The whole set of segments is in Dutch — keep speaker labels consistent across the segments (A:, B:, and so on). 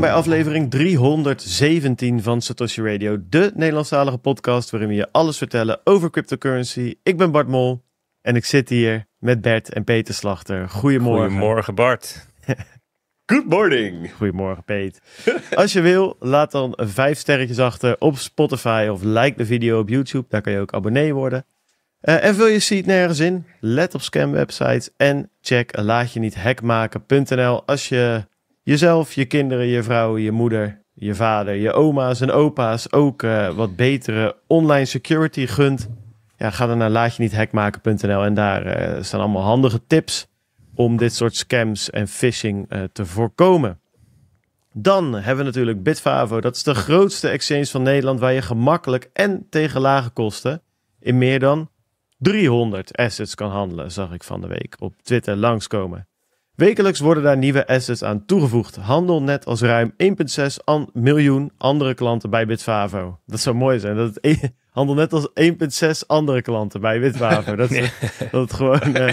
A: bij aflevering 317 van Satoshi Radio, de Nederlandstalige podcast waarin we je alles vertellen over cryptocurrency. Ik ben Bart Mol en ik zit hier met Bert en Peter Slachter. Goedemorgen. Goedemorgen
B: Bart. Good morning. Goedemorgen, Peet.
A: Als je wil, laat dan vijf sterretjes achter op Spotify of like de video op YouTube. Daar kan je ook abonnee worden. Eh, en vul je seat nergens in? Let op scamwebsites en check laatje niet hackmaken.nl als je jezelf, je kinderen, je vrouw, je moeder, je vader, je oma's en opa's ook eh, wat betere online security gunt, ja, ga dan naar maken.nl en daar eh, staan allemaal handige tips om dit soort scams en phishing eh, te voorkomen. Dan hebben we natuurlijk Bitfavo. Dat is de grootste exchange van Nederland waar je gemakkelijk en tegen lage kosten in meer dan 300 assets kan handelen, zag ik van de week op Twitter langskomen. Wekelijks worden daar nieuwe assets aan toegevoegd. Handel net als ruim 1,6 miljoen andere klanten bij Bitfavo. Dat zou mooi zijn. Dat het e- handel net als 1,6 andere klanten bij Bitfavo. Dat, dat het gewoon eh,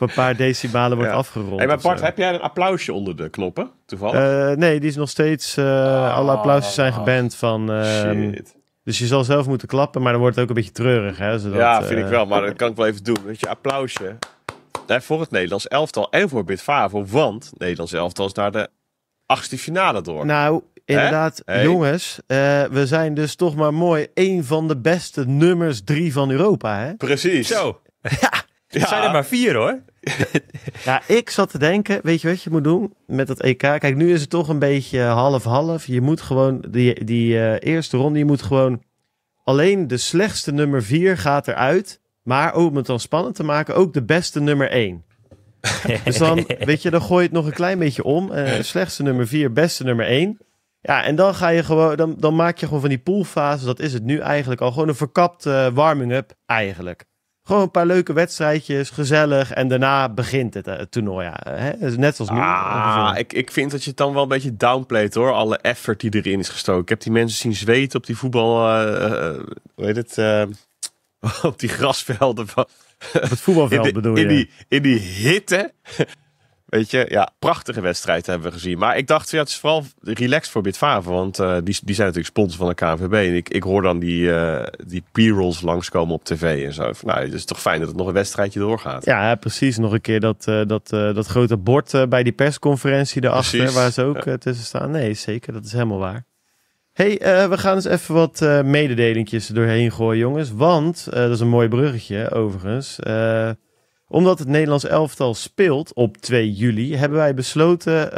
A: een paar decimalen wordt afgerond. Hey, maar Bart, heb
C: jij een applausje onder de knoppen? Toevallig? Eh,
A: nee, die is nog steeds. Eh, ah, alle applausjes zijn ah, geband van. Ehm, shit. Dus je zal zelf moeten klappen, maar dan wordt het ook een beetje treurig. Hè, ja, vind ik wel, maar dat
C: kan ik wel even doen. Weet je, applausje voor het Nederlands elftal en voor Bitfavo. Want het Nederlands elftal is naar de achtste finale door. Nou,
A: inderdaad, jongens. Eh, we zijn dus toch maar mooi een van de beste nummers drie van Europa. Hè?
B: Precies. Zo. ja. Het zijn er maar vier hoor.
A: ja, ik zat te denken, weet je wat je moet doen met dat EK? Kijk, nu is het toch een beetje half-half. Je moet gewoon, die, die eh, eerste ronde, je moet gewoon... Alleen de slechtste nummer vier gaat eruit. Maar om het dan spannend te maken, ook de beste nummer 1. dus dan, weet je, dan gooi je het nog een klein beetje om. Eh, slechtste nummer 4, beste nummer 1. Ja, en dan ga je gewoon, dan, dan maak je gewoon van die poolfase, dat is het nu eigenlijk al, gewoon een verkapt eh, warming-up eigenlijk. Gewoon een paar leuke wedstrijdjes, gezellig. En daarna begint het, eh, toernooi. Ja. Hè? Net zoals nu. Ah,
C: ik, ik vind dat je het dan wel een beetje downplayt hoor. Alle effort die erin is gestoken. Ik heb die mensen zien zweten op die voetbal. Uh, hoe heet het? op die grasvelden van. Op het voetbalveld bedoel je? In die, in die hitte. Weet je, ja, prachtige wedstrijd hebben we gezien. Maar ik dacht, ja, het is vooral relaxed voor Bitfaven. Want eh, die, die zijn natuurlijk sponsor van de KNVB. En ik, ik hoor dan die, eh, die p-rolls langskomen op tv en zo. nou, het is toch fijn dat het nog een wedstrijdje doorgaat.
A: Ja, precies. Nog een keer dat, eh, dat, dat grote bord bij die persconferentie erachter. Waar ze ook tussen staan. Nee, zeker. Dat is helemaal waar hey, eh, we gaan eens even wat uh, mededelingjes doorheen gooien, jongens. Want, eh, dat is een mooi bruggetje overigens. omdat het Nederlands elftal speelt op 2 juli, hebben wij besloten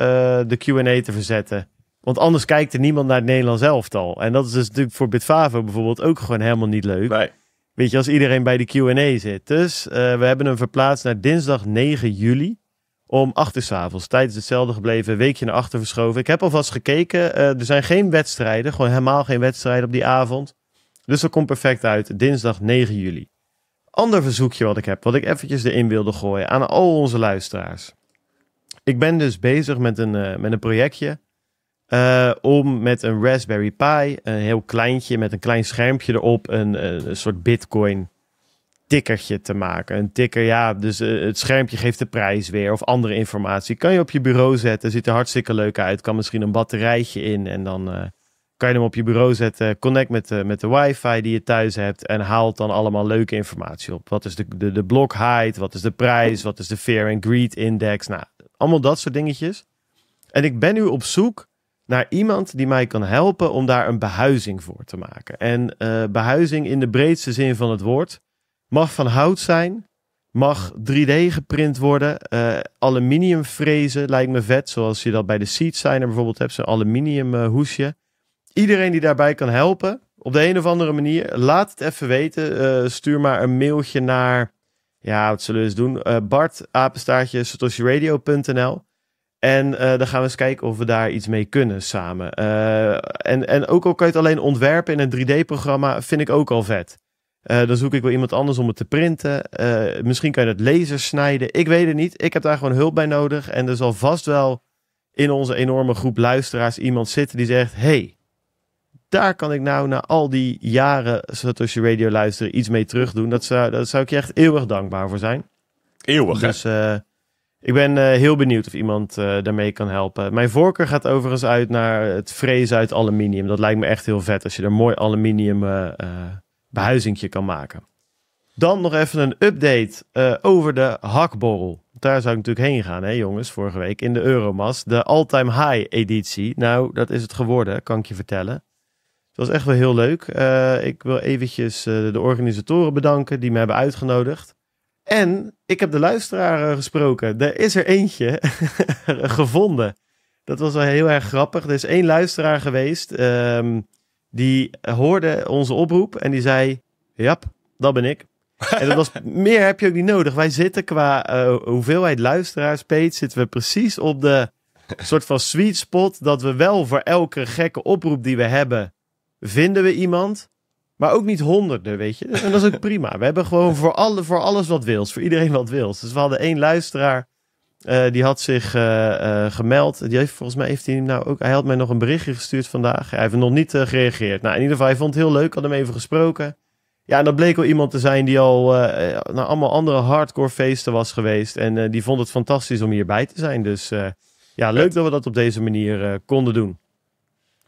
A: de QA te verzetten. Want anders kijkt er niemand naar het Nederlands elftal. En dat is dus natuurlijk voor Bitfavo bijvoorbeeld ook gewoon helemaal niet leuk. Nee. Weet je, als iedereen bij de QA zit. Dus we hebben hem verplaatst naar dinsdag 9 juli om acht uur s avonds. Tijd hetzelfde gebleven, weekje naar achter verschoven. Ik heb alvast gekeken, eh, er zijn geen wedstrijden, gewoon helemaal geen wedstrijden op die avond. Dus dat komt perfect uit, dinsdag 9 juli. Ander verzoekje wat ik heb, wat ik eventjes erin wilde gooien aan al onze luisteraars. Ik ben dus bezig met een, eh, met een projectje eh, om met een Raspberry Pi, een heel kleintje met een klein schermpje erop, een soort bitcoin tikkertje te maken. Een tikker, ja, dus eh, het schermpje geeft de prijs weer of andere informatie. Kan je op je bureau zetten, ziet er hartstikke leuk uit. Kan misschien een batterijtje in en dan eh, kan je hem op je bureau zetten. Connect met de, met de wifi die je thuis hebt en haalt dan allemaal leuke informatie op. Wat is de, de, de block height, wat is de prijs, wat is de fair and greed index. Nou, allemaal dat soort dingetjes. En ik ben nu op zoek naar iemand die mij kan helpen om daar een behuizing voor te maken. En eh, behuizing in de breedste zin van het woord Mag van hout zijn. Mag 3D geprint worden. Uh, aluminium frezen lijkt me vet. Zoals je dat bij de zijn bijvoorbeeld hebt. Zo'n aluminium eh, hoesje. Iedereen die daarbij kan helpen. Op de een of andere manier. Laat het even weten. Eh, stuur maar een mailtje naar. Ja, wat zullen we eens doen? Bart, apenstaartje, satoshiradio.nl. En dan gaan we eens kijken of we daar iets mee kunnen samen. en, en ook al kan je het alleen ontwerpen in een 3D-programma, vind ik ook al vet. Eh, dan zoek ik wel iemand anders om het te printen. Eh, misschien kan je het laser snijden. Ik weet het niet. Ik heb daar gewoon hulp bij nodig. En er zal vast wel in onze enorme groep luisteraars iemand zitten die zegt: hey, daar kan ik nou na al die jaren Satoshi Radio luisteren iets mee terug doen. Dat zou, dat zou ik je echt eeuwig dankbaar voor zijn. Eeuwig, hè? Dus eh, ik ben heel benieuwd of iemand daarmee kan helpen. Mijn voorkeur gaat overigens uit naar het frezen uit aluminium. Dat lijkt me echt heel vet als je er mooi aluminium behuizing kan maken. Dan nog even een update eh, over de hakborrel. Daar zou ik natuurlijk heen gaan, hè jongens, vorige week in de Euromas. De all-time high editie. Nou, dat is het geworden, kan ik je vertellen. Het was echt wel heel leuk. Eh, ik wil eventjes eh, de organisatoren bedanken die me hebben uitgenodigd. En ik heb de luisteraar gesproken. Er is er eentje gevonden. Dat was wel heel erg grappig. Er is één luisteraar geweest. Ehm, die hoorde onze oproep en die zei: Ja, dat ben ik. En dat was, meer heb je ook niet nodig. Wij zitten qua eh, hoeveelheid luisteraars, Pete, zitten we precies op de soort van sweet spot. Dat we wel voor elke gekke oproep die we hebben, vinden we iemand. Maar ook niet honderden, weet je. En dat is ook prima. We hebben gewoon voor, alle, voor alles wat wils. Voor iedereen wat wils. Dus we hadden één luisteraar eh, die had zich eh, eh, gemeld. Die heeft volgens mij heeft hij nou ook. Hij had mij nog een berichtje gestuurd vandaag. Hij heeft nog niet gereageerd. Nou, in ieder geval, hij vond het heel leuk. Had hem even gesproken. Ja, en dat bleek al iemand te zijn die al naar allemaal andere hardcore feesten was geweest. En die vond het fantastisch om hierbij te zijn. Dus ja, leuk dat we dat op deze manier konden doen.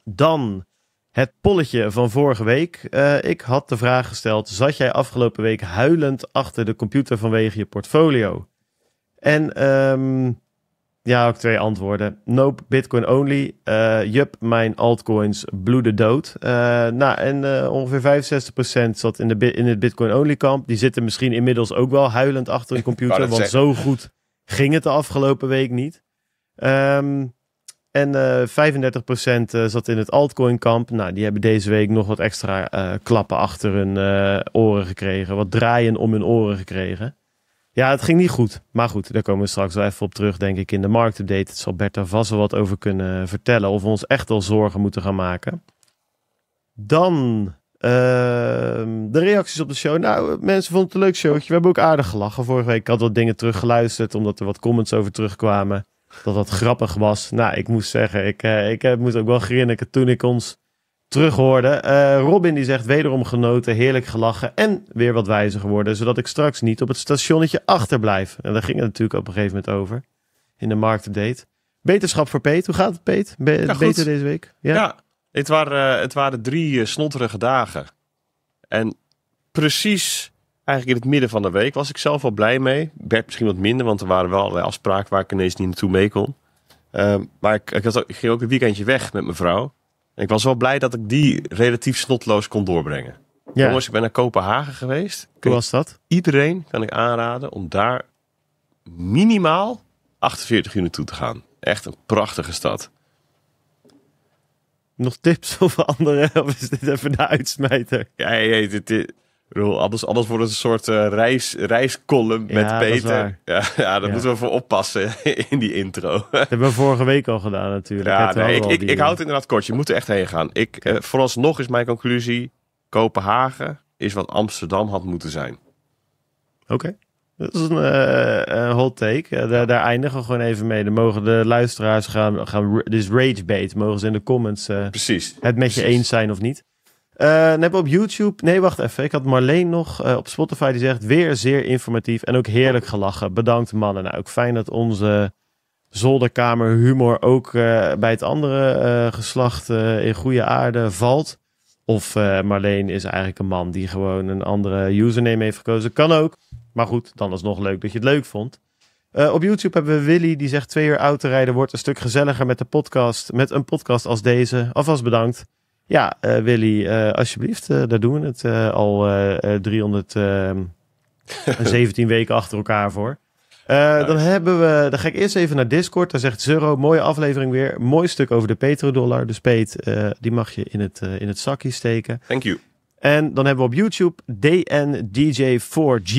A: Dan het polletje van vorige week. ik had de vraag gesteld: zat jij afgelopen week huilend achter de computer vanwege je portfolio? En ehm, ja, ook twee antwoorden. Nope, Bitcoin only. Uh, yup, mijn altcoins bloeden dood. Uh, nou, en eh, ongeveer 65% zat in, de, in het Bitcoin only kamp. Die zitten misschien inmiddels ook wel huilend achter een computer. Want zo goed ging het de afgelopen week niet. Ehm, en uh, 35% zat in het altcoin kamp. Nou, die hebben deze week nog wat extra klappen achter hun oren gekregen. Wat draaien om hun oren gekregen. Ja, het ging niet goed. Maar goed, daar komen we straks wel even op terug, denk ik, in de marktupdate. Het zal Bert daar vast wel wat over kunnen vertellen. Of we ons echt wel zorgen moeten gaan maken. Dan ehm, de reacties op de show. Nou, mensen vonden het een leuk showtje. We hebben ook aardig gelachen. Vorige week had wat dingen teruggeluisterd, omdat er wat comments over terugkwamen. Dat dat grappig was. Nou, ik moest zeggen, ik, uh, ik uh, moest ook wel grinniken toen ik ons Terughoorden. Eh, Robin die zegt wederom genoten, heerlijk gelachen en weer wat wijzer geworden, zodat ik straks niet op het stationnetje achterblijf. En daar ging het natuurlijk op een gegeven moment over in de marktupdate. Beterschap voor Peet. Hoe gaat het Peet? beter deze week?
C: Ja, het, waren, eh, het waren drie eh, snotterige dagen. En precies eigenlijk in het midden van de week was ik zelf wel blij mee. Bert misschien wat minder, want er waren wel allerlei afspraken waar ik ineens niet naartoe mee kon. Ehm, maar ik, ik, ik ging ook een weekendje weg met mijn vrouw ik was wel blij dat ik die relatief snotloos kon doorbrengen. Jongens, ik ben naar Kopenhagen geweest. Hoe was dat? Iedereen kan ik aanraden om daar minimaal 48 uur naartoe te gaan. Echt een prachtige stad.
A: Nog tips over andere? Of is dit even de uitsmijter?
C: Ja, ja dit, dit, alles bedoel, anders, anders wordt het een soort uh, reis, reiscolumn met Peter. ja, ja, daar moeten we voor oppassen in die intro. Dat hebben we vorige week al gedaan natuurlijk. ik, ik, ik, houd het inderdaad kort. Je moet er echt heen gaan. Ik, eh, vooralsnog is mijn conclusie... Kopenhagen is wat Amsterdam had moeten zijn.
A: Oké. Dat is een, eh, hot take. daar, eindigen we gewoon even mee. Dan mogen de luisteraars gaan... gaan rage ragebait mogen ze in de comments... Precies. het met je eens zijn of niet dan eh, hebben op YouTube. Nee, wacht even. Ik had Marleen nog eh, op Spotify die zegt. Weer zeer informatief en ook heerlijk gelachen. Bedankt, mannen. Nou, ook fijn dat onze zolderkamer humor ook eh, bij het andere geslacht in goede aarde valt. Of Marleen is eigenlijk een man die gewoon een andere username heeft gekozen. Kan ook. Maar goed, dan is nog leuk dat je het leuk vond. op YouTube hebben we Willy die zegt: twee uur auto rijden wordt een stuk gezelliger met de podcast. Met een podcast als deze. Alvast bedankt. Ja, eh, Willy, eh, alsjeblieft, eh, daar doen we het al 317 ehm, weken achter elkaar voor. Dan hebben we, dan ga ik eerst even naar Discord. Daar zegt Zero, mooie aflevering weer. Mooi stuk over de petrodollar. De dus Peet, die mag je in het, in het zakje steken. Thank you. En dan hebben we op YouTube DNDJ4G.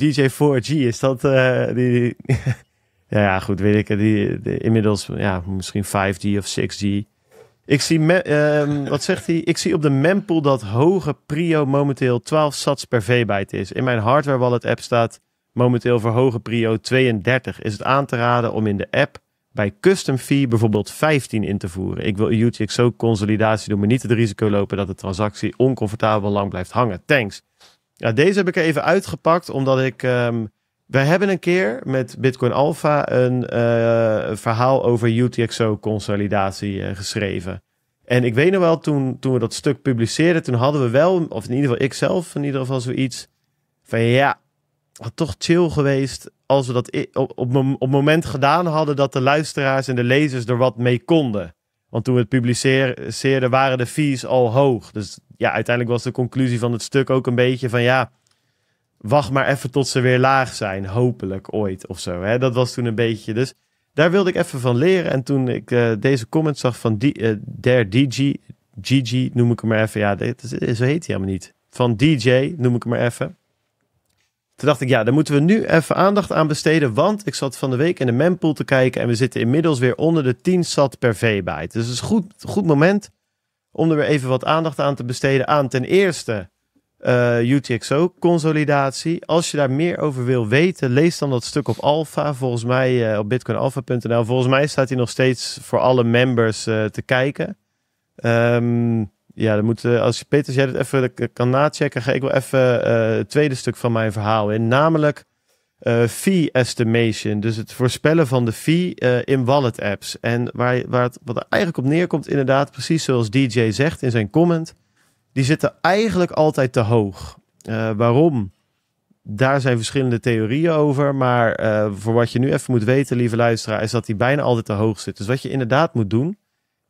A: DJ4G, is dat die, die ja, ja, goed, weet ik. Die, inmiddels, ja, misschien 5G of 6G. Ik zie, ehm, wat zegt hij? Ik zie op de mempool dat hoge prio momenteel 12 sats per V-byte is. In mijn hardware wallet app staat momenteel voor hoge prio 32. Is het aan te raden om in de app bij custom fee bijvoorbeeld 15 in te voeren? Ik wil UTXO consolidatie doen, maar niet het risico lopen dat de transactie oncomfortabel lang blijft hangen. Thanks. Ja, deze heb ik even uitgepakt omdat ik ehm, we hebben een keer met Bitcoin Alpha een eh, verhaal over UTXO-consolidatie eh, geschreven. En ik weet nog wel, toen, toen we dat stuk publiceerden, toen hadden we wel, of in ieder geval ik zelf, in ieder geval zoiets van ja, had toch chill geweest als we dat op, op, op moment gedaan hadden dat de luisteraars en de lezers er wat mee konden. Want toen we het publiceerden waren de fees al hoog. Dus ja, uiteindelijk was de conclusie van het stuk ook een beetje van ja, wacht maar even tot ze weer laag zijn, hopelijk ooit of zo. Hè? Dat was toen een beetje. Dus daar wilde ik even van leren. En toen ik eh, deze comment zag van eh, Der DJ, GG, noem ik hem maar even. Ja, eh, zo heet hij helemaal niet. Van DJ noem ik hem maar even. Toen dacht ik, ja, daar moeten we nu even aandacht aan besteden. Want ik zat van de week in de mempool te kijken. En we zitten inmiddels weer onder de 10 sat per V-byte. Dus het is goed, goed moment om er weer even wat aandacht aan te besteden. Aan ten eerste eh, UTXO-consolidatie. Als je daar meer over wil weten, lees dan dat stuk op Alpha. Volgens mij eh, op bitcoinalpha.nl. Volgens mij staat hij nog steeds voor alle members eh, te kijken. Ehm, ja, dan moeten. als je, Peter, als jij dat even kan nachecken, ga ik wel even het tweede stuk van mijn verhaal in. Namelijk fee estimation. Dus het voorspellen van de fee in wallet apps. En waar, waar het, wat er eigenlijk op neerkomt, inderdaad, precies zoals DJ zegt in zijn comment die zitten eigenlijk altijd te hoog. Eh, waarom? Daar zijn verschillende theorieën over. Maar eh, voor wat je nu even moet weten, lieve luisteraar, is dat die bijna altijd te hoog zit. Dus wat je inderdaad moet doen,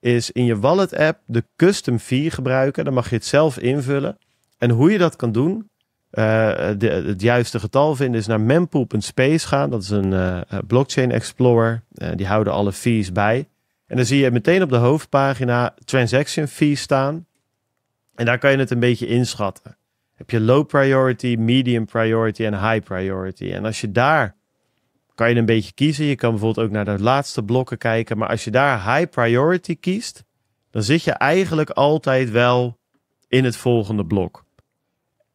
A: is in je wallet app de custom fee gebruiken. Dan mag je het zelf invullen. En hoe je dat kan doen, eh, de, het juiste getal vinden, is naar mempool.space gaan. Dat is een blockchain explorer. die houden alle fees bij. En dan zie je meteen op de hoofdpagina transaction fees staan. En daar kan je het een beetje inschatten. Heb je low priority, medium priority en high priority. En als je daar kan je een beetje kiezen. Je kan bijvoorbeeld ook naar de laatste blokken kijken. Maar als je daar high priority kiest, dan zit je eigenlijk altijd wel in het volgende blok.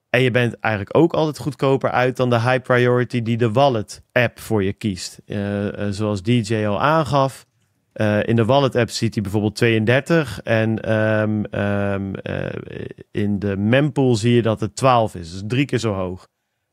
A: En je bent eigenlijk ook altijd goedkoper uit dan de high priority die de wallet app voor je kiest. Eh, eh, zoals DJ al aangaf, eh, in de wallet app ziet hij bijvoorbeeld 32 en ehm, ehm, eh, in de mempool zie je dat het 12 is, dus drie keer zo hoog.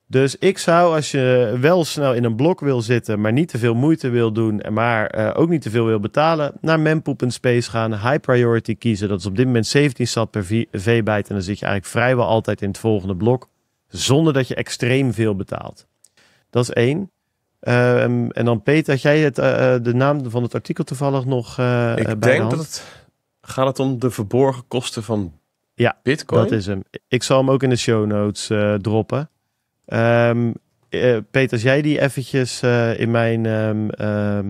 A: Dus ik zou, als je wel snel in een blok wil zitten, maar niet te veel moeite wil doen, maar eh, ook niet te veel wil betalen, naar mempool.space gaan, high priority kiezen. Dat is op dit moment 17 sat per v-byte en dan zit je eigenlijk vrijwel altijd in het volgende blok, zonder dat je extreem veel betaalt. Dat is één. Ehm, en dan Peter, had jij het, eh, eh, de naam van het artikel toevallig nog uh, Ik denk dat het gaat het om de verborgen kosten van ja, Bitcoin. Dat is hem. Ik zal hem ook in de show notes droppen. Um, Peter, als jij die eventjes in mijn um, ehm,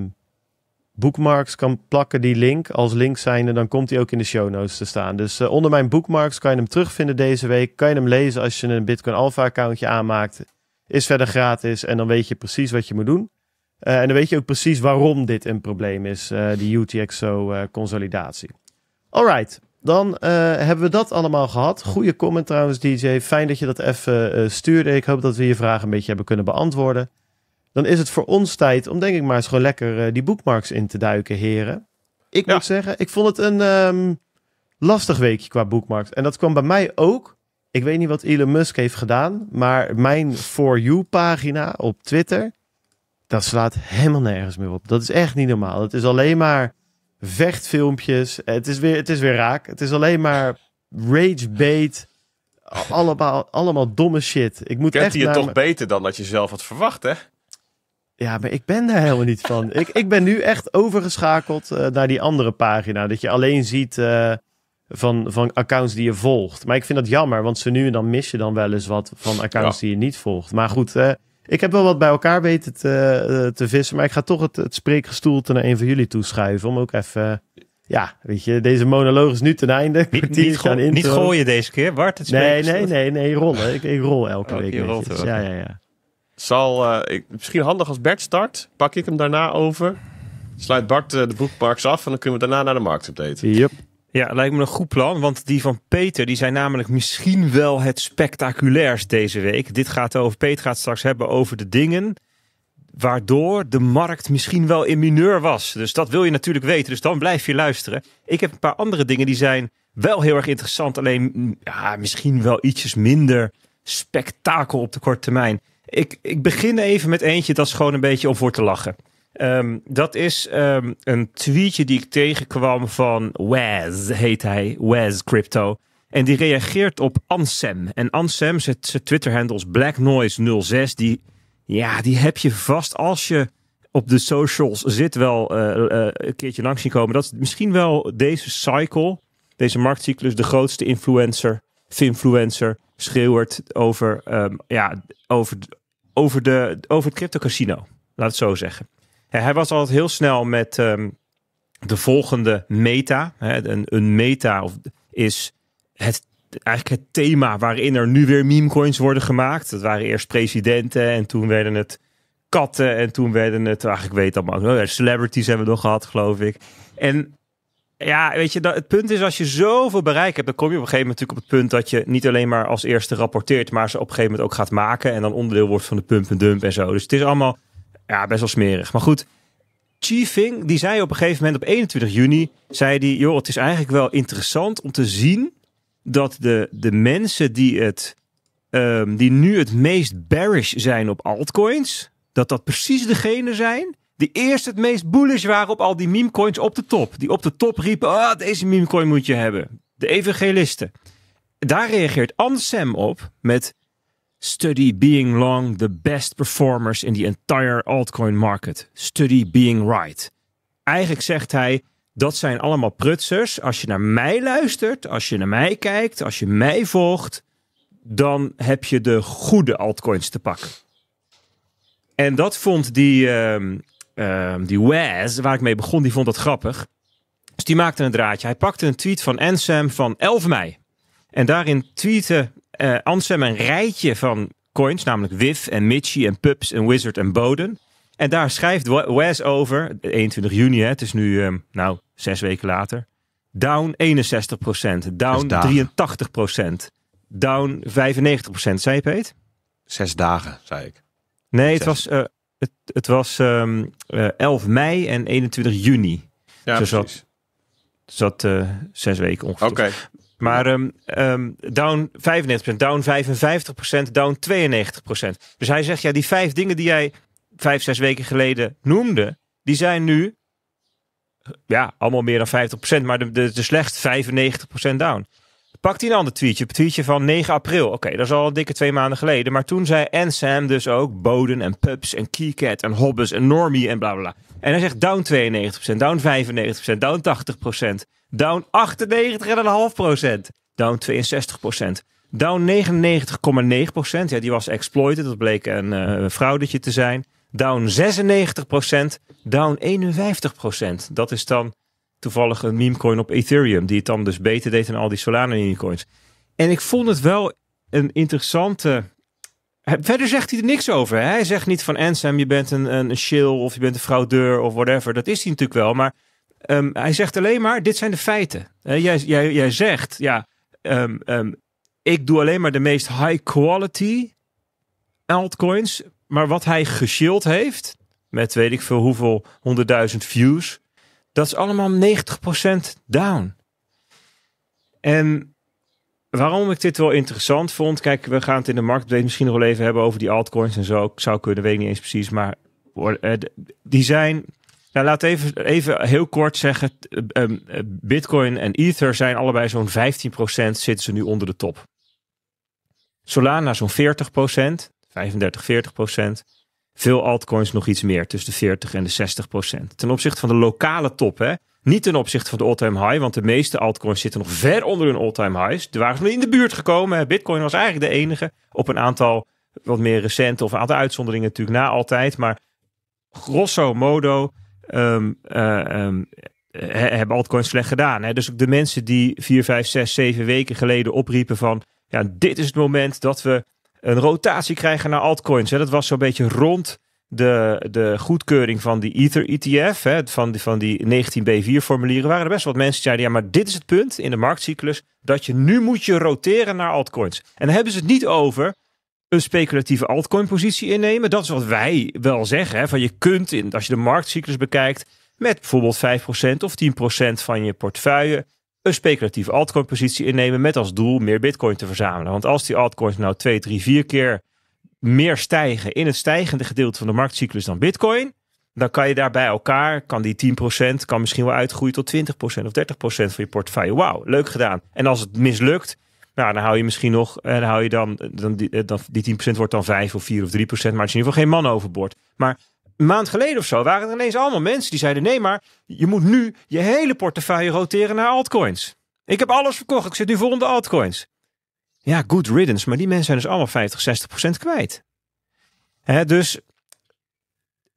A: bookmarks kan plakken, die link als link zijnde, dan komt die ook in de show notes te staan. Dus onder mijn bookmarks kan je hem terugvinden deze week. Kan je hem lezen als je een Bitcoin Alpha accountje aanmaakt. Is verder gratis en dan weet je precies wat je moet doen. Eh, en dan weet je ook precies waarom dit een probleem is, uh, die UTXO-consolidatie. right, dan eh, hebben we dat allemaal gehad. Goede comment trouwens, DJ. Fijn dat je dat even stuurde. Ik hoop dat we je vragen een beetje hebben kunnen beantwoorden. Dan is het voor ons tijd om denk ik maar eens gewoon lekker die bookmarks in te duiken, heren. Ik moet zeggen, ik vond het een ehm, lastig weekje qua bookmarks. En dat kwam bij mij ook ik weet niet wat Elon Musk heeft gedaan, maar mijn For You-pagina op Twitter, dat slaat helemaal nergens meer op. Dat is echt niet normaal. Het is alleen maar vechtfilmpjes. Het is weer, het is weer raak. Het is alleen maar rage bait. Allemaal, allemaal domme shit. Ik moet Kent echt hij je toch
C: beter dan dat je zelf had verwacht, hè?
A: Ja, maar ik ben daar helemaal niet van. ik, ik ben nu echt overgeschakeld eh, naar die andere pagina. Dat je alleen ziet... Eh, van, van accounts die je volgt. Maar ik vind dat jammer, want ze nu en dan mis je dan wel eens wat van accounts die je niet volgt. Maar goed, eh, ik heb wel wat bij elkaar weten te, eh, te vissen. Maar ik ga toch het, spreekgestoelte naar een van jullie toeschuiven. Om ook even. Eh, ja, weet je, deze monoloog is nu ten einde. Niet, niet, go niet gooien
B: deze keer, Bart. Het nee, nee, nee,
A: nee, rollen. Ik, ik rol elke week. ja, ja,
C: ja. Zal, ik, misschien handig als Bert start. Pak ik hem daarna over. Sluit Bart de boekparks af en dan kunnen we daarna naar de markt update. Yep.
B: Ja, lijkt me een goed plan, want die van Peter die zijn namelijk misschien wel het spectaculairst deze week. Dit gaat over, Peter gaat straks hebben over de dingen waardoor de markt misschien wel in mineur was. Dus dat wil je natuurlijk weten, dus dan blijf je luisteren. Ik heb een paar andere dingen die zijn wel heel erg interessant, alleen mm, ja, misschien wel ietsjes minder spektakel op de korte termijn. Ik, ik begin even met eentje, dat is gewoon een beetje om voor te lachen. Ehm, dat is ehm, een tweetje die ik tegenkwam van Waz, heet hij, Waz Crypto. En die reageert op Ansem. En Ansem, zijn Twitter-handles Black Noise 06, die, ja, die heb je vast als je op de socials zit wel eh, eh, een keertje langs zien komen. Dat is misschien wel deze cycle, deze marktcyclus, de grootste influencer, influencer, schreeuwt over, ehm, ja, over, over, de, over het crypto casino. Laat het zo zeggen hij was altijd heel snel met ehm, de volgende meta. Hè, een, een, meta of, is het, eigenlijk het thema waarin er nu weer memecoins worden gemaakt. Dat waren eerst presidenten en toen werden het katten en toen werden het, weet ik weet allemaal, oh celebrities hebben we nog gehad geloof ik. En ja, weet je, het punt is als je zoveel bereik hebt, dan kom je op een gegeven moment natuurlijk op het punt dat je niet alleen maar als eerste rapporteert, maar ze op een gegeven moment ook gaat maken en dan onderdeel wordt van de pump en dump en zo. Dus het is allemaal, ja, best wel smerig. Maar goed, Chiefing, die zei op een gegeven moment op 21 juni, zei die, joh, het is eigenlijk wel interessant om te zien dat de, de mensen die, het, ehm, die nu het meest bearish zijn op altcoins, dat dat precies degene zijn die eerst het meest bullish waren op al die memecoins op de top. Die op de top riepen, ah, deze memecoin moet je hebben. De evangelisten. Daar reageert Ansem op met, Study being long the best performers in the entire altcoin market. Study being right. Eigenlijk zegt hij, dat zijn allemaal prutsers. Als je naar mij luistert, als je naar mij kijkt, als je mij volgt, dan heb je de goede altcoins te pakken. En dat vond die, ehm, ehm, die Waz, waar ik mee begon, die vond dat grappig. Dus die maakte een draadje. Hij pakte een tweet van Ansem van 11 mei. En daarin tweette uh, eh, Ansem een rijtje van coins, namelijk Wif en Mitchie en Pups en Wizard en Boden. En daar schrijft Wes over, 21 juni, hè, het is nu, ehm, nou, zes weken later. Down 61%, down 83%, down 95%. Zei je, Peet? Zes dagen, zei ik. Nee, het was, eh, het, het, was 11 ehm, eh, mei en 21 juni. Ja, dus precies. Het zat zes weken ongeveer. Oké. Maar um, um, down 95%, down 55%, down 92%. Dus hij zegt, ja, die vijf dingen die jij vijf, zes weken geleden noemde, die zijn nu ja, allemaal meer dan 50%, maar de, de, de slechts 95% down. Pakt hij een ander tweetje, het tweetje van 9 april. Oké, dat is al een dikke twee maanden geleden. Maar toen zei en Sam dus ook Boden en Pubs en Keycat en Hobbes en Normie en bla bla bla. En hij zegt down 92%, down 95%, down 80%. Down 98,5%. Down 62%. Down 99,9%. Ja, die was exploited. Dat bleek een uh, fraudetje te zijn. Down 96%. Down 51%. Dat is dan toevallig een memecoin op Ethereum. Die het dan dus beter deed dan al die Solana memecoins. En ik vond het wel een interessante... Verder zegt hij er niks over. Hij zegt niet van Ansem, je bent een, een shill of je bent een fraudeur of whatever. Dat is hij natuurlijk wel, maar... Ehm, hij zegt alleen maar, dit zijn de feiten. jij, jij, jij zegt, ja, ehm, ehm, ik doe alleen maar de meest high quality altcoins. Maar wat hij geshield heeft, met weet ik veel hoeveel, 100.000 views. Dat is allemaal 90% down. En waarom ik dit wel interessant vond. Kijk, we gaan het in de markt, misschien nog wel even hebben over die altcoins en zo. Ik zou kunnen, weet ik niet eens precies. Maar eh, die zijn nou, laat even, even heel kort zeggen. Eh, ehm, eh, Bitcoin en Ether zijn allebei zo'n 15% zitten ze nu onder de top. Solana zo'n 40%, 35, 40%. Veel altcoins nog iets meer, tussen de 40 en de 60 procent. Ten opzichte van de lokale top, hè? Niet ten opzichte van de all-time high, want de meeste altcoins zitten nog ver onder hun all-time highs. Er waren ze in de buurt gekomen. Bitcoin was eigenlijk de enige. Op een aantal wat meer recente of een aantal uitzonderingen natuurlijk na altijd. Maar grosso modo Ehm, eh, ehm, hebben altcoins slecht gedaan. Hè? Dus ook de mensen die vier, vijf, zes, zeven weken geleden opriepen van... Ja, dit is het moment dat we een rotatie krijgen naar altcoins. Hè? Dat was zo'n beetje rond de, de goedkeuring van die Ether ETF, hè, van, die, van die 19B4 formulieren, waren er best wat mensen die zeiden, ja, maar dit is het punt in de marktcyclus dat je nu moet je roteren naar altcoins. En dan hebben ze het niet over een speculatieve altcoin-positie innemen. Dat is wat wij wel zeggen. Hè? Van je kunt, in, als je de marktcyclus bekijkt, met bijvoorbeeld 5% of 10% van je portefeuille een speculatieve altcoin-positie innemen met als doel meer bitcoin te verzamelen. Want als die altcoins nou twee, drie, vier keer meer stijgen in het stijgende gedeelte van de marktcyclus dan bitcoin, dan kan je daarbij elkaar, kan die 10% kan misschien wel uitgroeien tot 20% of 30% van je portefeuille. Wauw, leuk gedaan. En als het mislukt, nou, dan hou je misschien nog, eh, dan hou je dan, dan, die, eh, dan, die 10% wordt dan 5 of 4 of 3%, maar het is in ieder geval geen man overboord. Maar een maand geleden of zo waren er ineens allemaal mensen die zeiden: nee, maar je moet nu je hele portefeuille roteren naar altcoins. Ik heb alles verkocht, ik zit nu vol in de altcoins. Ja, good riddance, maar die mensen zijn dus allemaal 50, 60 kwijt. Hè, dus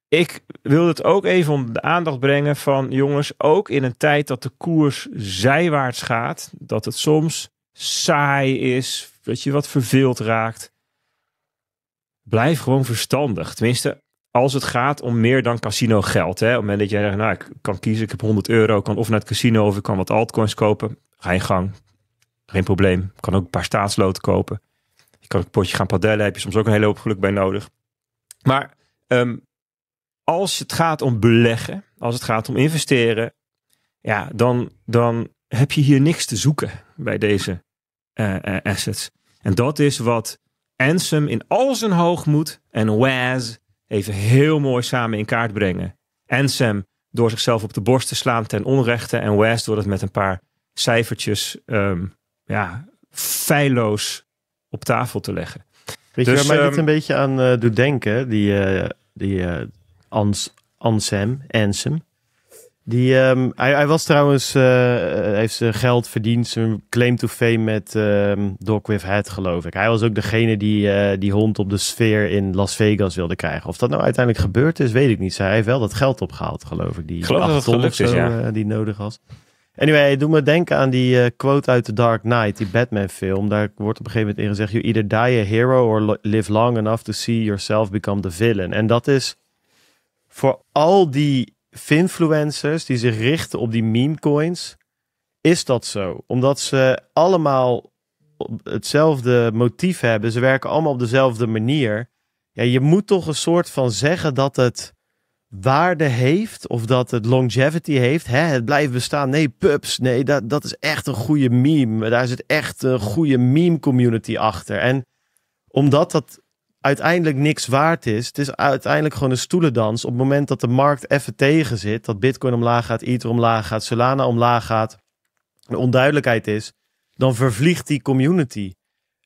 B: ik wil het ook even onder de aandacht brengen van jongens, ook in een tijd dat de koers zijwaarts gaat, dat het soms saai is, dat je wat verveeld raakt. Blijf gewoon verstandig. Tenminste, als het gaat om meer dan casino geld. Hè? Op het moment dat jij zegt, nou, ik kan kiezen, ik heb 100 euro, kan of naar het casino of ik kan wat altcoins kopen. Geen gang. Geen probleem. kan ook een paar staatsloten kopen. Je kan een potje gaan padellen, heb je soms ook een hele hoop geluk bij nodig. Maar ehm, als het gaat om beleggen, als het gaat om investeren, ja, dan, dan heb je hier niks te zoeken bij deze eh, eh, assets. En dat is wat Ansem in al zijn hoogmoed en Waz even heel mooi samen in kaart brengen. Ansem door zichzelf op de borst te slaan ten onrechte en Waz door het met een paar cijfertjes um, ja, feilloos op tafel te leggen. Weet je dus, waar mij ehm, dit een
A: beetje aan eh, doet denken? Die, die Ansem, Ansem. Die, ehm, hij, hij, was trouwens, eh, eh, heeft geld verdiend, zijn claim to fame met ehm, Doc With Head, geloof ik. Hij was ook degene die eh, die hond op de sfeer in Las Vegas wilde krijgen. Of dat nou uiteindelijk gebeurd is, weet ik niet. Zij heeft wel dat geld opgehaald, geloof ik. Die geloof ton of zo die nodig was. Anyway, doe me denken aan die quote uit The Dark Knight, die Batman film. Daar wordt op een gegeven moment in gezegd, you either die a hero or live long enough to see yourself become the villain. En dat is voor al die finfluencers die zich richten op die meme coins, is dat zo. Omdat ze allemaal hetzelfde motief hebben. Ze werken allemaal op dezelfde manier. Ja, je moet toch een soort van zeggen dat het waarde heeft of dat het longevity heeft. Hè, het blijft bestaan. Nee, pups. Nee, dat, dat is echt een goede meme. Daar zit echt een goede meme community achter. En omdat dat uiteindelijk niks waard is. Het is uiteindelijk gewoon een stoelendans. Op het moment dat de markt even tegen zit, dat Bitcoin omlaag gaat, Ether omlaag gaat, Solana omlaag gaat, de onduidelijkheid is, dan vervliegt die community.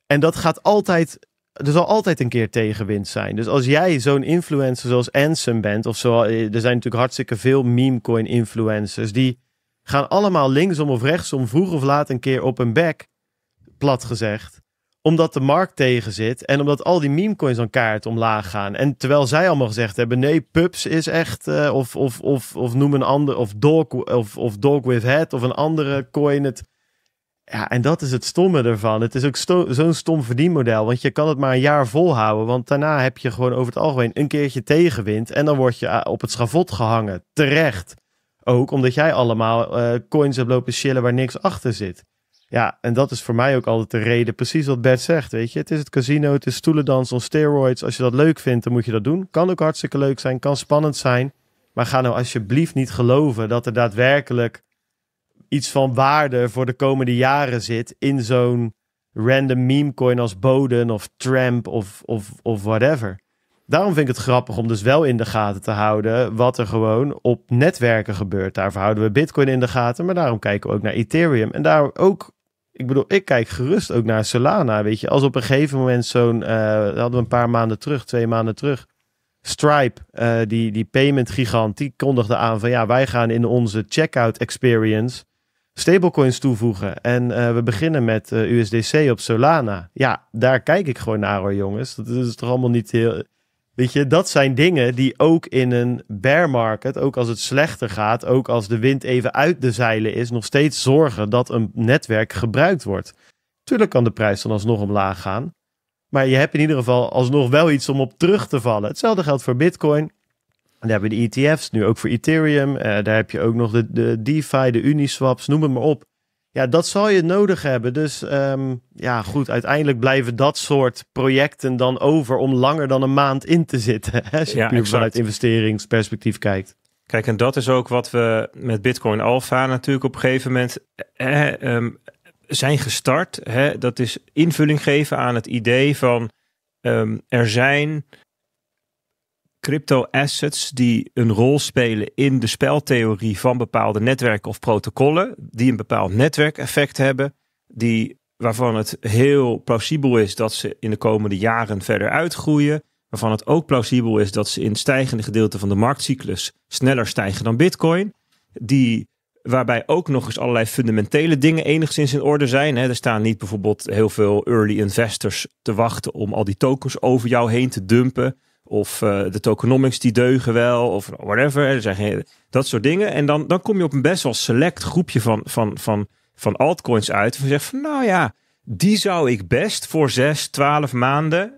A: En dat gaat altijd, er zal altijd een keer tegenwind zijn. Dus als jij zo'n influencer zoals Ansem bent, of zo, eh, er zijn natuurlijk hartstikke veel memecoin influencers, die gaan allemaal linksom of rechtsom, vroeg of laat een keer op een bek, plat gezegd omdat de markt tegen zit en omdat al die memecoins aan kaart omlaag gaan. En terwijl zij allemaal gezegd hebben, nee, Pups is echt, eh, of, of, of, of noem een ander, of Dog, of, of dog with Head, of een andere coin het. Ja, en dat is het stomme ervan. Het is ook zo'n stom verdienmodel, want je kan het maar een jaar volhouden, want daarna heb je gewoon over het algemeen een keertje tegenwind en dan word je eh, op het schavot gehangen, terecht. Ook omdat jij allemaal eh, coins hebt lopen chillen waar niks achter zit. Ja, en dat is voor mij ook altijd de reden. Precies wat Bert zegt, weet je. Het is het casino, het is stoelendans on steroids. Als je dat leuk vindt, dan moet je dat doen. Kan ook hartstikke leuk zijn, kan spannend zijn. Maar ga nou alsjeblieft niet geloven dat er daadwerkelijk iets van waarde voor de komende jaren zit in zo'n random meme coin als Boden of Tramp of, of, of whatever. Daarom vind ik het grappig om dus wel in de gaten te houden wat er gewoon op netwerken gebeurt. Daarvoor houden we Bitcoin in de gaten, maar daarom kijken we ook naar Ethereum. En daar ook ik bedoel, ik kijk gerust ook naar Solana, weet je. Als op een gegeven moment zo'n, uh, hadden we een paar maanden terug, twee maanden terug, Stripe, eh, die, die payment gigant, die kondigde aan van ja, wij gaan in onze checkout experience stablecoins toevoegen. En eh, we beginnen met USDC op Solana. Ja, daar kijk ik gewoon naar hoor jongens. Dat is toch allemaal niet heel... Weet je, dat zijn dingen die ook in een bear market, ook als het slechter gaat, ook als de wind even uit de zeilen is, nog steeds zorgen dat een netwerk gebruikt wordt. Tuurlijk kan de prijs dan alsnog omlaag gaan. Maar je hebt in ieder geval alsnog wel iets om op terug te vallen. Hetzelfde geldt voor Bitcoin. Daar hebben we de ETF's, nu ook voor Ethereum. Eh, daar heb je ook nog de, de DeFi, de Uniswaps, noem het maar op. Ja, dat zal je nodig hebben. Dus ehm, ja, goed, uiteindelijk blijven dat soort projecten
B: dan over om langer dan een maand in te zitten. Hè, als je ja, puur vanuit investeringsperspectief kijkt. Kijk, en dat is ook wat we met Bitcoin Alpha natuurlijk op een gegeven moment eh, eh, ehm, zijn gestart. Hè? Dat is invulling geven aan het idee van ehm, er zijn crypto assets die een rol spelen in de speltheorie van bepaalde netwerken of protocollen, die een bepaald netwerkeffect hebben, die, waarvan het heel plausibel is dat ze in de komende jaren verder uitgroeien, waarvan het ook plausibel is dat ze in het stijgende gedeelte van de marktcyclus sneller stijgen dan Bitcoin, die waarbij ook nog eens allerlei fundamentele dingen enigszins in orde zijn. er staan niet bijvoorbeeld heel veel early investors te wachten om al die tokens over jou heen te dumpen. Of eh, de tokenomics die deugen wel. Of whatever. Er zijn geen, dat soort dingen. En dan, dan kom je op een best wel select groepje van, van, van, van altcoins uit. En je zegt van nou ja, die zou ik best voor zes twaalf maanden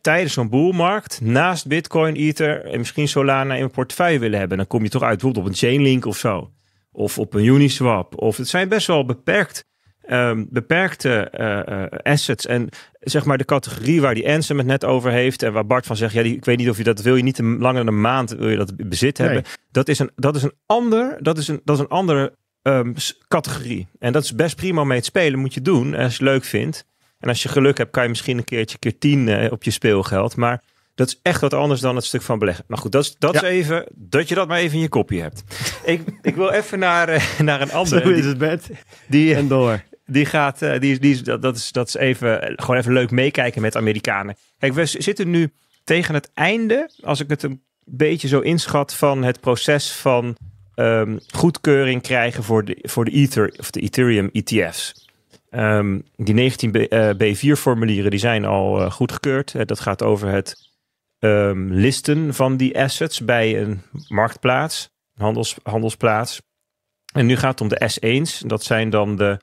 B: tijdens zo'n boelmarkt naast Bitcoin, Ether en misschien Solana in mijn portefeuille willen hebben. Dan kom je toch uit bijvoorbeeld op een Chainlink of zo. Of op een Uniswap. Of het zijn best wel beperkt Ehm, beperkte eh, eh, assets. En zeg maar de categorie waar die Ansem het net over heeft. En waar Bart van zegt, ja, die, ik weet niet of je dat wil je niet langer dan een maand wil je dat bezit hebben. Dat, is een, dat is een ander, dat is een, dat is een andere ehm, categorie. En dat is best prima om mee te spelen, moet je doen. Als je het leuk vindt. En als je geluk hebt, kan je misschien een keertje keer tien eh, op je speelgeld. Maar dat is echt wat anders dan het stuk van beleggen. Nou goed, dat is, dat is even dat je dat maar even in je kopje hebt. ik, ik wil even naar, naar een ander. Zo is het bed. Die, en door. Die gaat, uh, die, die, dat, dat, is, dat is even, eh, gewoon even leuk meekijken met Amerikanen. Kijk, we zitten nu tegen het einde, als ik het een beetje zo inschat, van het proces van ehm, goedkeuring krijgen voor de, voor de Ether of de Ethereum ETF's. Ehm, die 19 B, 4 eh, formulieren die zijn al goedgekeurd. dat gaat over het um, listen van die assets bij een marktplaats, een handels, handelsplaats. En nu gaat het om de S1's. Dat zijn dan de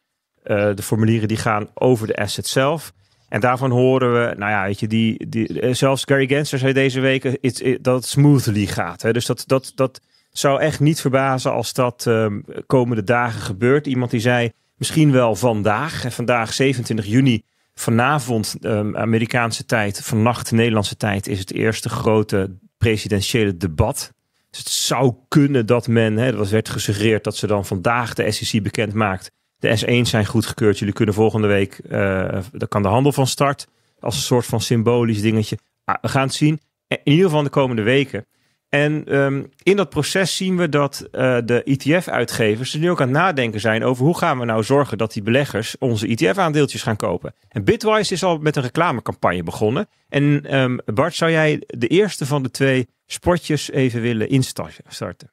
B: eh, de formulieren die gaan over de asset zelf. En daarvan horen we, nou ja, weet je, die, die, eh, zelfs Gary Gensler zei deze week eh, dat het smoothly gaat. Hè? Dus dat, dat, dat zou echt niet verbazen als dat ehm, komende dagen gebeurt. Iemand die zei, misschien wel vandaag, en vandaag 27 juni, vanavond ehm, Amerikaanse tijd, vannacht Nederlandse tijd, is het eerste grote presidentiële debat. Dus het zou kunnen dat men, hè, dat werd gesuggereerd dat ze dan vandaag de SEC bekend maakt de s 1 zijn goedgekeurd. Jullie kunnen volgende week, uh, kan de handel van start. Als een soort van symbolisch dingetje. Ah, we gaan het zien. In ieder geval de komende weken. En ehm, in dat proces zien we dat eh, de ETF-uitgevers er nu ook aan het nadenken zijn over hoe gaan we nou zorgen dat die beleggers onze ETF-aandeeltjes gaan kopen. En Bitwise is al met een reclamecampagne begonnen. En ehm, Bart, zou jij de eerste van de twee spotjes even willen instarten?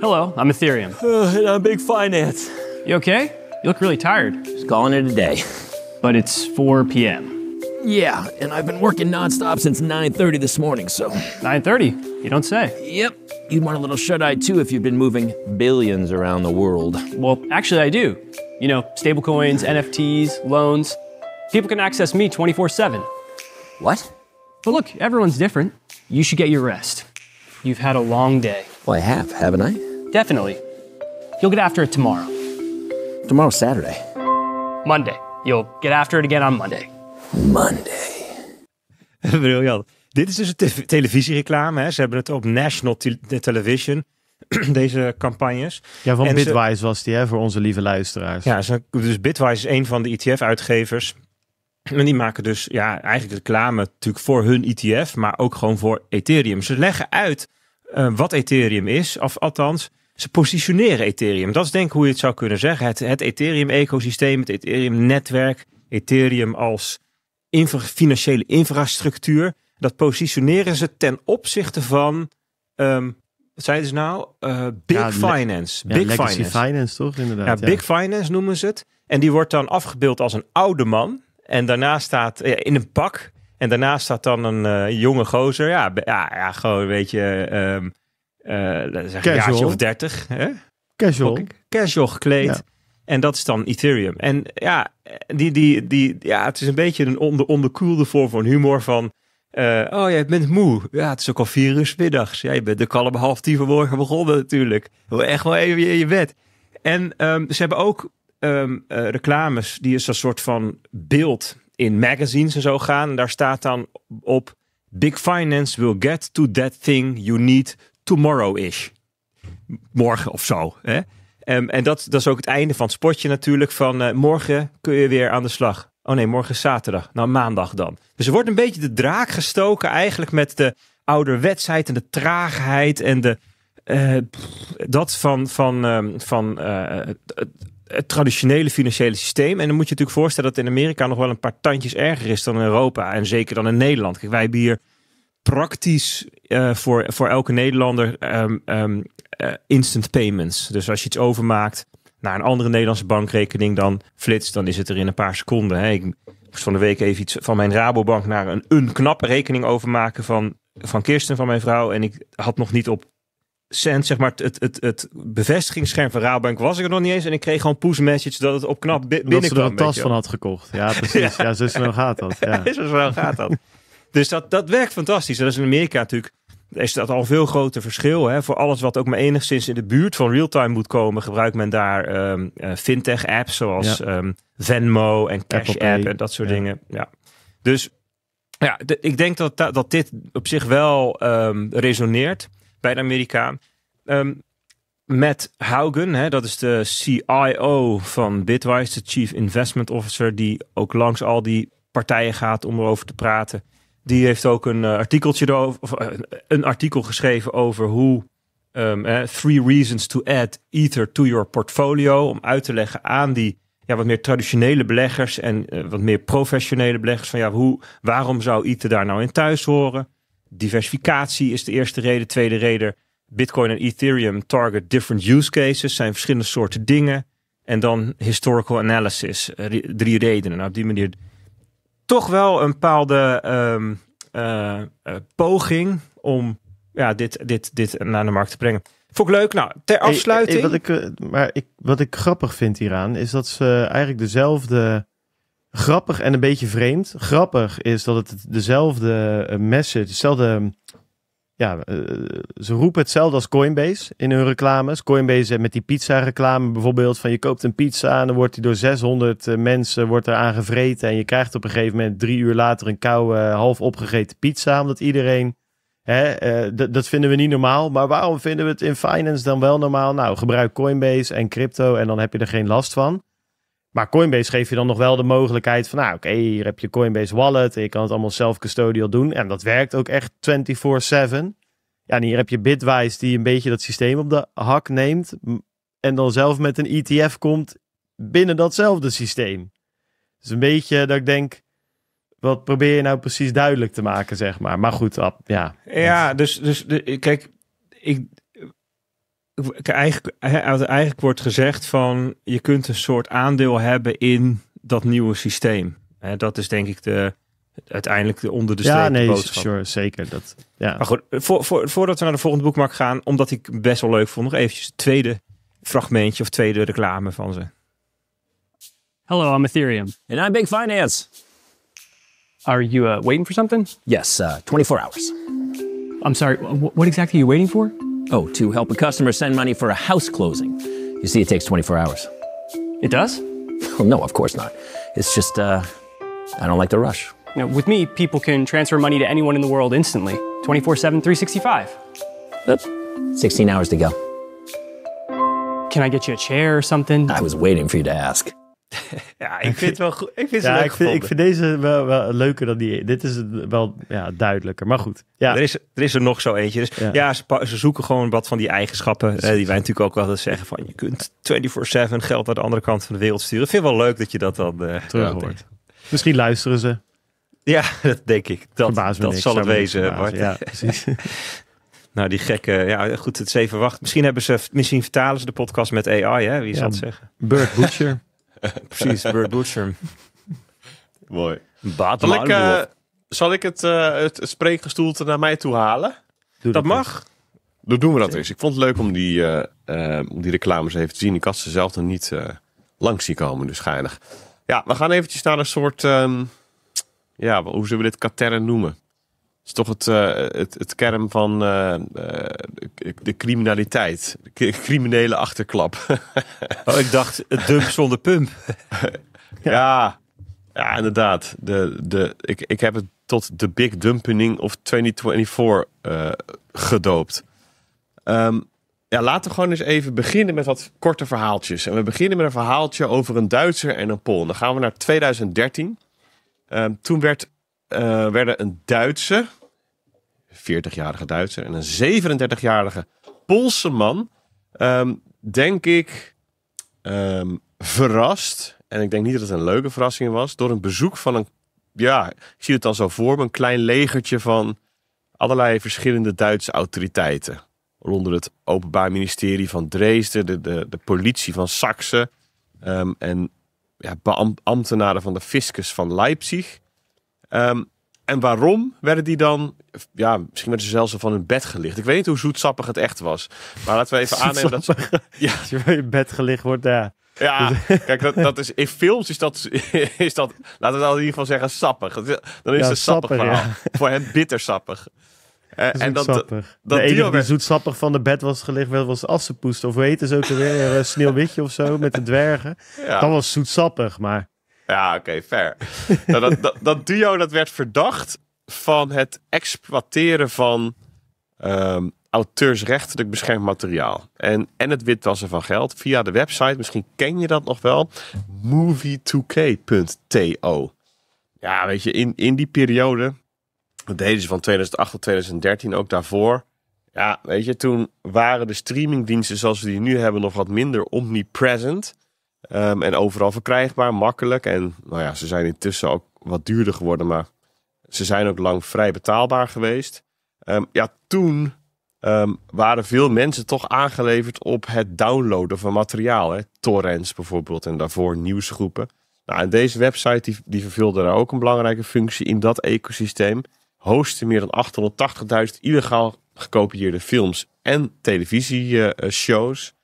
B: Hello, I'm Ethereum. Eh, I'm Big Finance. You okay? You look really tired. Just calling it a day. But it's 4 p.m. Yeah, and I've been working nonstop since 9.30 this morning, so... 9.30? You don't say. Yep. You'd want a little shut-eye, too, if you've been moving billions around the world. Well, actually, I do. You know, stablecoins, NFTs, loans. People can access me 24-7. What? But look, everyone's different. You should get your rest. You've had a long day. Well, I have, haven't I? Definitely. You'll get after it tomorrow. Tomorrow's Saturday. Monday. You'll get after it again on Monday. Monday. Briljant. Dit is dus een te televisiereclame. Hè. Ze hebben het op national television. deze campagnes. Ja, van Bitwise was die, hè, voor onze lieve luisteraars. Ja, dus Bitwise is een van de ETF-uitgevers. En die maken dus ja, eigenlijk reclame natuurlijk voor hun ETF, maar ook gewoon voor Ethereum. Ze leggen uit eh, wat Ethereum is, of althans ze positioneren Ethereum. Dat is denk ik hoe je het zou kunnen zeggen. Het, het Ethereum-ecosysteem, het Ethereum-netwerk, Ethereum als financiële infrastructuur. Dat positioneren ze ten opzichte van um, wat zeiden ze nou? Eh, big finance. big finance.
A: toch? Inderdaad. Ja, big
B: finance noemen ze het. En die wordt dan afgebeeld als een oude man. En daarna staat eh, in een pak. En daarna staat dan een eh, jonge gozer. Ja, ja, gewoon weet je. Ehm, eh, een jaartje of 30. Hè? Casual. Casual gekleed. En dat is dan Ethereum. En ja, die, die, die, ja het is een beetje een onder, onderkoelde vorm van humor van... Eh, oh, jij bent moe. Ja, het is ook al vier uur middags. Jij bent de kalm half tien vanmorgen begonnen natuurlijk. Wil echt wel even in je bed. En ehm, ze hebben ook ehm, eh, reclames die is een soort van beeld in magazines en zo gaan. En daar staat dan op... Big finance will get to that thing you need tomorrow-ish. Morgen of zo. Hè? Ehm, en dat, dat is ook het einde van het spotje natuurlijk. Van eh, morgen kun je weer aan de slag. Oh nee, morgen is zaterdag. Nou, maandag dan. Dus er wordt een beetje de draak gestoken eigenlijk met de ouderwetsheid en de traagheid en de, eh, dat van, van, ehm, van eh, het, het traditionele financiële systeem. En dan moet je natuurlijk voorstellen dat in Amerika nog wel een paar tandjes erger is dan in Europa en zeker dan in Nederland. wij hebben hier praktisch eh, voor, voor elke Nederlander ehm, ehm, eh, instant payments. Dus als je iets overmaakt naar een andere Nederlandse bankrekening dan flits, dan is het er in een paar seconden. Hè. Ik moest van de week even iets van mijn Rabobank naar een, een knappe rekening overmaken van, van Kirsten, van mijn vrouw. En ik had nog niet op cent, zeg maar, het, het, het bevestigingsscherm van Rabobank was ik er nog niet eens. En ik kreeg gewoon push message dat het op knap binnenkwam. Dat ze er een tas van had gekocht. Ja, precies. ja. ja, zo snel gaat dat. Ja. zo snel gaat dat. Dus dat, dat werkt fantastisch. Dat is in Amerika natuurlijk is dat al veel groter verschil. Hè? Voor alles wat ook maar enigszins in de buurt van real-time moet komen, gebruikt men daar ehm, eh, fintech-apps zoals ehm, Venmo en Cash App en dat soort dingen. Ja. Dus ja, ik denk dat, dat dit op zich wel ehm, resoneert bij de Amerikaan. Matt Haugen, hè, dat is de CIO van Bitwise, de Chief Investment Officer, die ook langs al die partijen gaat om erover te praten. Die heeft ook een eh, artikeltje erover, of, eh, een artikel geschreven over hoe ehm, three reasons to add Ether to your portfolio. Om uit te leggen aan die ja, wat meer traditionele beleggers en eh, wat meer professionele beleggers. Van ja, hoe, waarom zou Ether daar nou in thuis horen? Diversificatie is de eerste reden. Tweede reden, Bitcoin en Ethereum target different use cases. Zijn verschillende soorten dingen. En dan historical analysis. drie redenen. Nou, op die manier toch wel een bepaalde ehm, eh, eh, poging om ja, dit, dit, dit naar de markt te brengen. Vond ik leuk. Nou, ter afsluiting. wat, ik,
A: eh, maar ik, wat ik grappig vind hieraan is dat ze eigenlijk dezelfde. Grappig en een beetje vreemd. Grappig is dat het dezelfde message, dezelfde ja, eh, ze roepen hetzelfde als Coinbase in hun reclames. Coinbase met die pizza-reclame bijvoorbeeld. Van je koopt een pizza en dan wordt die door 600 eh, mensen wordt er aangevreten. En je krijgt op een gegeven moment drie uur later een koude, eh, half opgegeten pizza. Omdat iedereen. Hè, dat vinden we niet normaal. Maar waarom vinden we het in finance dan wel normaal? Nou, gebruik Coinbase en crypto en dan heb je er geen last van. Maar Coinbase geeft je dan nog wel de mogelijkheid van, nou oké, hier heb je Coinbase Wallet, je kan het allemaal zelf custodial doen. En dat werkt ook echt 24/7. Ja, en hier heb je Bitwise die een beetje dat systeem op de hak neemt en dan zelf met een ETF komt binnen datzelfde systeem. Dus een beetje dat ik denk, wat probeer je nou precies duidelijk te maken, zeg maar. Maar goed, ja.
B: Ja, dus, dus kijk, ik, eigenlijk, eh, eigenlijk wordt gezegd van je kunt een soort aandeel hebben in dat nieuwe systeem. Dat is denk ik de, uiteindelijk de onder de streep ja, nee, boodschap. zeker. Dat, ja. Maar goed, voor, voor, voordat we naar de volgende boekmark gaan, omdat ik best wel leuk vond, nog eventjes het tweede fragmentje of tweede reclame van ze. Hello, I'm Ethereum. And I'm Big Finance. Are you uh, waiting for something? Yes, uh, 24 hours. I'm sorry, what exactly are you waiting for? Oh, to help a customer send money for a house closing. You see, it takes 24 hours. It does? Well, no, of course not. It's just, uh, I don't like the rush. Now, with me, people can transfer money to anyone in the world instantly 24 7, 365. Oops. 16 hours to go. Can I get you a chair or something? I was waiting for you to ask. ja, ik vind wel goed. Ik vind, ja, ik vind, ik vind, deze wel, leuker dan die. Dit is wel ja, duidelijker. Maar goed. Ja. Er, is, er is er nog zo eentje. Dus ja, ze, zoeken gewoon wat van die eigenschappen. die wij natuurlijk ook wel eens zeggen van je kunt 24-7 geld naar de andere kant van de wereld sturen. Ik vind wel leuk dat je dat dan uh, terug hoort. Misschien
A: luisteren ze.
B: Ja, dat denk ik. Dat, dat zal het wezen. Bart. Ja, precies. nou, die gekke. Ja, goed, het is even wachten. Misschien, hebben ze, misschien vertalen ze de podcast met AI, hè? Wie zal het zeggen? Bert Butcher. Precies, Bert Butcher. Mooi. Baat zal, ik, eh,
C: zal ik het, eh, het spreekgestoelte naar mij toe halen? dat, mag. Dan doen we dat eens. Ik vond het leuk om die, eh, die reclames even te zien. Ik had ze zelf nog niet langs zien komen, dus geinig. Ja, we gaan eventjes naar een soort... Ehm, ja, hoe zullen we dit kateren noemen? is toch het, eh, het, het, kern van de, eh, eh, de criminaliteit. De criminele achterklap. oh, ik dacht, het dump zonder pump. ja. ja, inderdaad. De, de, ik, ik heb het tot de Big Dumpening of 2024 gedoopt. Ehm, ja, laten we gewoon eens even beginnen met wat korte verhaaltjes. En we beginnen met een verhaaltje over een Duitser en een Pool. Dan gaan we naar 2013. Ehm, toen werd uh, werden een Duitse, 40-jarige Duitser en een 37-jarige Poolse man, ehm, denk ik, ehm, verrast. En ik denk niet dat het een leuke verrassing was. Door een bezoek van een, ja, ik zie het dan zo voor me, een klein legertje van allerlei verschillende Duitse autoriteiten. Ronder het Openbaar Ministerie van Dresden, de, de, de politie van Saksen ehm, en ja, ambtenaren van de fiscus van Leipzig. Ehm, en waarom werden die dan... Ja, misschien werden ze zelfs van hun bed gelicht. Ik weet niet hoe zoetsappig het echt was. Maar laten we even aannemen dat ze...
A: Ja. Als je van je bed gelicht wordt, ja...
C: Ja, dus- kijk, dat, dat is, in films is dat, is dat, laten we het in ieder geval zeggen, sappig. Dan is het sappig, Ja. Voor hen bittersappig. Eh, en dat, dat de enige die,
A: zoetsappig van de bed was gelicht, was Assenpoest. Of weet heet het ook weer eh, Sneeuwwitje of zo, met de dwergen. Ja. Dat was zoetsappig, maar...
C: Ja, oké, fair. Nou, dat, dat, duo dat werd verdacht van het exploiteren van um, auteursrechtelijk beschermd materiaal. En, en het witwassen van geld via de website, misschien ken je dat nog wel, movie2k.to. Ja, weet je, in, in die periode, dat deden ze van 2008 tot 2013, ook daarvoor. Ja, weet je, toen waren de streamingdiensten zoals we die nu hebben nog wat minder omnipresent. Ehm, en overal verkrijgbaar, makkelijk. En nou ja, ze zijn intussen ook wat duurder geworden, maar ze zijn ook lang vrij betaalbaar geweest. Ehm, ja, toen ehm, waren veel mensen toch aangeleverd op het downloaden van materiaal. Torrents bijvoorbeeld en daarvoor nieuwsgroepen. Nou, en deze website die, die vervulde daar ook een belangrijke functie in dat ecosysteem. Hostte meer dan 880.000 illegaal gekopieerde films en televisieshows.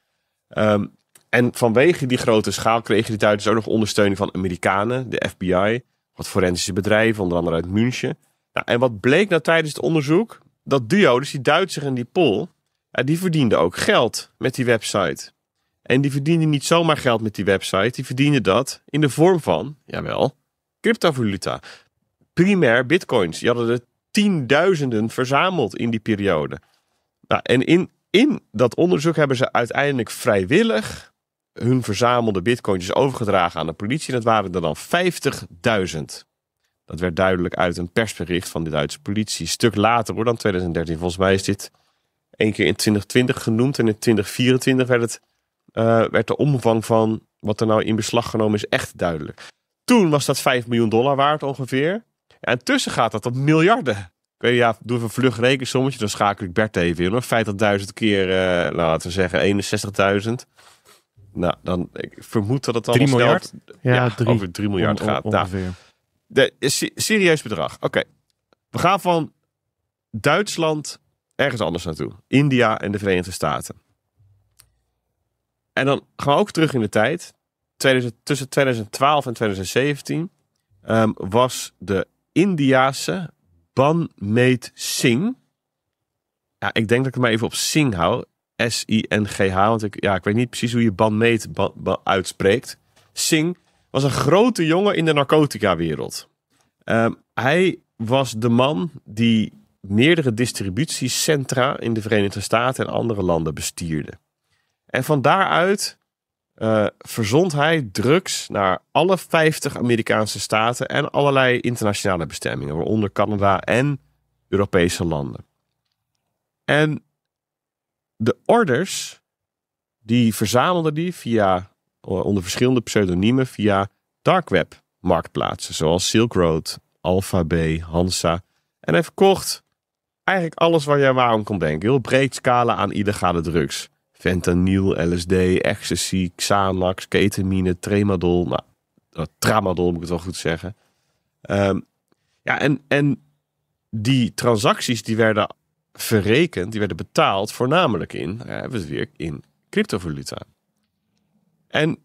C: Um, en vanwege die grote schaal kregen die Duitsers ook nog ondersteuning van Amerikanen, de FBI, wat forensische bedrijven, onder andere uit München. Nou, en wat bleek nou tijdens het onderzoek? Dat duo, dus die Duitser en die Pol, ja, die verdienden ook geld met die website. En die verdienden niet zomaar geld met die website, die verdienden dat in de vorm van, jawel, cryptovaluta. Primair bitcoins. Die hadden er tienduizenden verzameld in die periode. Nou, en in, in dat onderzoek hebben ze uiteindelijk vrijwillig hun verzamelde bitcoins overgedragen aan de politie. En dat waren er dan 50.000. Dat werd duidelijk uit een persbericht van de Duitse politie. Een stuk later hoor, dan 2013. Volgens mij is dit één keer in 2020 genoemd. En in 2024 werd, het, eh, werd de omvang van wat er nou in beslag genomen is echt duidelijk. Toen was dat 5 miljoen dollar waard ongeveer. En tussen gaat dat tot miljarden. Ik weet ja, doe even een vlug rekensommetje. Dan schakel ik Bert even in. 50.000 keer, eh, nou, laten we zeggen 61.000. Nou, dan, ik vermoed dat het dan 3 miljard? Ja, ja over 3 miljard gaat. Nou, ongeveer. Nou, is serieus bedrag. Oké. We gaan van Duitsland ergens anders naartoe. India en de Verenigde Staten. En dan gaan we ook terug in de tijd. 2000, tussen 2012 en 2017 ehm, was de Indiase Banmeet Singh. Ja, ik denk dat ik maar even op Singh hou. S-I-N-G-H. Want ik, ja, ik weet niet precies hoe je Banmeet uitspreekt. Singh was een grote jongen in de narcoticawereld. Ehm, hij was de man die meerdere distributiecentra in de Verenigde Staten en andere landen bestierde. En van daaruit eh, verzond hij drugs naar alle 50 Amerikaanse staten en allerlei internationale bestemmingen, waaronder Canada en Europese landen. En de orders, die verzamelden die via, eh, onder verschillende pseudoniemen via dark web marktplaatsen. Zoals Silk Road, B, Hansa. En hij verkocht eigenlijk alles waar jij waarom aan kon denken. Heel breed scala aan illegale drugs. Fentanyl, LSD, ecstasy, Xanax, ketamine, tremadol. Nou, eh, tramadol moet ik het wel goed zeggen. Ehm, ja, en, en die transacties die werden verrekend, die werden betaald voornamelijk in, ja, hebben het weer, in cryptovaluta. En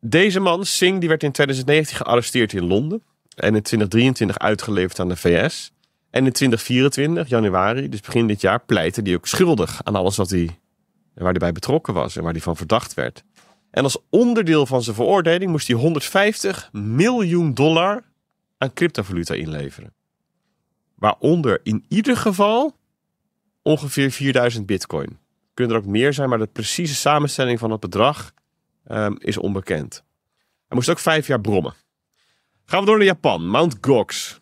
C: deze man, Singh, die werd in 2019 gearresteerd in Londen en in 2023 uitgeleverd aan de VS. En in 2024, januari, dus begin dit jaar, pleitte hij ook schuldig aan alles wat hij, waar hij bij betrokken was en waar hij van verdacht werd. En als onderdeel van zijn veroordeling moest hij 150 miljoen dollar aan cryptovaluta inleveren. Waaronder in ieder geval ongeveer 4000 bitcoin. Kunnen er ook meer zijn, maar de precieze samenstelling van het bedrag ehm, is onbekend. Hij moest ook vijf jaar brommen. Gaan we door naar Japan. Mount Gox.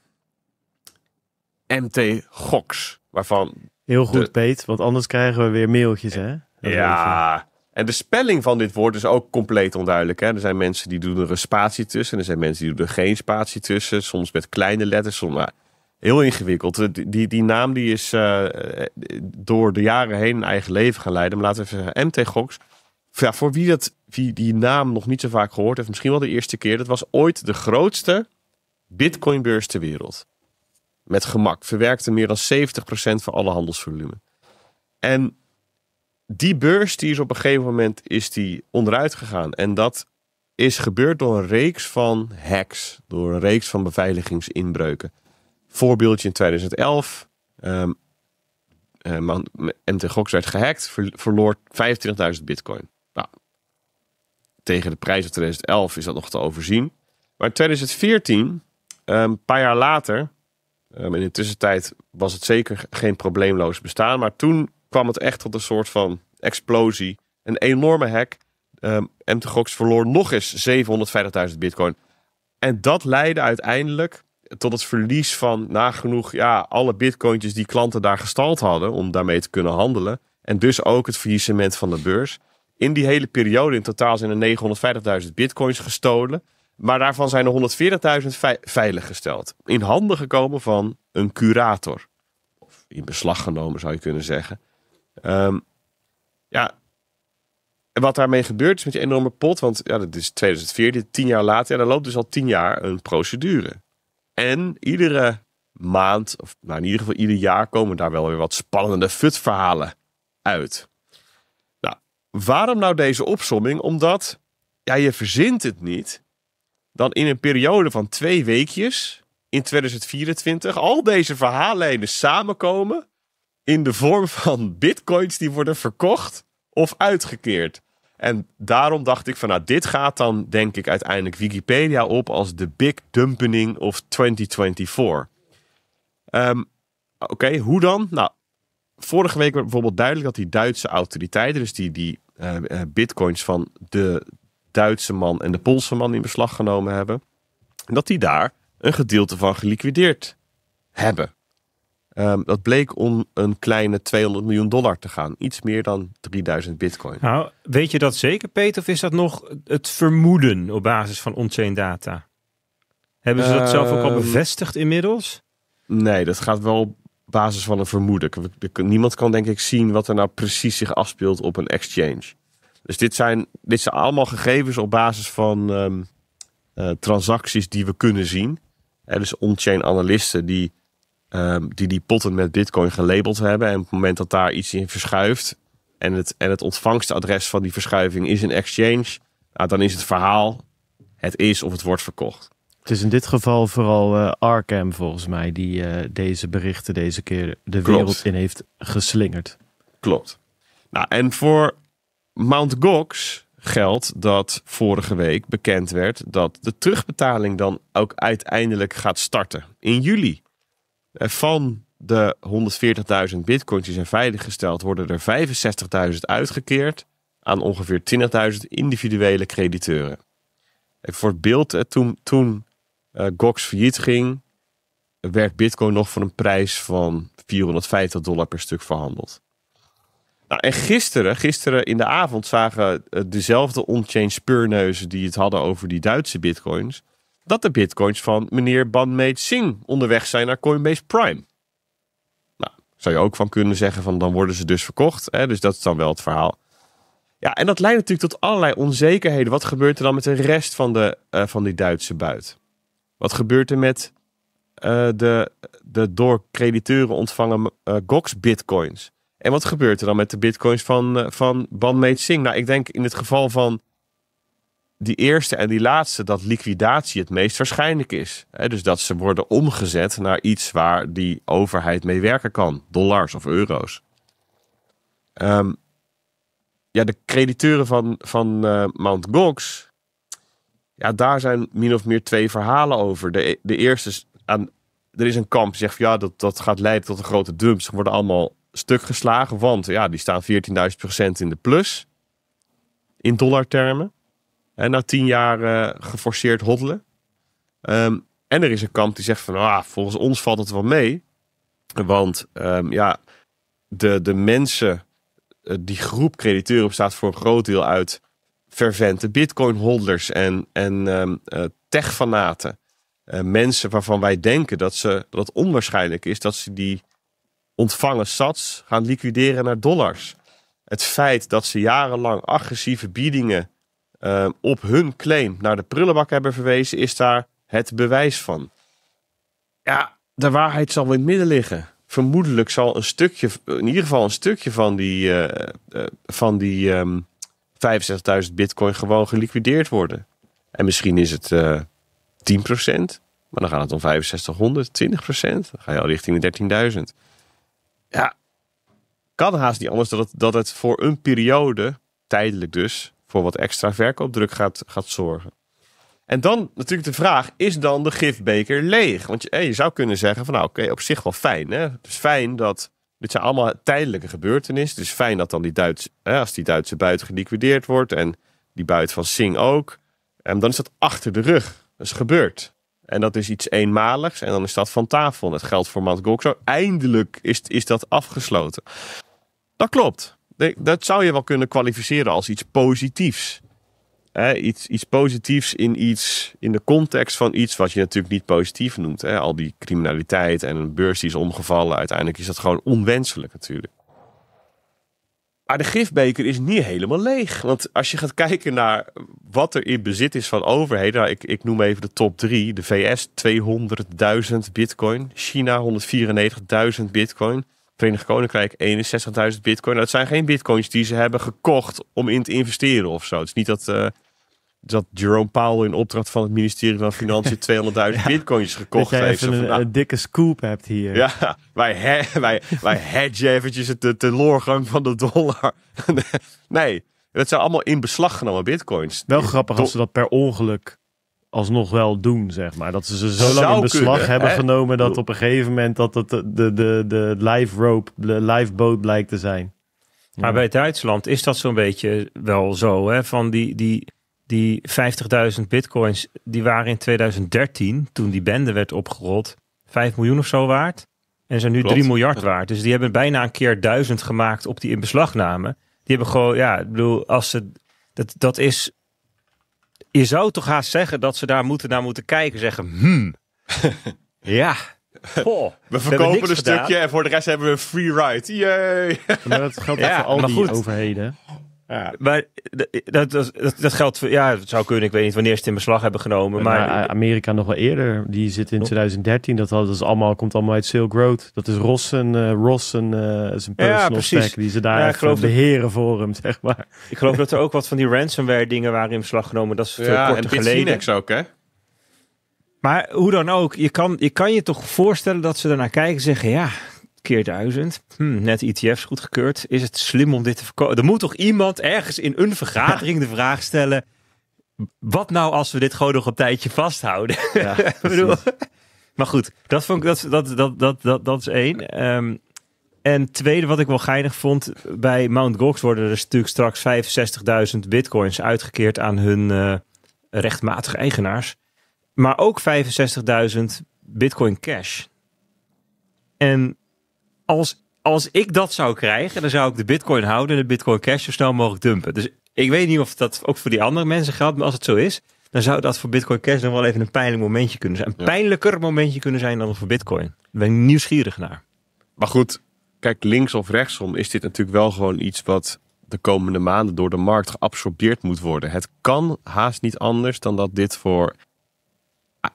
C: MT Gox. Waarvan...
A: Heel goed, de... Peet. Want anders krijgen we weer mailtjes, hè?
C: ja. En de spelling van dit woord is ook compleet onduidelijk. Hè? Er zijn mensen die doen er een spatie tussen. er zijn mensen die doen er geen spatie tussen. Soms met kleine letters. Soms, nou, Heel ingewikkeld. Eh, die, die naam die is eh, door de jaren heen een eigen leven gaan leiden. Maar laten we even zeggen, MT Gox. voor wie, dat, die naam nog niet zo vaak gehoord heeft, misschien wel de eerste keer. Dat was ooit de grootste bitcoinbeurs ter wereld. Met gemak. Verwerkte meer dan 70% van alle handelsvolume. En die beurs die is op een gegeven moment is die onderuit gegaan. En dat is gebeurd door een reeks van hacks. Door een reeks van beveiligingsinbreuken. Voorbeeldje in 2011. Um, uh, MT Gox werd gehackt, verloor 25.000 bitcoin. Nou, tegen de prijs van 2011 is dat nog te overzien. Maar in 2014, ehm, een paar jaar later, ehm, in de tussentijd was het zeker geen probleemloos bestaan, maar toen kwam het echt tot een soort van explosie. Een enorme hack. Um, ehm, Gox verloor nog eens 750.000 bitcoin. En dat leidde uiteindelijk tot het verlies van nagenoeg ja, alle bitcointjes die klanten daar gestald hadden om daarmee te kunnen handelen. En dus ook het faillissement van de beurs. In die hele periode in totaal zijn er 950.000 bitcoins gestolen. Maar daarvan zijn er 140.000 ve veiliggesteld. In handen gekomen van een curator. Of in beslag genomen zou je kunnen zeggen. Um, ja, wat daarmee gebeurt is met die enorme pot. Want ja, dat is 2014, tien jaar later. En ja, er loopt dus al tien jaar een procedure. En iedere maand, of nou in ieder geval ieder jaar, komen daar wel weer wat spannende FUT-verhalen uit. Nou, waarom nou deze opsomming? Omdat ja, je verzint het niet. Dan in een periode van twee weekjes in 2024 al deze verhaallijnen samenkomen in de vorm van bitcoins die worden verkocht of uitgekeerd. En daarom dacht ik van nou, dit gaat dan denk ik uiteindelijk Wikipedia op als de big dumpening of 2024. Ehm, oké, hoe dan? Nou, vorige week werd bijvoorbeeld duidelijk dat die Duitse autoriteiten, dus die, die eh, eh, bitcoins van de Duitse man en de Poolse man in beslag genomen hebben, dat die daar een gedeelte van geliquideerd hebben. Ehm, dat bleek om een kleine 200 miljoen dollar te gaan. Iets meer dan 3000
B: bitcoin. Nou, weet je dat zeker, Peter? Of is dat nog het vermoeden op basis van on data?
C: Hebben ze dat zelf ook al ehm, bevestigd
B: inmiddels?
C: Nee, dat gaat wel op basis van een vermoeden. Niemand kan denk ik zien wat er nou precies zich afspeelt op een exchange. Dus dit zijn, dit zijn allemaal gegevens op basis van ehm, eh, transacties die we kunnen zien. dus on-chain analisten die Ehm, die die potten met bitcoin gelabeld hebben. En op het moment dat daar iets in verschuift en het, en het ontvangstadres van die verschuiving is een exchange, nou, dan is het verhaal het is of het wordt verkocht.
A: Het is in dit geval vooral uh, Arkham volgens mij die eh, deze berichten
C: deze keer de wereld in heeft geslingerd. Klopt. Nou, en voor Mount Gox geldt dat vorige week bekend werd dat de terugbetaling dan ook uiteindelijk gaat starten in juli. Eh, van de 140.000 bitcoins die zijn veiliggesteld, worden er 65.000 uitgekeerd aan ongeveer 20.000 individuele crediteuren. Voorbeeld: voor het beeld, eh, toen, toen eh, Gox failliet ging, werd bitcoin nog voor een prijs van 450 dollar per stuk verhandeld. Nou, en gisteren, gisteren in de avond zagen dezelfde on-chain speurneuzen die het hadden over die Duitse bitcoins, dat de bitcoins van meneer Banmeet Singh onderweg zijn naar Coinbase Prime. Nou, zou je ook van kunnen zeggen van dan worden ze dus verkocht. Hè? Dus dat is dan wel het verhaal. Ja, en dat leidt natuurlijk tot allerlei onzekerheden. Wat gebeurt er dan met de rest van, de, eh, van die Duitse buit? Wat gebeurt er met eh, de, de door crediteuren ontvangen uh, eh, GOX-bitcoins? En wat gebeurt er dan met de bitcoins van, van Banmeet Singh? Nou, ik denk in het geval van die eerste en die laatste, dat liquidatie het meest waarschijnlijk is. dus dat ze worden omgezet naar iets waar die overheid mee werken kan, dollars of euro's. Ehm, ja, de crediteuren van, van eh, Mount Gox, ja, daar zijn min of meer twee verhalen over. De, de eerste is, er is een kamp die zegt ja, dat, dat gaat leiden tot een grote dump. Ze worden allemaal stuk geslagen, want ja, die staan 14.000% in de plus. In dollartermen. En eh, na tien jaar eh, geforceerd hoddelen. Ehm, en er is een kamp die zegt van, ah, volgens ons valt het wel mee. Want ehm, ja, de, de mensen, eh, die groep crediteuren bestaat voor een groot deel uit fervente bitcoin-holders en, en ehm, tech-fanaten. mensen waarvan wij denken dat, ze, dat het onwaarschijnlijk is dat ze die ontvangen sats gaan liquideren naar dollars. Het feit dat ze jarenlang agressieve biedingen Ehm, op hun claim naar de prullenbak hebben verwezen, is daar het bewijs van. Ja, de waarheid zal in het midden liggen. Vermoedelijk zal een stukje, in ieder geval een stukje van die, eh, eh, van die 65.000 ehm, bitcoin gewoon geliquideerd worden. En misschien is het 10%, eh, maar dan gaat het om 6500, 20%. Dan ga je al richting de 13.000. Ja, kan haast niet anders dat het, dat het voor een periode, tijdelijk dus, voor wat extra verkoopdruk gaat, gaat zorgen. En dan natuurlijk de vraag, is dan de gifbeker leeg? Want je, eh, je zou kunnen zeggen van nou oké, op zich wel fijn. Hè? Het is fijn dat, dit zijn allemaal tijdelijke gebeurtenissen. Het is fijn dat dan die Duits, hè, als die Duitse buit geliquideerd wordt en die buit van Sing ook. En ehm, dan is dat achter de rug. Dat is gebeurd. En dat is iets eenmaligs en dan is dat van tafel. Het geldt voor Mount Gox. Eindelijk is, is dat afgesloten. Dat klopt dat zou je wel kunnen kwalificeren als iets positiefs. iets, iets positiefs in, iets, in de context van iets wat je natuurlijk niet positief noemt. Al die criminaliteit en een beurs die is omgevallen, uiteindelijk is dat gewoon onwenselijk natuurlijk. Maar de gifbeker is niet helemaal leeg. Want als je gaat kijken naar wat er in bezit is van overheden. Nou, ik, ik noem even de top drie. De VS 200.000 bitcoin. China 194.000 bitcoin. Verenigd Koninkrijk 61.000 bitcoin. Dat nou, zijn geen bitcoins die ze hebben gekocht om in te investeren of zo. Het is niet dat, eh, dat Jerome Powell in opdracht van het ministerie van Financiën 200.000 bitcoins gekocht dat jij heeft. Even een, nou
A: een, dikke scoop hebt hier. Ja,
C: wij, he, wij, wij hedgen eventjes het, de teleurgang van de dollar. nee, dat zijn allemaal in beslag genomen bitcoins. Wel grappig als ze
A: dat per ongeluk alsnog wel doen, zeg maar. Dat ze ze zo lang in beslag hebben genomen dat op een gegeven moment dat het de, de, de, de live rope, de boat blijkt te zijn. Maar bij
B: Duitsland is dat zo'n beetje wel zo, hè? Van die, die, die 50.000 bitcoins, die waren in 2013, toen die bende werd opgerold, 5 miljoen of zo waard. En zijn nu 3 miljard waard. Dus die hebben bijna een keer duizend gemaakt op die inbeslagname. Die hebben gewoon, ja, ik bedoel, als ze. Dat, dat is je zou toch haast zeggen dat ze daar moeten naar moeten kijken. Zeggen, hmm, ja. we verkopen een stukje
C: en voor de rest hebben we een free ride. Yay. Maar dat geldt ja, voor al die
B: overheden. Ja. Maar dat, dat, dat, geldt voor, ja, het zou kunnen. Ik weet niet wanneer ze het in beslag hebben genomen. Maar...
A: Eh, Amerika nog wel eerder. Die zit in 2013. Dat, dat is allemaal, komt allemaal uit Silk growth. Dat is Rossen, uh, eh, Rossen uh, eh, is een personal ja, stack die ze daar ja, geloof beheren voor hem, zeg maar.
B: Ik geloof dat er ook wat van die ransomware dingen waren in beslag genomen. Dat is veel ja, en geleden. ook, hè? Maar hoe dan ook, je kan, je kan je toch voorstellen dat ze daarnaar kijken en zeggen: ja, keer duizend. Hm, net ETF's goedgekeurd. Is het slim om dit te verkopen? Er moet toch iemand ergens in een vergadering de vraag stellen. Wat nou als we dit gewoon nog een tijdje vasthouden? Ja, maar goed, dat, vond ik, dat, dat, dat, dat, dat, dat is één. Ehm, en tweede, wat ik wel geinig vond, bij Mount Gox worden er natuurlijk straks 65.000 bitcoins uitgekeerd aan hun eh, rechtmatige eigenaars. Maar ook 65.000 bitcoin cash. En als, als ik dat zou krijgen, dan zou ik de bitcoin houden en de bitcoin cash zo snel mogelijk dumpen. Dus ik weet niet of dat ook voor die andere mensen geldt, maar als het zo is, dan zou dat voor bitcoin cash nog wel even een pijnlijk momentje kunnen zijn. Een pijnlijker momentje kunnen zijn dan voor bitcoin. Daar ben ik nieuwsgierig naar.
C: Maar goed, kijk, links of rechtsom is dit natuurlijk wel gewoon iets wat de komende maanden door de markt geabsorbeerd moet worden. Het kan haast niet anders dan dat dit voor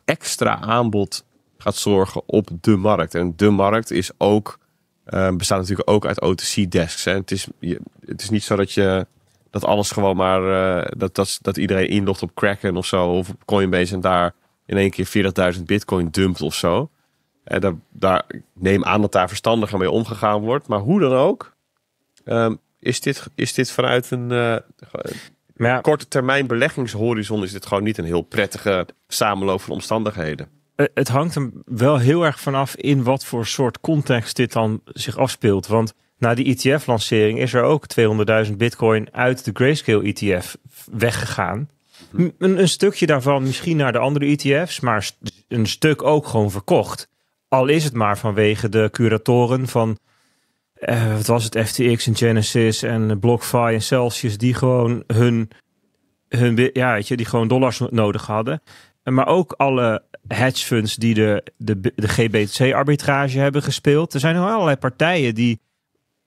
C: extra aanbod gaat zorgen op de markt. En de markt is ook Ehm, bestaat natuurlijk ook uit OTC-desks. Het, is, het is niet zo dat je dat alles gewoon maar eh, dat, dat, dat iedereen inlogt op Kraken of zo of op Coinbase en daar in één keer 40.000 bitcoin dumpt of zo. En daar, daar, neem aan dat daar verstandiger mee omgegaan wordt. Maar hoe dan ook, ehm, is, dit, is dit vanuit een eh, ja. korte termijn beleggingshorizon is dit gewoon niet een heel prettige samenloop van omstandigheden.
B: Eh, het hangt hem wel heel erg vanaf in wat voor soort context dit dan zich afspeelt. Want na die ETF-lancering is er ook 200.000 bitcoin uit de Grayscale ETF weggegaan. Mhm. Een, een, stukje daarvan misschien naar de andere ETF's, maar een stuk ook gewoon verkocht. Al is het maar vanwege de curatoren van, eh, wat was het, FTX en Genesis en BlockFi en Celsius, die gewoon hun, hun ja, weet je, die gewoon dollars nodig hadden maar ook alle hedge funds die de, de, de GBTC-arbitrage hebben gespeeld. Er zijn allerlei partijen die,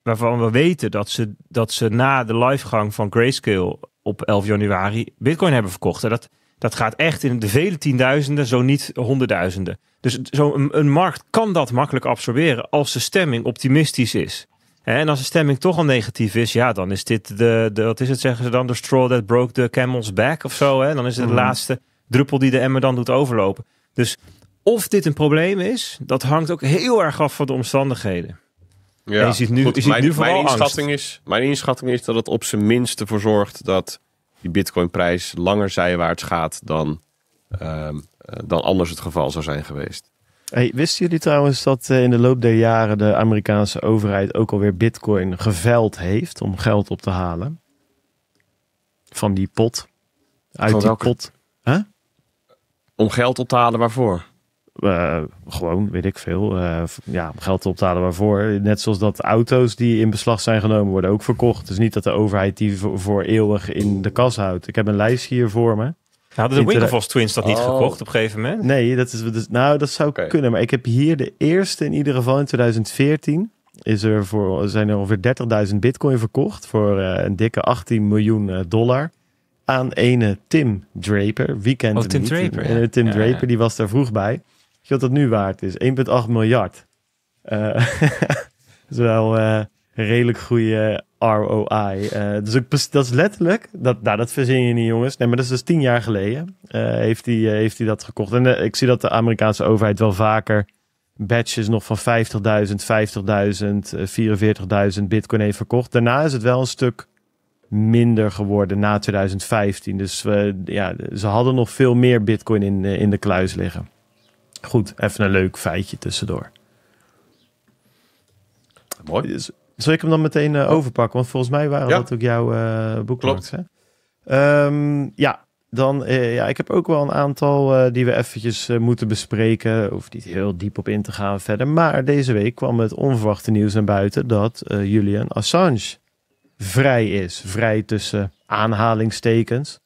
B: waarvan we weten dat ze, dat ze na de livegang van Grayscale op 11 januari Bitcoin hebben verkocht. En dat, dat gaat echt in de vele tienduizenden, zo niet honderdduizenden. Dus zo een markt kan dat makkelijk absorberen als de stemming optimistisch is. En als de stemming toch al negatief is, ja, dan is dit de, de wat is het, zeggen ze dan, de straw that broke the camel's back of zo. Hè? Dan is het de mhm. laatste druppel die de emmer dan doet overlopen. Dus of dit een probleem is, dat hangt ook heel erg af van de omstandigheden.
C: Ja, je ziet nu, Goed, je mijn, nu vooral mijn inschatting Is, mijn inschatting is dat het op zijn minst ervoor zorgt dat die bitcoinprijs langer zijwaarts gaat dan, ehm, eh, dan anders het geval zou zijn geweest.
A: Hey, wisten jullie trouwens dat eh, in de loop der jaren de Amerikaanse overheid ook alweer bitcoin geveld heeft om geld op te halen? Van die pot. Uit die pot. Om
C: geld op te halen waarvoor?
A: Eh, gewoon, weet ik veel. Uh, ja, geld te optalen waarvoor. Net zoals dat auto's die in beslag zijn genomen worden ook verkocht. Dus niet dat de overheid die voor, eeuwig in de kas houdt. Ik heb een lijst hier voor me. Hadden nou, de Winklevoss Twins dat niet oh. gekocht op een gegeven moment? Nee, dat is, dus, nou dat zou kunnen. Maar ik heb hier de eerste in ieder geval in 2014. Is er voor, zijn er ongeveer 30.000 bitcoin verkocht voor eh, een dikke 18 miljoen dollar aan ene Tim Draper. weekend kent oh, Tim Draper. Eh, Tim Draper, die was daar vroeg bij. Weet je wat dat nu waard is? 1,8 miljard. Uh, dat is wel eh, een redelijk goede ROI. dus dat is letterlijk, dat, nou, dat verzin je niet jongens. Nee, maar dat is dus tien jaar geleden heeft hij heeft hij dat gekocht. En ik zie dat de Amerikaanse overheid wel vaker batches nog van 50.000, 50.000, 44.000 bitcoin heeft verkocht. Daarna is het wel een stuk minder geworden na 2015. Dus uh, ja, ze hadden nog veel meer bitcoin in, eh, in de kluis liggen. Goed, even een leuk feitje tussendoor. Mooi. Dus, zal ik hem dan meteen eh, overpakken? Want volgens mij waren dat ook jouw uh, ja, dan, ja, ik heb ook wel een aantal die we eventjes moeten bespreken. of niet heel diep op in te gaan verder. Maar deze week kwam het onverwachte nieuws naar buiten dat Julian Assange vrij is. Vrij tussen aanhalingstekens.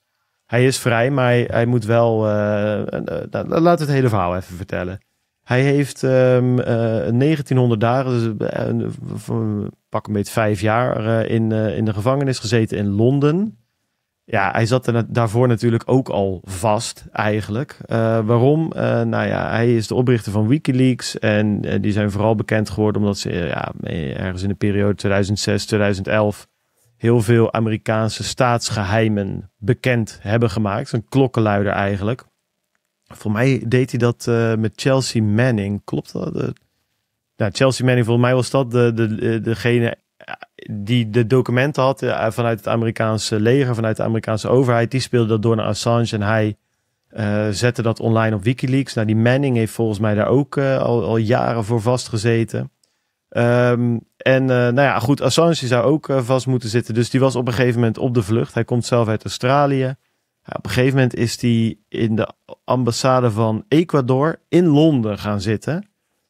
A: Hij is vrij, maar hij, moet wel. Eh, eh, nou, laat het hele verhaal even vertellen. Hij heeft 1900 ehm, eh, dagen, dus, pak een beetje vijf jaar, in, in de gevangenis gezeten in Londen. Ja, hij zat er daarvoor natuurlijk ook al vast, eigenlijk. waarom? nou ja, hij is de oprichter van Wikileaks. En die zijn vooral bekend geworden omdat ze ja, ergens in de periode 2006, 2011 heel veel Amerikaanse staatsgeheimen bekend hebben gemaakt. Een klokkenluider eigenlijk. Voor mij deed hij dat eh, met Chelsea Manning. Klopt dat? Uh, nou, Chelsea Manning, volgens mij was dat de, de, degene eh, die de documenten had eh, vanuit het Amerikaanse leger, vanuit de Amerikaanse overheid. Die speelde dat door naar Assange en hij zette dat online op Wikileaks. Nou, die Manning heeft volgens mij daar ook al, jaren voor vastgezeten. Um, en eh, nou ja, goed, Assange zou ook eh, vast moeten zitten. Dus die was op een gegeven moment op de vlucht. Hij komt zelf uit Australië. op een gegeven moment is hij in de ambassade van Ecuador in Londen gaan zitten.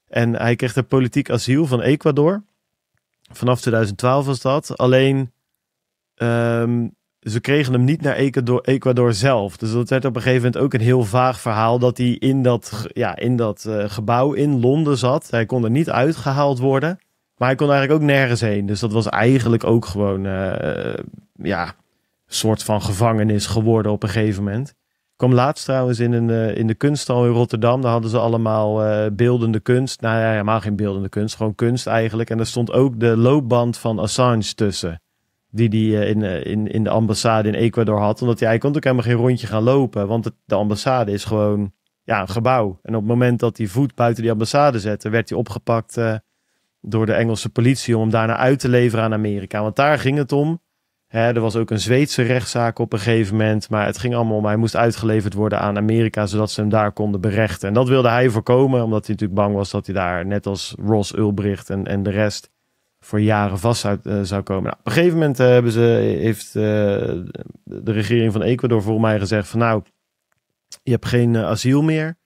A: En hij kreeg er politiek asiel van Ecuador. Vanaf 2012 was dat. Alleen ehm, ze kregen hem niet naar Ecuador, Ecuador, zelf. Dus dat werd op een gegeven moment ook een heel vaag verhaal. Dat hij in dat, ja, in dat eh, gebouw in Londen zat. Hij kon er niet uitgehaald worden. Maar hij kon eigenlijk ook nergens heen. Dus dat was eigenlijk ook gewoon, uh, ja, soort van gevangenis geworden op een gegeven moment. Ik kwam laatst trouwens in, een, eh, in de kunsthal in Rotterdam. Daar hadden ze allemaal eh, beeldende kunst. Nou ja, helemaal geen beeldende kunst, gewoon kunst eigenlijk. En daar stond ook de loopband van Assange tussen. Die, die hij in, in, in de ambassade in Ecuador had. Omdat hij, kon ook helemaal geen rondje gaan lopen. Want de ambassade is gewoon ja, een gebouw. En op het moment dat hij voet buiten die ambassade zette, werd hij opgepakt door de Engelse politie om hem daarna uit te leveren aan Amerika. Want daar ging het om. er was ook een Zweedse rechtszaak op een gegeven moment. Maar het ging allemaal om, hij moest uitgeleverd worden aan Amerika, zodat ze hem daar konden berechten. En dat wilde hij voorkomen, omdat hij natuurlijk bang was dat hij daar, net als Ross Ulbricht en, en de rest, voor jaren vast zou, eh, komen. Nou, op een gegeven moment eh, hebben ze, heeft eh, de regering van Ecuador voor mij gezegd van nou, je hebt geen asiel meer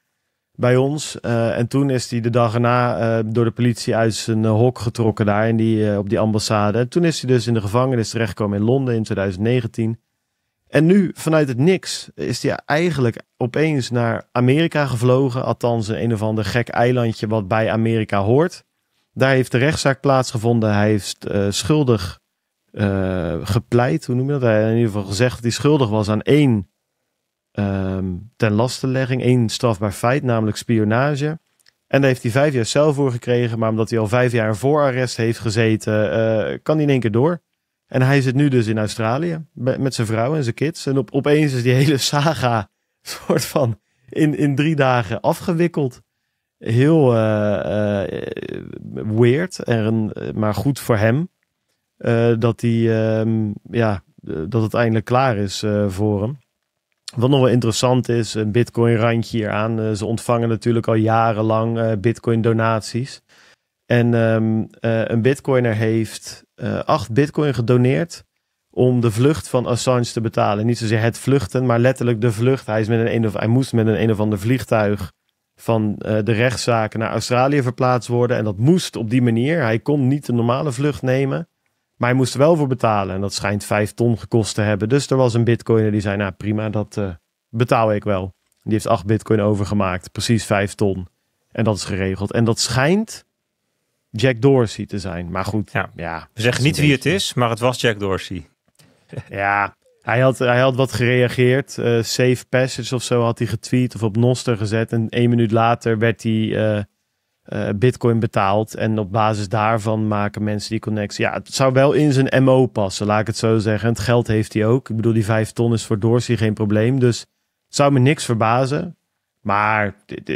A: bij ons. Eh, en toen is hij de dag erna eh, door de politie uit zijn eh, hok getrokken daar in die, op die ambassade. En toen is hij dus in de gevangenis terechtgekomen in Londen in 2019. En nu, vanuit het niks, is hij eigenlijk opeens naar Amerika gevlogen. Althans, een, een of ander gek eilandje wat bij Amerika hoort. Daar heeft de rechtszaak plaatsgevonden. Hij heeft schuldig gepleit, hoe noem je dat? Hij heeft in ieder geval gezegd dat hij schuldig was aan één Ehm, ten lastenlegging. één strafbaar feit, namelijk spionage. En daar heeft hij vijf jaar cel voor gekregen. Maar omdat hij al vijf jaar voorarrest heeft gezeten, eh, kan hij in één keer door. En hij zit nu dus in Australië met zijn vrouw en zijn kids. En op, opeens is die hele saga soort van in, in drie dagen afgewikkeld. Heel eh, eh, weird, en, maar goed voor hem. dat, hij, ehm, ja, dat het eindelijk klaar is voor hem. Wat nog wel interessant is, een Bitcoin-randje hieraan. Eh, ze ontvangen natuurlijk al jarenlang eh, Bitcoin-donaties. En ehm, eh, een Bitcoiner heeft acht Bitcoin gedoneerd om de vlucht van Assange te betalen. Niet zozeer het vluchten, maar letterlijk de vlucht. Hij, is met een, een of, hij moest met een een of ander vliegtuig van de rechtszaken naar Australië verplaatst worden. En dat moest op die manier. Hij kon niet de normale vlucht nemen. Maar hij moest er wel voor betalen. En dat schijnt vijf ton gekost te hebben. Dus er was een bitcoiner die zei, nou prima, dat eh, betaal ik wel. Die heeft acht bitcoin overgemaakt. Precies vijf ton. En dat is geregeld. En dat schijnt Jack Dorsey te zijn. Maar goed, ja. ja We zeggen niet wie
B: het is, maar het was Jack Dorsey. ja,
A: hij had, hij had wat gereageerd. Eh, safe Passage of zo had hij getweet of op Noster gezet. En één minuut later werd hij... Eh, eh, Bitcoin betaalt. En op basis daarvan maken mensen die connectie. Ja, het zou wel in zijn MO passen, laat ik het zo zeggen. het geld heeft hij ook. Ik bedoel, die vijf ton is voor Dorsey geen probleem. Dus het zou me niks verbazen. Maar het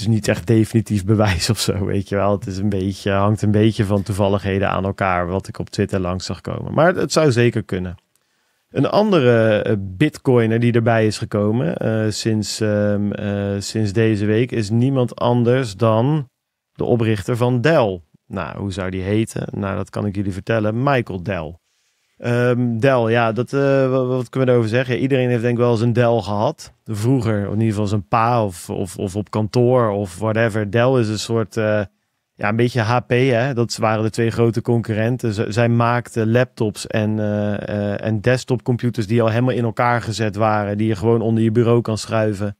A: is niet echt definitief bewijs of zo, weet je wel. Het is een beetje, hangt een beetje van toevalligheden aan elkaar, wat ik op Twitter langs zag komen. Maar het zou zeker kunnen. Een andere eh, bitcoiner die erbij is gekomen eh, sinds, ehm, eh, sinds deze week is niemand anders dan de oprichter van Dell. Nou, hoe zou die heten? Nou, dat kan ik jullie vertellen. Michael Dell. Um, Dell, ja, dat, wat, wat, kunnen we erover zeggen? iedereen heeft denk ik wel eens een Dell gehad. Vroeger, in ieder geval zijn pa of, of, of op kantoor of whatever. Dell is een soort ja, een beetje HP, hè? dat waren de twee grote concurrenten. zij maakten laptops en, uh, uh, en desktopcomputers die al helemaal in elkaar gezet waren, die je gewoon onder je bureau kan schuiven.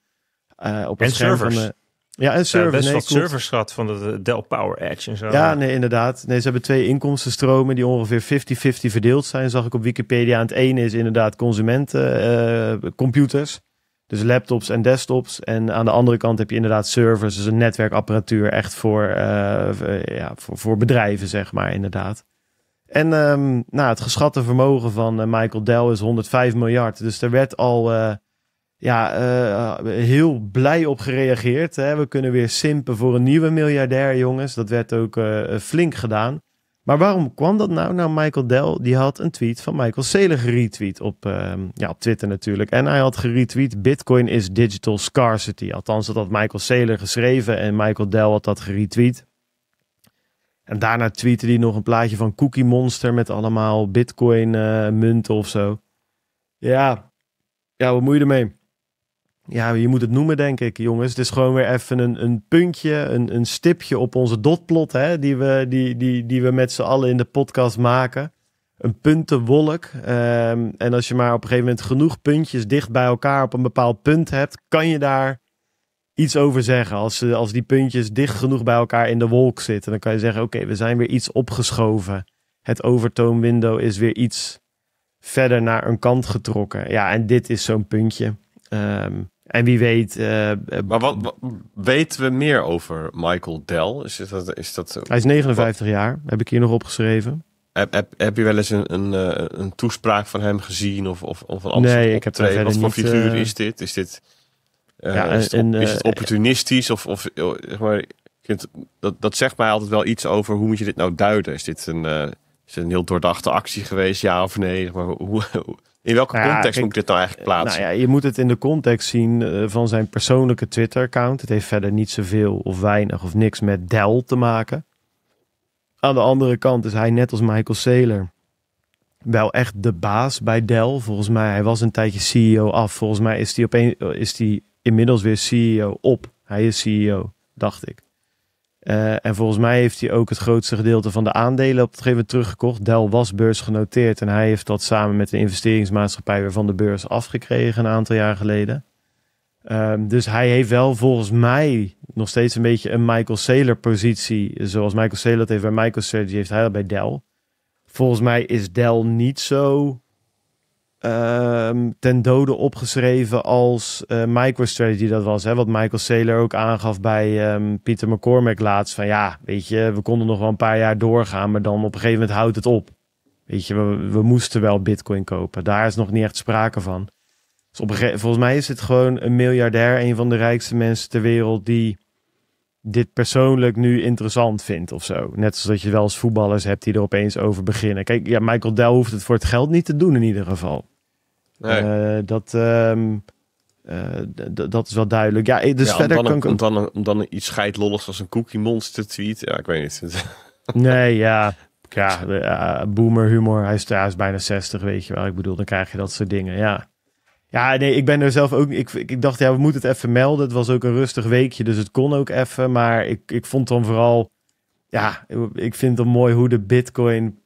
A: Uh, op en een servers. ja, en servers. best wat servers
B: van de Dell Power Edge en zo. Ja, nee,
A: inderdaad. Nee, ze hebben twee inkomstenstromen die ongeveer 50-50 verdeeld zijn, zag ik op Wikipedia. En het ene is inderdaad consumentencomputers. Dus laptops en desktops. En aan de andere kant heb je inderdaad servers, dus een netwerkapparatuur echt voor, eh, eh, ja, voor, voor, bedrijven, zeg maar, inderdaad. En ehm, nou, het geschatte vermogen van eh, Michael Dell is 105 miljard. Dus daar werd al ja, heel blij op gereageerd. Hè. We kunnen weer simpen voor een nieuwe miljardair, jongens. Dat werd ook flink gedaan. Maar waarom kwam dat nou? Nou, Michael Dell die had een tweet van Michael Saylor geretweet op, ehm, ja, op Twitter natuurlijk. En hij had geretweet: Bitcoin is digital scarcity. Althans, dat had Michael Saylor geschreven en Michael Dell had dat geretweet. En daarna tweette hij nog een plaatje van Cookie Monster met allemaal Bitcoin-munten eh, of zo. Ja. ja, wat moet je ermee? ja, je moet het noemen, denk ik, jongens. Het is gewoon weer even een, een puntje, een, een stipje op onze dotplot, hè, die, we, die, die, die we met z'n allen in de podcast maken. Een puntenwolk. Ehm, en als je maar op een gegeven moment genoeg puntjes dicht bij elkaar op een bepaald punt hebt, kan je daar iets over zeggen. Als, als die puntjes dicht genoeg bij elkaar in de wolk zitten, dan kan je zeggen: Oké, we zijn weer iets opgeschoven. Het overtoonwindow is weer iets verder naar een kant getrokken. Ja, en dit is zo'n puntje. Um, en wie weet. Eh, eh, maar wat,
C: weten we meer over Michael Dell? Is dat, is dat, hij is 59
A: jaar, heb ik hier nog opgeschreven.
C: Heb, heb, heb je wel eens een, een, eh, een, toespraak van hem gezien of, of, of Nee, ik heb er Wat voor figuur is dit? Is dit. ja, is, het, en, is, het, opportunistisch of, of zeg maar, dat, dat zegt mij altijd wel iets over hoe moet je dit nou duiden? Is dit een, is dit een heel doordachte actie geweest, ja of nee? Maar hoe, in welke context moet ik dit nou eigenlijk eh, plaatsen? Nou
A: ja, je moet het in de context zien eh, van zijn persoonlijke Twitter-account. Het heeft verder niet zoveel of weinig of niks met Dell te maken. Aan de andere kant is hij net als Michael Saylor wel echt de baas bij Dell. Volgens mij, hij was een tijdje CEO af. Volgens mij is eh, is hij inmiddels weer CEO op. Hij is CEO, dacht ik. Eh, en volgens mij heeft hij ook het grootste gedeelte van de aandelen op het gegeven moment teruggekocht. Dell was beursgenoteerd en hij heeft dat samen met de investeringsmaatschappij weer van de beurs afgekregen een aantal jaar geleden. Ehm, dus hij heeft wel volgens mij nog steeds een beetje een Michael Saylor positie. Zoals Michael Saylor het heeft bij Michael die heeft hij dat bij Dell. Volgens mij is Dell niet zo Ehm, ten dode opgeschreven als uh, MicroStrategy dat was. Hè? Wat Michael Saylor ook aangaf bij um, ehm, Peter McCormack laatst. Van ja, weet je, we konden nog wel een paar jaar doorgaan, maar dan op een gegeven moment houdt het op. Weet je, we, we moesten wel bitcoin kopen. Daar is nog niet echt sprake van. Dus op volgens mij is het gewoon een miljardair, een van de rijkste mensen ter wereld, die dit persoonlijk nu interessant vindt of zo. Net zoals dat je wel eens voetballers hebt die er opeens over beginnen. Kijk, ja, Michael Dell hoeft het voor het geld niet te doen in ieder geval. Nee. Eh, dat, ehm, eh, dat is wel duidelijk. Ja, eh, dus verder om dan, kan een,
C: om dan, om dan iets scheidlolligs als een cookie monster tweet. Ja, ik weet niet.
A: nee, ja. Ja, boomer humor. Hij is, hij is bijna 60, weet je wel. Ik bedoel, dan krijg je dat soort dingen. Ja. Ja, nee, ik ben er zelf ook. Ik, ik dacht, ja, we moeten het even melden. Het was ook een rustig weekje, dus het kon ook even. Maar ik, ik vond dan vooral. Ja, ik vind het mooi hoe de Bitcoin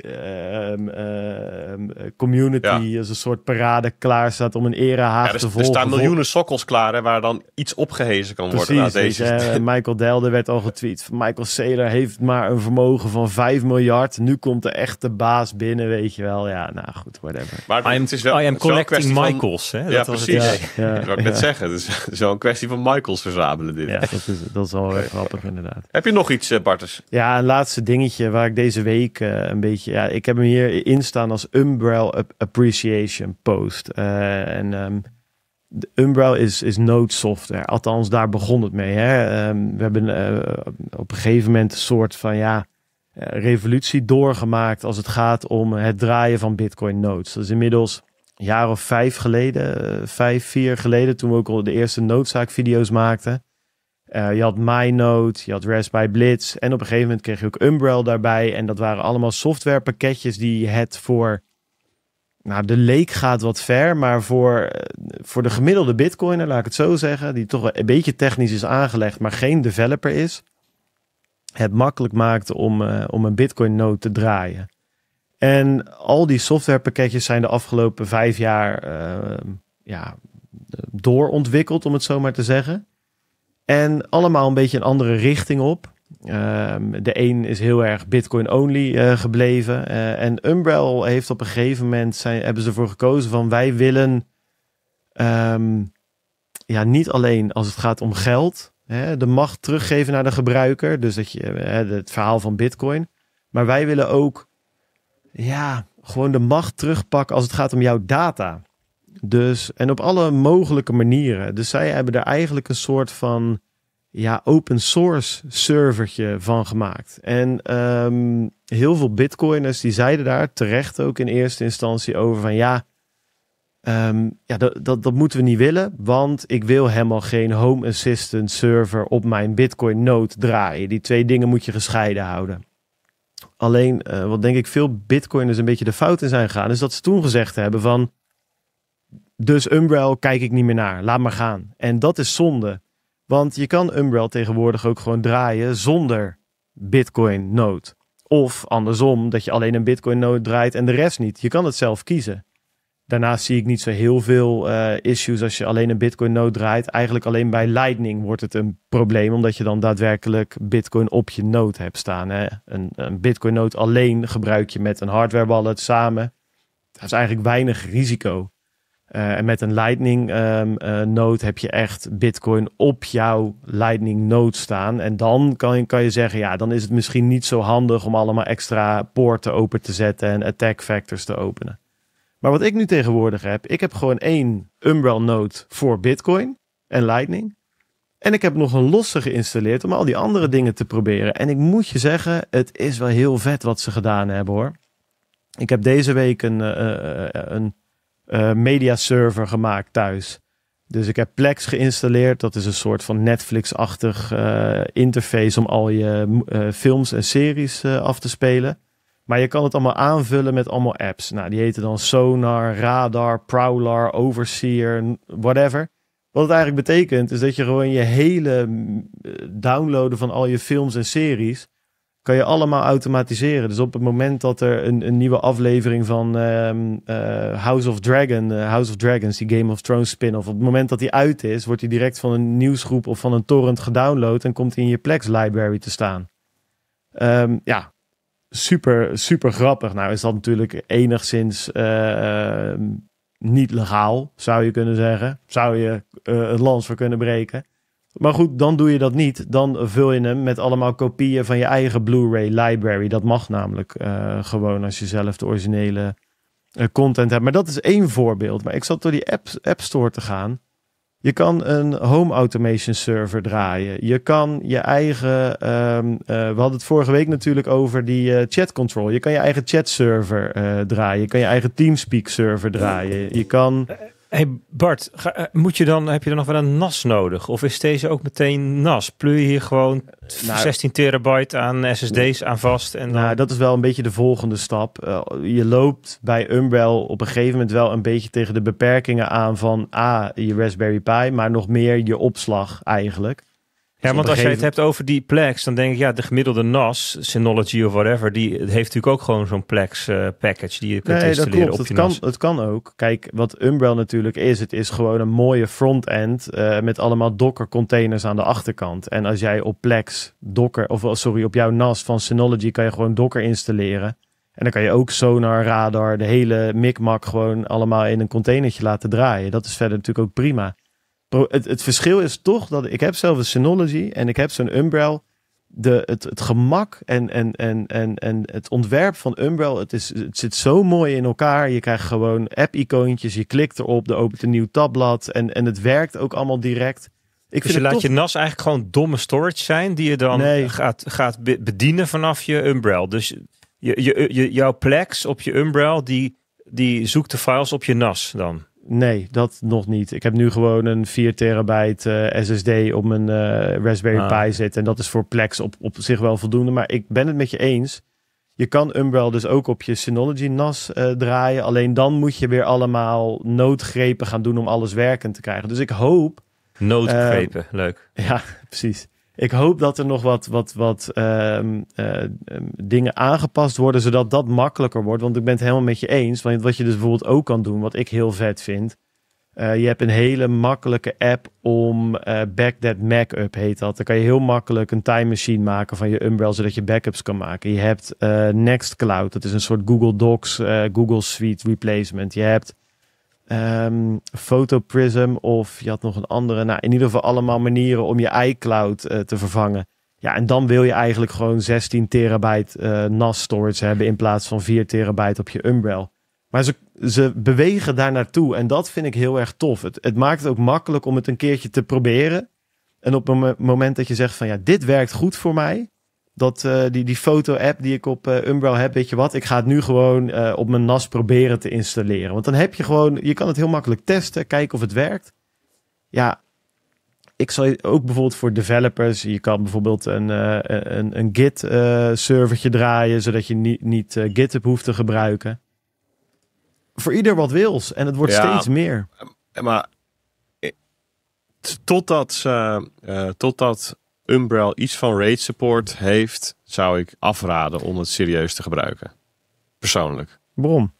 A: Ehm, ehm, eh, community als een soort parade klaar staat om een erehaag te volgen. Er staan miljoenen
C: sokkels klaar waar dan iets opgehezen kan worden. Precies. deze. Eh,
A: Michael Delder werd al getweet. Michael Saylor heeft maar een vermogen van 5 miljard. Nu komt de echte baas binnen, weet je wel. Ja, nou goed, whatever. Maar het is wel, I am collecting van, Michaels. Hè? Dat ja, was precies. Het, ja, dat ik net zeggen.
C: het is wel een kwestie van Michaels verzamelen dit. Ja, dat is, dat is wel grappig inderdaad. Heb je nog iets, eh, Bartus?
A: Ja, een laatste dingetje waar ik deze week een beetje ja, ik heb hem hier instaan als Umbrel Appreciation Post. Eh, en ehm, de Umbrel is, is Node software. Althans, daar begon het mee. Hè? Ehm, we hebben eh, op een gegeven moment een soort van ja, eh, revolutie doorgemaakt als het gaat om het draaien van Bitcoin nodes. Dat is inmiddels een jaar of vijf geleden, vijf, vier geleden, toen we ook al de eerste noodzaakvideo's maakten. Eh, je had MyNote, je had Raspberry Blitz. En op een gegeven moment kreeg je ook Umbrel daarbij. En dat waren allemaal softwarepakketjes die het voor... Nou, de leek gaat wat ver, maar voor, eh, voor de gemiddelde bitcoiner, laat ik het zo zeggen... die toch een beetje technisch is aangelegd, maar geen developer is... het makkelijk maakt om, eh, om een bitcoin node te draaien. En al die softwarepakketjes zijn de afgelopen vijf jaar ja, doorontwikkeld, om het zo maar te zeggen. En allemaal een beetje een andere richting op. Ehm, de een is heel erg Bitcoin-only eh, gebleven. Eh, en Umbrel heeft op een gegeven moment zijn, hebben ze ervoor gekozen van wij willen ehm, ja, niet alleen als het gaat om geld hè, de macht teruggeven naar de gebruiker. Dus dat je, hè, het verhaal van Bitcoin. Maar wij willen ook ja, gewoon de macht terugpakken als het gaat om jouw data. Dus, en op alle mogelijke manieren. Dus zij hebben er eigenlijk een soort van ja, open source servertje van gemaakt. En ehm, heel veel bitcoiners die zeiden daar terecht ook in eerste instantie over van ja, ehm, ja dat, dat, dat moeten we niet willen, want ik wil helemaal geen Home Assistant server op mijn bitcoin node draaien. Die twee dingen moet je gescheiden houden. Alleen eh, wat denk ik veel bitcoiners een beetje de fout in zijn gegaan, is dat ze toen gezegd hebben van dus Umbrel kijk ik niet meer naar. Laat maar gaan. En dat is zonde. Want je kan Umbrel tegenwoordig ook gewoon draaien zonder Bitcoin nood. Of andersom, dat je alleen een Bitcoin nood draait en de rest niet. Je kan het zelf kiezen. Daarnaast zie ik niet zo heel veel eh, issues als je alleen een Bitcoin nood draait. Eigenlijk alleen bij Lightning wordt het een probleem, omdat je dan daadwerkelijk Bitcoin op je node hebt staan. Een, een Bitcoin nood alleen gebruik je met een hardware wallet samen. Dat is eigenlijk weinig risico. Eh, en met een Lightning um, ehm, eh, node heb je echt Bitcoin op jouw Lightning node staan. En dan kan je, kan je zeggen, ja, dan is het misschien niet zo handig om allemaal extra poorten open te zetten en attack factors te openen. Maar wat ik nu tegenwoordig heb, ik heb gewoon één Umbrel node voor Bitcoin en Lightning. En ik heb nog een losse geïnstalleerd om al die andere dingen te proberen. En ik moet je zeggen, het is wel heel vet wat ze gedaan hebben hoor. Ik heb deze week een, eh, een eh, mediaserver media server gemaakt thuis. Dus ik heb Plex geïnstalleerd. Dat is een soort van Netflix-achtig eh, interface om al je eh, films en series af te spelen. Maar je kan het allemaal aanvullen met allemaal apps. Nou, die heten dan Sonar, Radar, Prowler, Overseer, whatever. Wat het eigenlijk betekent is dat je gewoon je hele downloaden van al je films en series kan je allemaal automatiseren. Dus op het moment dat er een, een nieuwe aflevering van ehm, eh, House of Dragon, eh, House of Dragons, die Game of Thrones spin-off, op het moment dat die uit is, wordt die direct van een nieuwsgroep of van een torrent gedownload en komt die in je Plex library te staan. Ehm, ja, super, super grappig. Nou is dat natuurlijk enigszins eh, ehm, niet legaal, zou je kunnen zeggen. Zou je het lans voor kunnen breken. Maar goed, dan doe je dat niet. Dan vul je hem met allemaal kopieën van je eigen Blu-ray library. Dat mag namelijk eh, gewoon als je zelf de originele eh, content hebt. Maar dat is één voorbeeld. Maar ik zat door die app, app Store te gaan. Je kan een home automation server draaien. Je kan je eigen. Ehm, eh, we hadden het vorige week natuurlijk over die chat control. Je kan je eigen chat server draaien. Je kan je eigen Teamspeak server
B: draaien. Je kan. Hey Bart, eh, moet je dan, heb je dan nog wel een NAS nodig? Of is deze ook meteen NAS? Pleur je hier gewoon 16 eh, nou, terabyte aan SSD's aan
A: vast? En dan... Nou, dat is wel een beetje de volgende stap. Eh, je loopt bij Umbrel op een gegeven moment wel een beetje tegen de beperkingen aan van A, ah, je Raspberry Pi, maar nog meer je opslag
B: eigenlijk ja, want als gegeven... je het hebt over die plex, dan denk ik, ja, de gemiddelde NAS, Synology of whatever, die heeft natuurlijk ook gewoon zo'n plex eh, package die je kunt nee, installeren dat klopt. op het
A: Kan, het kan ook. Kijk, wat Umbrel natuurlijk is, het is gewoon een mooie front-end eh, met allemaal Docker containers aan de achterkant. En als jij op plex Docker, of eh, sorry, op jouw NAS van Synology kan je gewoon Docker installeren. En dan kan je ook sonar, radar, de hele Micmac gewoon allemaal in een containertje laten draaien. Dat is verder natuurlijk ook prima het, het verschil is toch dat ik heb zelf een Synology en ik heb zo'n Umbrel. De, het, het gemak en, en, en, en, en het ontwerp van Umbrel, het, is, het zit zo mooi in elkaar. Je krijgt gewoon app-icoontjes, je klikt erop, er opent een nieuw tabblad en, en het werkt ook allemaal direct. Ik dus je laat je NAS
B: eigenlijk gewoon domme storage zijn die je dan gaat, gaat bedienen vanaf je Umbrel. Dus je, je, je, jouw Plex op je Umbrel, die, die zoekt de files op je NAS dan.
A: Nee, dat nog niet. Ik heb nu gewoon een 4 terabyte eh, SSD op mijn eh, Raspberry ah. Pi zitten. En dat is voor Plex op, op zich wel voldoende. Maar ik ben het met je eens. Je kan Umbrel dus ook op je Synology NAS eh, draaien. Alleen dan moet je weer allemaal noodgrepen gaan doen om alles werkend te krijgen. Dus ik hoop... Noodgrepen, leuk. Ja, precies ik hoop dat er nog wat, wat, wat ehm, eh, ehm, dingen aangepast worden, zodat dat makkelijker wordt. Want ik ben het helemaal met je eens. Want wat je dus bijvoorbeeld ook kan doen, wat ik heel vet vind. Eh, je hebt een hele makkelijke app om uh, Back That Mac Up heet dat. Dan kan je heel makkelijk een time machine maken van je Umbrel, zodat je backups kan maken. Je hebt Nextcloud, dat is een soort Google Docs, Google Suite replacement. Je hebt um, Photoprism of je had nog een andere. Nou, in ieder geval allemaal manieren om je iCloud eh, te vervangen. Ja, en dan wil je eigenlijk gewoon 16 terabyte eh, NAS storage hebben in plaats van 4 terabyte op je Umbrel. Maar ze, ze bewegen daar naartoe en dat vind ik heel erg tof. Het, het maakt het ook makkelijk om het een keertje te proberen. En op het moment dat je zegt van ja, dit werkt goed voor mij, dat, eh, die, die foto-app die ik op uh, eh, Umbrel heb, weet je wat, ik ga het nu gewoon eh, op mijn NAS proberen te installeren. Want dan heb je gewoon, je kan het heel makkelijk testen, kijken of het werkt. Ja, ik zal ook bijvoorbeeld voor developers, je kan bijvoorbeeld een, een, een Git-servertje draaien, zodat je niet, niet GitHub hoeft te gebruiken.
C: Voor ieder wat wils. En het wordt steeds meer. Maar totdat, uh, totdat Umbrel iets van RAID support heeft, zou ik afraden om het serieus te gebruiken. Persoonlijk. Waarom?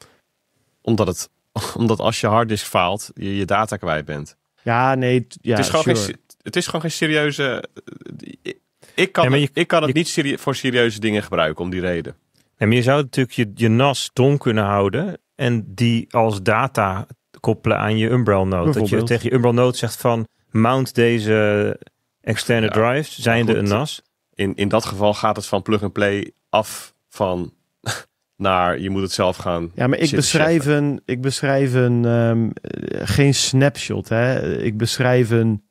C: Omdat, het, omdat als je harddisk faalt, je je data kwijt bent. Ja, nee. Ja, het, is gewoon geen, het is gewoon geen serieuze... Eh, ik kan, ik kan het niet
B: serie, voor serieuze dingen gebruiken, om die reden. En je zou natuurlijk je, je NAS dom kunnen houden en die als data koppelen aan je Umbrel node. Dat je tegen je Umbrel node zegt van mount deze Externe ja, drives, zijnde een NAS.
C: In, in dat geval gaat het van plug-and-play af van naar je moet het zelf gaan. Ja, maar ik beschrijf
A: een, ik beschrijf een ehm, eh, geen snapshot. Hè? Ik beschrijf een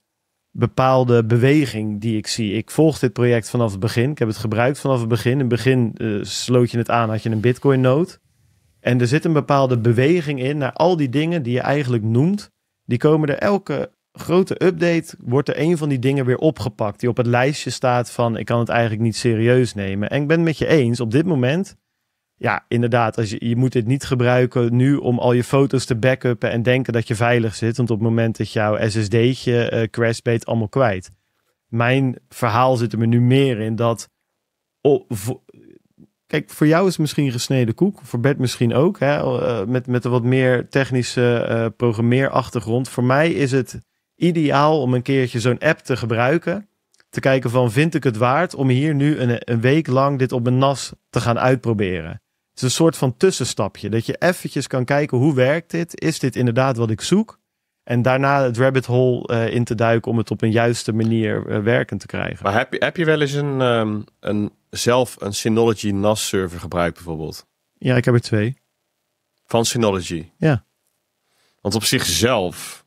A: bepaalde beweging die ik zie. Ik volg dit project vanaf het begin. Ik heb het gebruikt vanaf het begin. In het begin eh, sloot je het aan, had je een bitcoin nood. En er zit een bepaalde beweging in naar al die dingen die je eigenlijk noemt. Die komen er elke grote update wordt er een van die dingen weer opgepakt. Die op het lijstje staat van ik kan het eigenlijk niet serieus nemen. En ik ben het met je eens, op dit moment. Ja, inderdaad, als je, je moet dit niet gebruiken nu om al je foto's te backuppen en denken dat je veilig zit. Want op het moment dat jouw SSD'tje uh, eh, crasht, allemaal kwijt. Mijn verhaal zit er me nu meer in dat... Oh, kijk, voor jou is het misschien gesneden koek. Voor Bert misschien ook. Hè, eh, met, met een wat meer technische uh, programmeerachtergrond. Voor mij is het ideaal om een keertje zo'n app te gebruiken. Te kijken van vind ik het waard om hier nu een, week lang dit op mijn nas te gaan uitproberen. Het is een soort van tussenstapje. Dat je eventjes kan kijken hoe werkt dit? Is dit inderdaad wat ik zoek? En daarna het rabbit hole eh, in te duiken om het op een juiste manier werken eh, werkend te krijgen.
C: Maar heb je, heb je wel eens een, ehm, een zelf een Synology NAS server gebruikt bijvoorbeeld?
A: Ja, ik heb er twee.
C: Van Synology? Ja. Want op zichzelf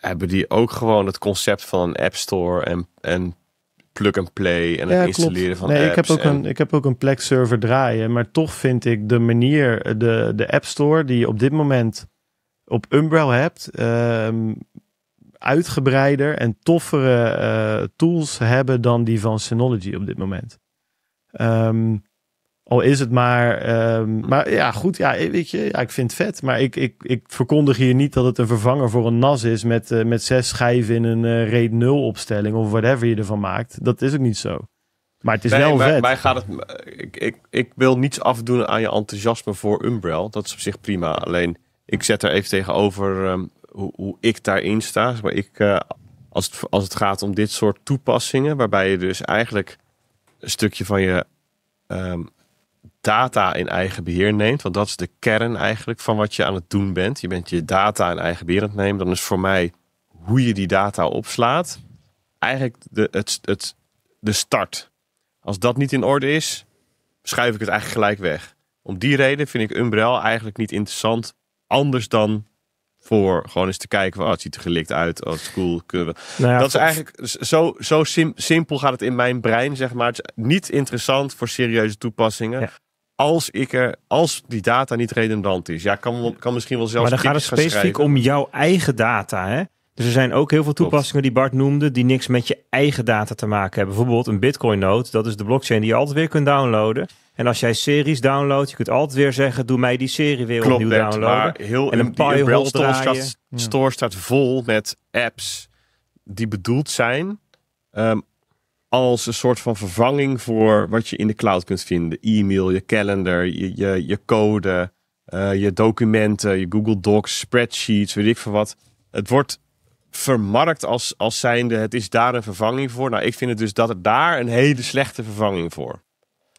C: hebben die ook gewoon het concept van een app store en, en plug and play en het installeren klopt. van nee, apps Ik heb, ook een,
A: ik heb ook een plek server draaien, maar toch vind ik de manier, de, de app store die je op dit moment op Umbrel hebt, ehm, uitgebreider en toffere eh, tools hebben dan die van Synology op dit moment. Ehm, al is het maar. Ehm, maar ja, goed. Ja, weet je, ja, ik vind het vet. Maar ik, ik, ik verkondig hier niet dat het een vervanger voor een NAS is. Met, eh, met zes schijven in een uh, nul 0 opstelling. Of whatever je ervan maakt. Dat is ook niet zo. Maar het is wel vet. mij
C: gaat het, ik, ik, ik wil niets afdoen aan je enthousiasme voor Umbrel. Dat is op zich prima. Alleen ik zet er even tegenover ehm, hoe, hoe, ik daarin sta. Maar ik, eh, als, het, als het gaat om dit soort toepassingen. Waarbij je dus eigenlijk een stukje van je. Ehm, data in eigen beheer neemt, want dat is de kern eigenlijk van wat je aan het doen bent. Je bent je data in eigen beheer aan het nemen. Dan is voor mij hoe je die data opslaat eigenlijk de, het, het, de start. Als dat niet in orde is, schuif ik het eigenlijk gelijk weg. Om die reden vind ik Umbrel eigenlijk niet interessant. Anders dan voor gewoon eens te kijken oh, het ziet er gelikt uit, oh, het is cool, kunnen we. Nou dat is eigenlijk zo, zo simpel gaat het in mijn brein, zeg maar. Het is niet interessant voor serieuze toepassingen als, ik er, als die data niet redundant is. Ja, kan, kan misschien wel zelfs. Maar dan gaat het specifiek
B: om jouw eigen data. Hè? Dus er zijn ook heel veel toepassingen die Bart noemde, die niks met je eigen data te maken hebben. Bijvoorbeeld een Bitcoin node, dat is de blockchain die je altijd weer kunt downloaden. En als jij series downloadt, je kunt altijd weer zeggen, doe mij die serie weer opnieuw downloaden. Maar heel, en een pi staat,
C: store staat vol met apps die bedoeld zijn um, als een soort van vervanging voor wat je in de cloud kunt vinden. E-mail, je calendar, je, je, je code, eh, je documenten, je Google Docs, spreadsheets, weet ik veel wat. Het wordt vermarkt als, als zijnde het is daar een vervanging voor. Nou, ik vind het dus dat het daar een hele slechte vervanging voor.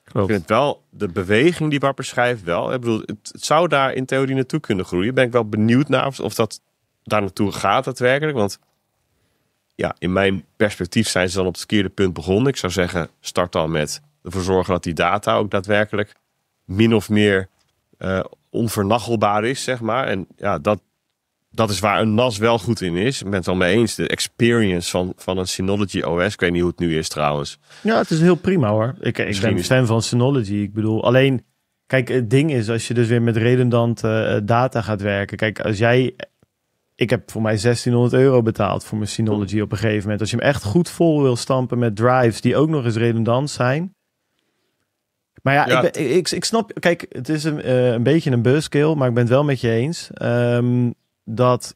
C: Ik vind het wel, de beweging die Bapper schrijft wel. Ik bedoel, het, zou daar in theorie naartoe kunnen groeien. Ben ik wel benieuwd naar of, of dat daar naartoe gaat daadwerkelijk. Want ja, in mijn perspectief zijn ze dan op het verkeerde punt begonnen. Ik zou zeggen, start dan met ervoor zorgen dat die data ook daadwerkelijk min of meer uh, is, zeg maar. En ja, dat, dat is waar een NAS wel goed in is. Ik ben het wel mee eens. De experience van, van een Synology OS. Ik weet niet hoe het nu is trouwens.
A: Ja, het is heel prima hoor. Ik, ik ben ben fan van Synology. Ik bedoel, alleen... Kijk, het ding is als je dus weer met redundant eh, data gaat werken. Kijk, als jij ik heb voor mij 1600 euro betaald voor mijn Synology op een gegeven moment. Als je hem echt goed vol wil stampen met drives die ook nog eens redundant zijn. Maar ja, Ik, ik, ik, snap, kijk, het is een, eh, een beetje een buzzkill, maar ik ben het wel met je eens. Ehm, dat,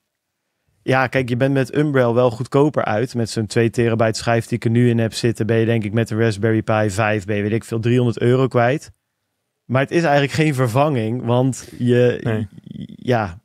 A: ja, kijk, je bent met Umbrel wel goedkoper uit. Met zo'n 2 terabyte schijf die ik er nu in heb zitten, ben je denk ik met de Raspberry Pi 5, ben je weet ik veel, 300 euro kwijt.
B: Maar het is eigenlijk geen vervanging, want je, ja,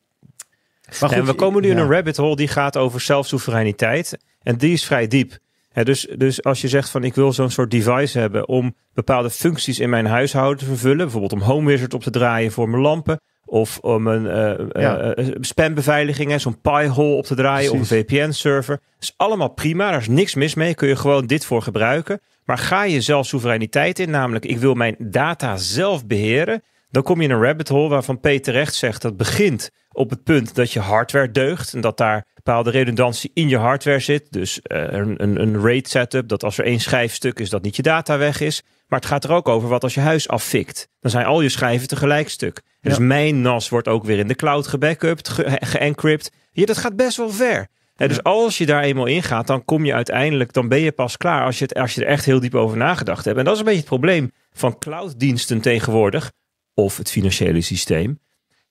B: en we komen nu in een rabbit hole die gaat over zelfsoevereiniteit. En die is vrij diep. dus, dus als je zegt van ik wil zo'n soort device hebben om bepaalde functies in mijn huishouden te vervullen. Bijvoorbeeld om home wizard op te draaien voor mijn lampen. Of om een uh, ja. Eh, spambeveiliging, zo'n piehole op te draaien. Of een VPN-server. Dat is allemaal prima. Daar is niks mis mee. Kun je gewoon dit voor gebruiken. Maar ga je zelfsoevereiniteit in, namelijk ik wil mijn data zelf beheren. Dan kom je in een rabbit hole waarvan P terecht zegt dat begint op het punt dat je hardware deugt en dat daar bepaalde redundantie in je hardware zit. Dus eh, een, een, een RAID setup, dat als er één schijfstuk is, dat niet je data weg is. Maar het gaat er ook over wat als je huis affikt. Dan zijn al je schijven tegelijk stuk. Dus mijn NAS wordt ook weer in de cloud gebackupt, geencrypt. Ge ja, dat gaat best wel ver. Dus ja. dus als je daar eenmaal in gaat, dan kom je uiteindelijk, dan ben je pas klaar als je, het, als je er echt heel diep over nagedacht hebt. En dat is een beetje het probleem van clouddiensten tegenwoordig, of het financiële systeem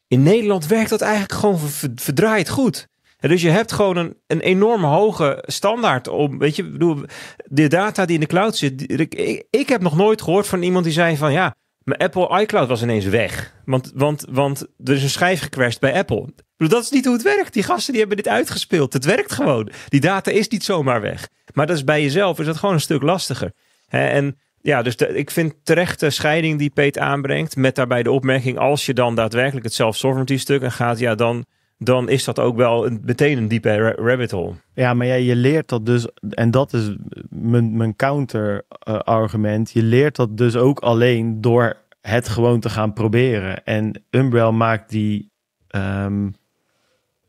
B: in Nederland werkt dat eigenlijk gewoon verdraaid goed. En dus je hebt gewoon een, een enorm hoge standaard om, weet je, bedoel, de data die in de cloud zit. Ik, ik heb nog nooit gehoord van iemand die zei van ja, mijn Apple iCloud was ineens weg. Want, want, want er is een schijf gecrashed bij Apple. Dat is niet hoe het werkt. Die gasten die hebben dit uitgespeeld. Het werkt gewoon. Die data is niet zomaar weg. Maar dat is bij jezelf is dat gewoon een stuk lastiger. En ja, dus ik vind terecht de scheiding die Peet aanbrengt. Met daarbij de opmerking: als je dan daadwerkelijk het self-sovereignty stuk en gaat, ja, dan, dan is dat ook wel een, meteen een diepe rabbit hole.
A: Ja, maar ja, je leert dat dus, en dat is mijn, mijn counter-argument. Eh, je leert dat dus ook alleen door het gewoon te gaan proberen. En Umbrel maakt die. Ehm,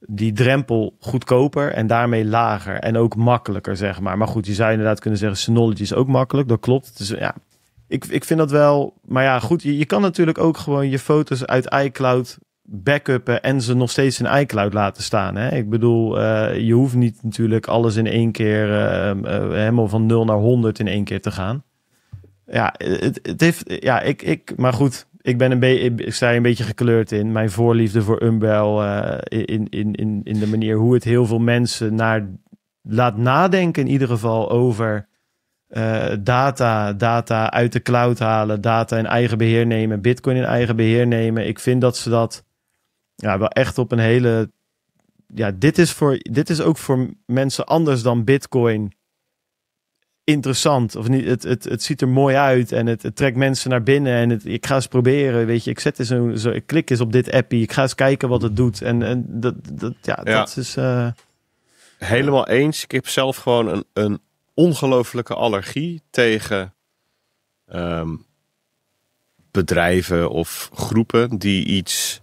A: die drempel goedkoper en daarmee lager en ook makkelijker, zeg maar. Maar goed, je zou inderdaad kunnen zeggen, Synology is ook makkelijk, dat klopt. Dus ja, ik, ik vind dat wel, maar ja, goed, je, je kan natuurlijk ook gewoon je foto's uit iCloud backuppen en ze nog steeds in iCloud laten staan. Hè? Ik bedoel, eh, je hoeft niet natuurlijk alles in één keer, eh, eh, helemaal van 0 naar 100 in één keer te gaan. Ja, het, het heeft, ja, ik, ik, maar goed, ik ben een beetje, ik sta een beetje gekleurd in. Mijn voorliefde voor Umbel, eh, in, in, in, in de manier hoe het heel veel mensen naar, laat nadenken in ieder geval over eh, data, data uit de cloud halen, data in eigen beheer nemen, bitcoin in eigen beheer nemen. Ik vind dat ze dat ja, wel echt op een hele, ja, dit is, voor, dit is ook voor mensen anders dan bitcoin interessant. Of niet, het, het, het ziet er mooi uit en het, trekt mensen naar binnen. En het, ik ga eens proberen, weet je, ik zet eens een, zo, ik klik eens op dit appie. Ik ga eens kijken wat het doet. En, en dat,
C: dat, ja, dat is... Eh, Helemaal eens. Ik heb zelf gewoon een, een ongelofelijke allergie tegen ehm, bedrijven of groepen die iets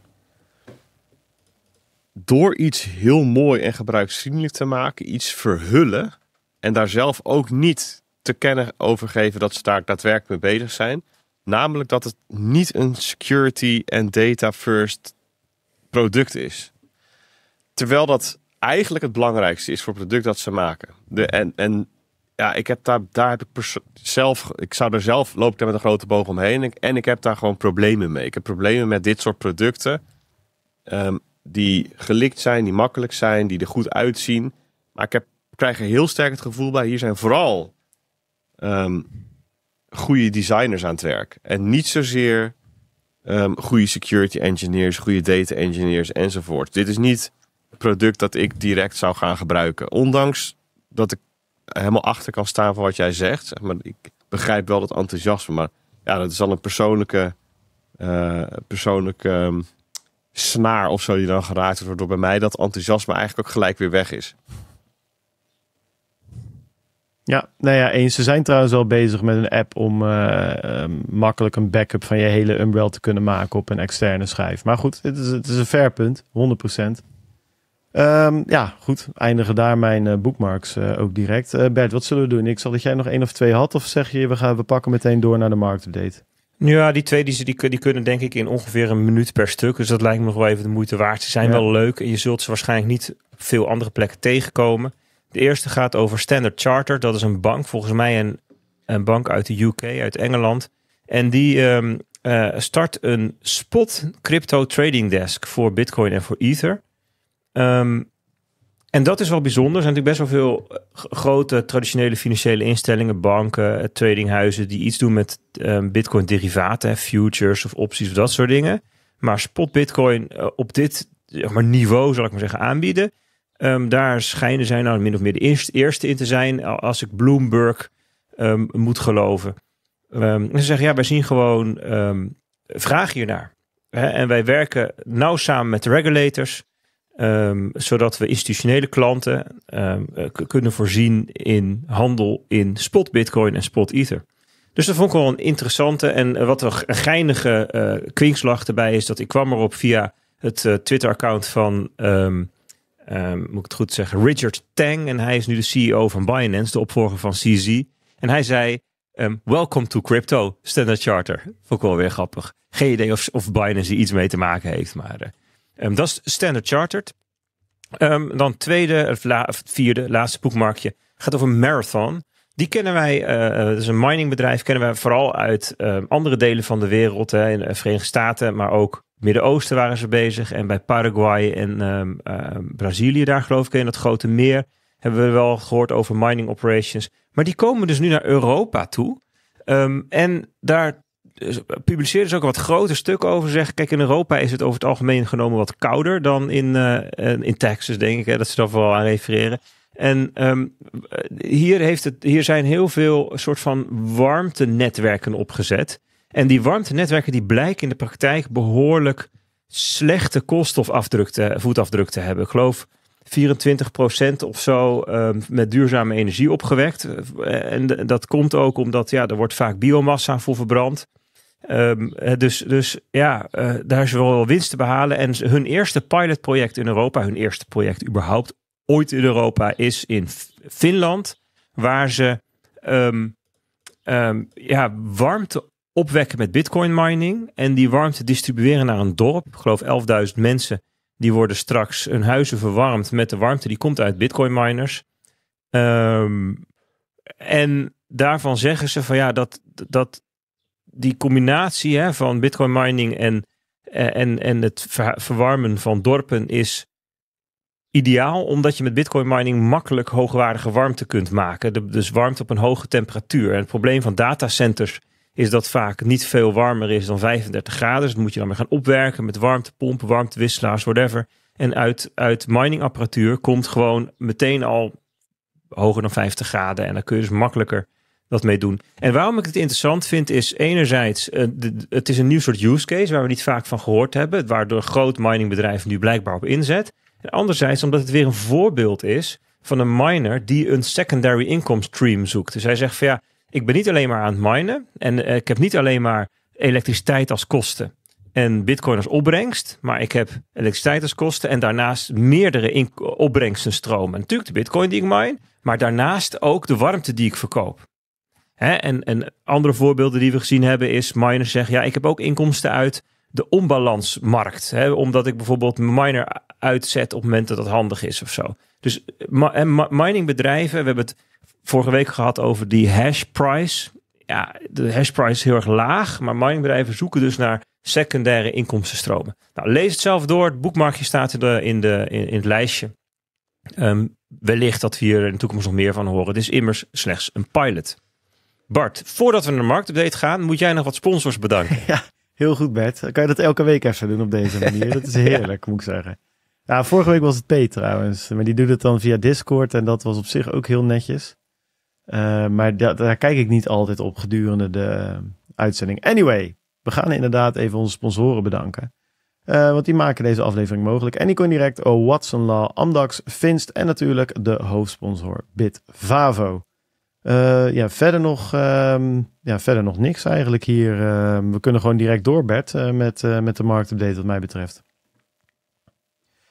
C: door iets heel mooi en gebruiksvriendelijk te maken, iets verhullen en daar zelf ook niet te kennen over geven dat ze daar daadwerkelijk mee bezig zijn. Namelijk dat het niet een security en data first product is. Terwijl dat eigenlijk het belangrijkste is voor het product dat ze maken. De, en, en ja, ik heb daar, daar heb ik zelf, ik zou er zelf, loop ik daar met een grote boog omheen. En ik, en ik heb daar gewoon problemen mee. Ik heb problemen met dit soort producten. Ehm, die gelikt zijn, die makkelijk zijn, die er goed uitzien. Maar ik heb krijg heel sterk het gevoel bij, hier zijn vooral um, goede designers aan het werk. En niet zozeer um, goede security engineers, goede data engineers enzovoort. Dit is niet het product dat ik direct zou gaan gebruiken. Ondanks dat ik helemaal achter kan staan van wat jij zegt. maar ik begrijp wel dat enthousiasme, maar ja, dat is al een persoonlijke, eh, persoonlijke ehm, snaar of zo die dan geraakt wordt. Waardoor bij mij dat enthousiasme eigenlijk ook gelijk weer weg is.
A: Ja, nou ja, eens. Ze zijn trouwens al bezig met een app om eh, ehm, makkelijk een backup van je hele Umbrel te kunnen maken op een externe schijf. Maar goed, het is, het is een fair punt, 100%. Um, ehm, ja, goed. Eindigen daar mijn uh, eh, bookmarks eh, ook direct. Bert, wat zullen we doen? Ik zal dat jij nog één of twee had, of zeg je we, gaan, we pakken meteen door naar de update. marktupdate?
B: Ja, die twee die, die, die kunnen denk ik in ongeveer een minuut per stuk. Dus dat lijkt me nog wel even de moeite waard. Ze zijn wel leuk en je zult ze waarschijnlijk niet veel andere plekken tegenkomen. De eerste gaat over Standard Charter. Dat is een bank, volgens mij een, een bank uit de UK, uit Engeland. En die ehm, eh, start een spot crypto trading desk voor Bitcoin en voor Ether. Ehm, en dat is wel bijzonder. Er zijn natuurlijk best wel veel eh, grote traditionele financiële instellingen, banken, eh, tradinghuizen die iets doen met ehm, Bitcoin-derivaten, futures of opties of dat soort dingen. Maar spot Bitcoin op dit zeg maar, niveau, zal ik maar zeggen, aanbieden Ehm, daar schijnen zij nou min of meer de eerste in te zijn, als ik Bloomberg ehm, moet geloven. Um, ze zeggen, ja, wij zien gewoon vraag hiernaar. Hè? En wij werken nauw samen met de regulators, zodat we institutionele klanten eh, kunnen voorzien in handel in spot bitcoin en spot ether. Dus dat vond ik wel een interessante en eh, wat een geinige uh, kwinkslag erbij is dat ik kwam erop via het Twitter-account van Ehm, moet ik het goed zeggen, Richard Tang. En hij is nu de CEO van Binance, de opvolger van CZ. En hij zei, ehm, welcome to crypto, Standard Charter. Vond ik wel weer grappig. Geen idee of, of Binance er iets mee te maken heeft, maar eh, ehm, dat is Standard Chartered. dan tweede, of, vierde, laatste boekmarkje gaat over Marathon. Die kennen wij, uh, dat is een miningbedrijf, kennen wij vooral uit andere delen van de wereld, hè, in de Verenigde Staten, maar ook Midden-Oosten waren ze bezig. En bij Paraguay en ehm, ehm, Brazilië, daar geloof ik in dat grote meer, hebben we wel gehoord over mining operations. Maar die komen dus nu naar Europa toe. Ehm, en daar dus, publiceerden ze ook wat groter stuk over. Zeggen, kijk, in Europa is het over het algemeen genomen wat kouder dan in, eh, in Texas, denk ik. Hè, dat ze daar vooral aan refereren. En eh, hier, heeft het, hier zijn heel veel soort van warmtenetwerken opgezet. En die warmtenetwerken die blijken in de praktijk behoorlijk slechte koolstofafdruk te, voetafdruk te hebben. Ik geloof 24% of zo ehm, met duurzame energie opgewekt. Eh, en dat komt ook omdat ja, er wordt vaak biomassa voor verbrand. Um, dus, dus ja, eh, daar is wel winst te behalen. En hun eerste pilotproject in Europa, hun eerste project überhaupt ooit in Europa, is in Finland. Waar ze ehm, ja, warmte opwekken met bitcoin mining en die warmte distribueren naar een dorp. Ik geloof 11.000 mensen die worden straks hun huizen verwarmd met de warmte die komt uit bitcoin miners. Ehm, en daarvan zeggen ze van ja, dat, dat die combinatie hè, van bitcoin mining en, en, en het verwarmen van dorpen is ideaal omdat je met bitcoin mining makkelijk hoogwaardige warmte kunt maken. Dus warmte op een hoge temperatuur. En het probleem van datacenters is dat vaak niet veel warmer is dan 35 graden. Dus dat moet je dan weer gaan opwerken met warmtepompen, warmtewisselaars, whatever. En uit, uit miningapparatuur komt gewoon meteen al hoger dan 50 graden. En dan kun je dus makkelijker dat mee doen. En waarom ik het interessant vind is enerzijds, eh, het is een nieuw soort use case waar we niet vaak van gehoord hebben. Waardoor groot miningbedrijven nu blijkbaar op inzet. En anderzijds omdat het weer een voorbeeld is van een miner die een secondary income stream zoekt. Dus hij zegt van ja, ik ben niet alleen maar aan het minen en eh, ik heb niet alleen maar elektriciteit als kosten en bitcoin als opbrengst, maar ik heb elektriciteit als kosten en daarnaast meerdere opbrengstenstromen. Natuurlijk de bitcoin die ik mine, maar daarnaast ook de warmte die ik verkoop. Hè? En, en andere voorbeelden die we gezien hebben is miners zeggen, ja, ik heb ook inkomsten uit de onbalansmarkt. Hè? Omdat ik bijvoorbeeld mijn miner uitzet op het moment dat dat handig is of zo. Dus eh, miningbedrijven, we hebben het vorige week gehad over die hash price. Ja, de hash price is heel erg laag, maar miningbedrijven zoeken dus naar secundaire inkomstenstromen. Nou, lees het zelf door. Het boekmarkje staat in, de, in, de, in, het lijstje. Ehm, wellicht dat we hier in de toekomst nog meer van horen. Het is immers slechts een pilot. Bart, voordat we naar de marktupdate gaan, moet jij nog wat sponsors bedanken. Ja,
A: heel goed Bert. Dan kan je dat elke week even doen op deze manier. Dat is heerlijk, moet ik zeggen. vorige week was het P trouwens, maar die doet het dan via Discord en dat was op zich ook heel netjes. Eh, maar daar kijk ik niet altijd op gedurende de uitzending. Anyway, we gaan inderdaad even onze sponsoren bedanken. Eh, want die maken deze aflevering mogelijk. Anycon Direct, o oh, Watson Law, Amdax, Finst en natuurlijk de hoofdsponsor Bitvavo. Eh, ja, verder nog, ehm, ja, verder nog niks eigenlijk hier. Ehm, we kunnen gewoon direct door, Bert, met, met de marktupdate wat mij betreft.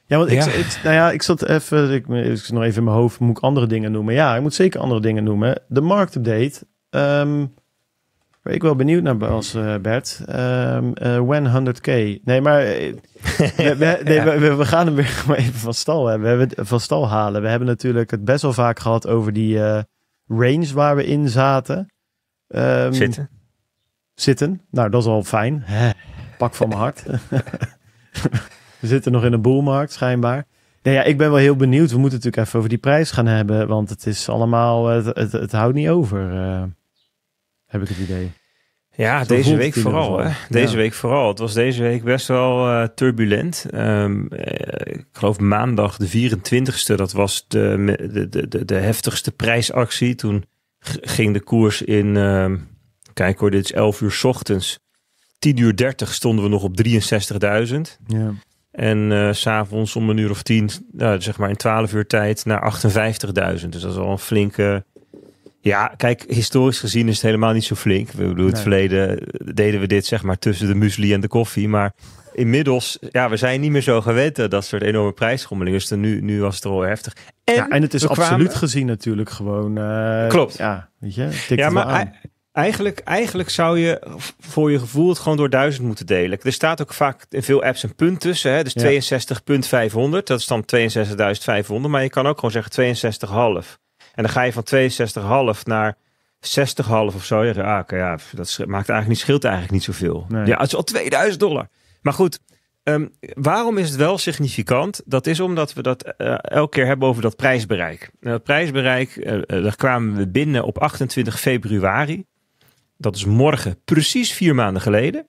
A: Ja, want ik, nou ja, ik zat even, ik, ik zat nog even in mijn hoofd, moet ik andere dingen noemen? Ja, ik moet zeker andere dingen noemen. De marktupdate, um, ik wel benieuwd naar was, eh, Bert. Um, uh, 100k. Nee, maar eh, we, nee, we, we, gaan hem weer even van stal hebben. We hebben van stal halen. We hebben natuurlijk het best wel vaak gehad over die eh, range waar we in zaten. Ehm, zitten. Zitten. Nou, dat is al fijn. Pak van mijn hart. We zitten nog in een boelmarkt, schijnbaar. Nee, ja, ik ben wel heel benieuwd. We moeten natuurlijk even over die prijs gaan hebben. Want het is allemaal, eh, het, het, het houdt
B: niet over, eh, heb ik het idee. Ja, deze week vooral. Hè? Deze week vooral. Het was deze week best wel eh, turbulent. Ehm, ik geloof maandag de 24ste, dat was de, de, de, de heftigste prijsactie. Toen ging de koers in, ehm, kijk hoor, dit is 11 uur ochtends. 10 uur 30 stonden we nog op 63.000. Ja. En s eh, s'avonds om een uur of tien, nou, zeg maar in 12 uur tijd, naar 58.000. Dus dat is al een flinke. Ja, kijk, historisch gezien is het helemaal niet zo flink. We bedoel, het verleden eh, deden we dit zeg maar tussen de muesli en de koffie. Maar inmiddels, ja, we zijn niet meer zo gewend aan eh, dat soort enorme prijsschommelingen. Dus nu, nu was het er al heftig. En, en het is absoluut gezien natuurlijk gewoon. Klopt. Ja, weet je, ja maar Eigenlijk, eigenlijk zou je voor je gevoel het gewoon door 1000 moeten delen. Er staat ook vaak in veel apps een punt tussen. Hè? Dus 62.500, dat is dan 62.500. Maar je kan ook gewoon zeggen 62,5. En dan ga je van 62,5 naar 60,5 of zo. Ja, ah, ja, dat maakt eigenlijk niet, scheelt eigenlijk niet zoveel. Ja, het is al 2000 dollar. Maar goed, ehm, waarom is het wel significant? Dat is omdat we dat eh, elke keer hebben over dat prijsbereik. Dat prijsbereik, eh, eh, daar kwamen we binnen op 28 februari. Dat is morgen, precies vier maanden geleden.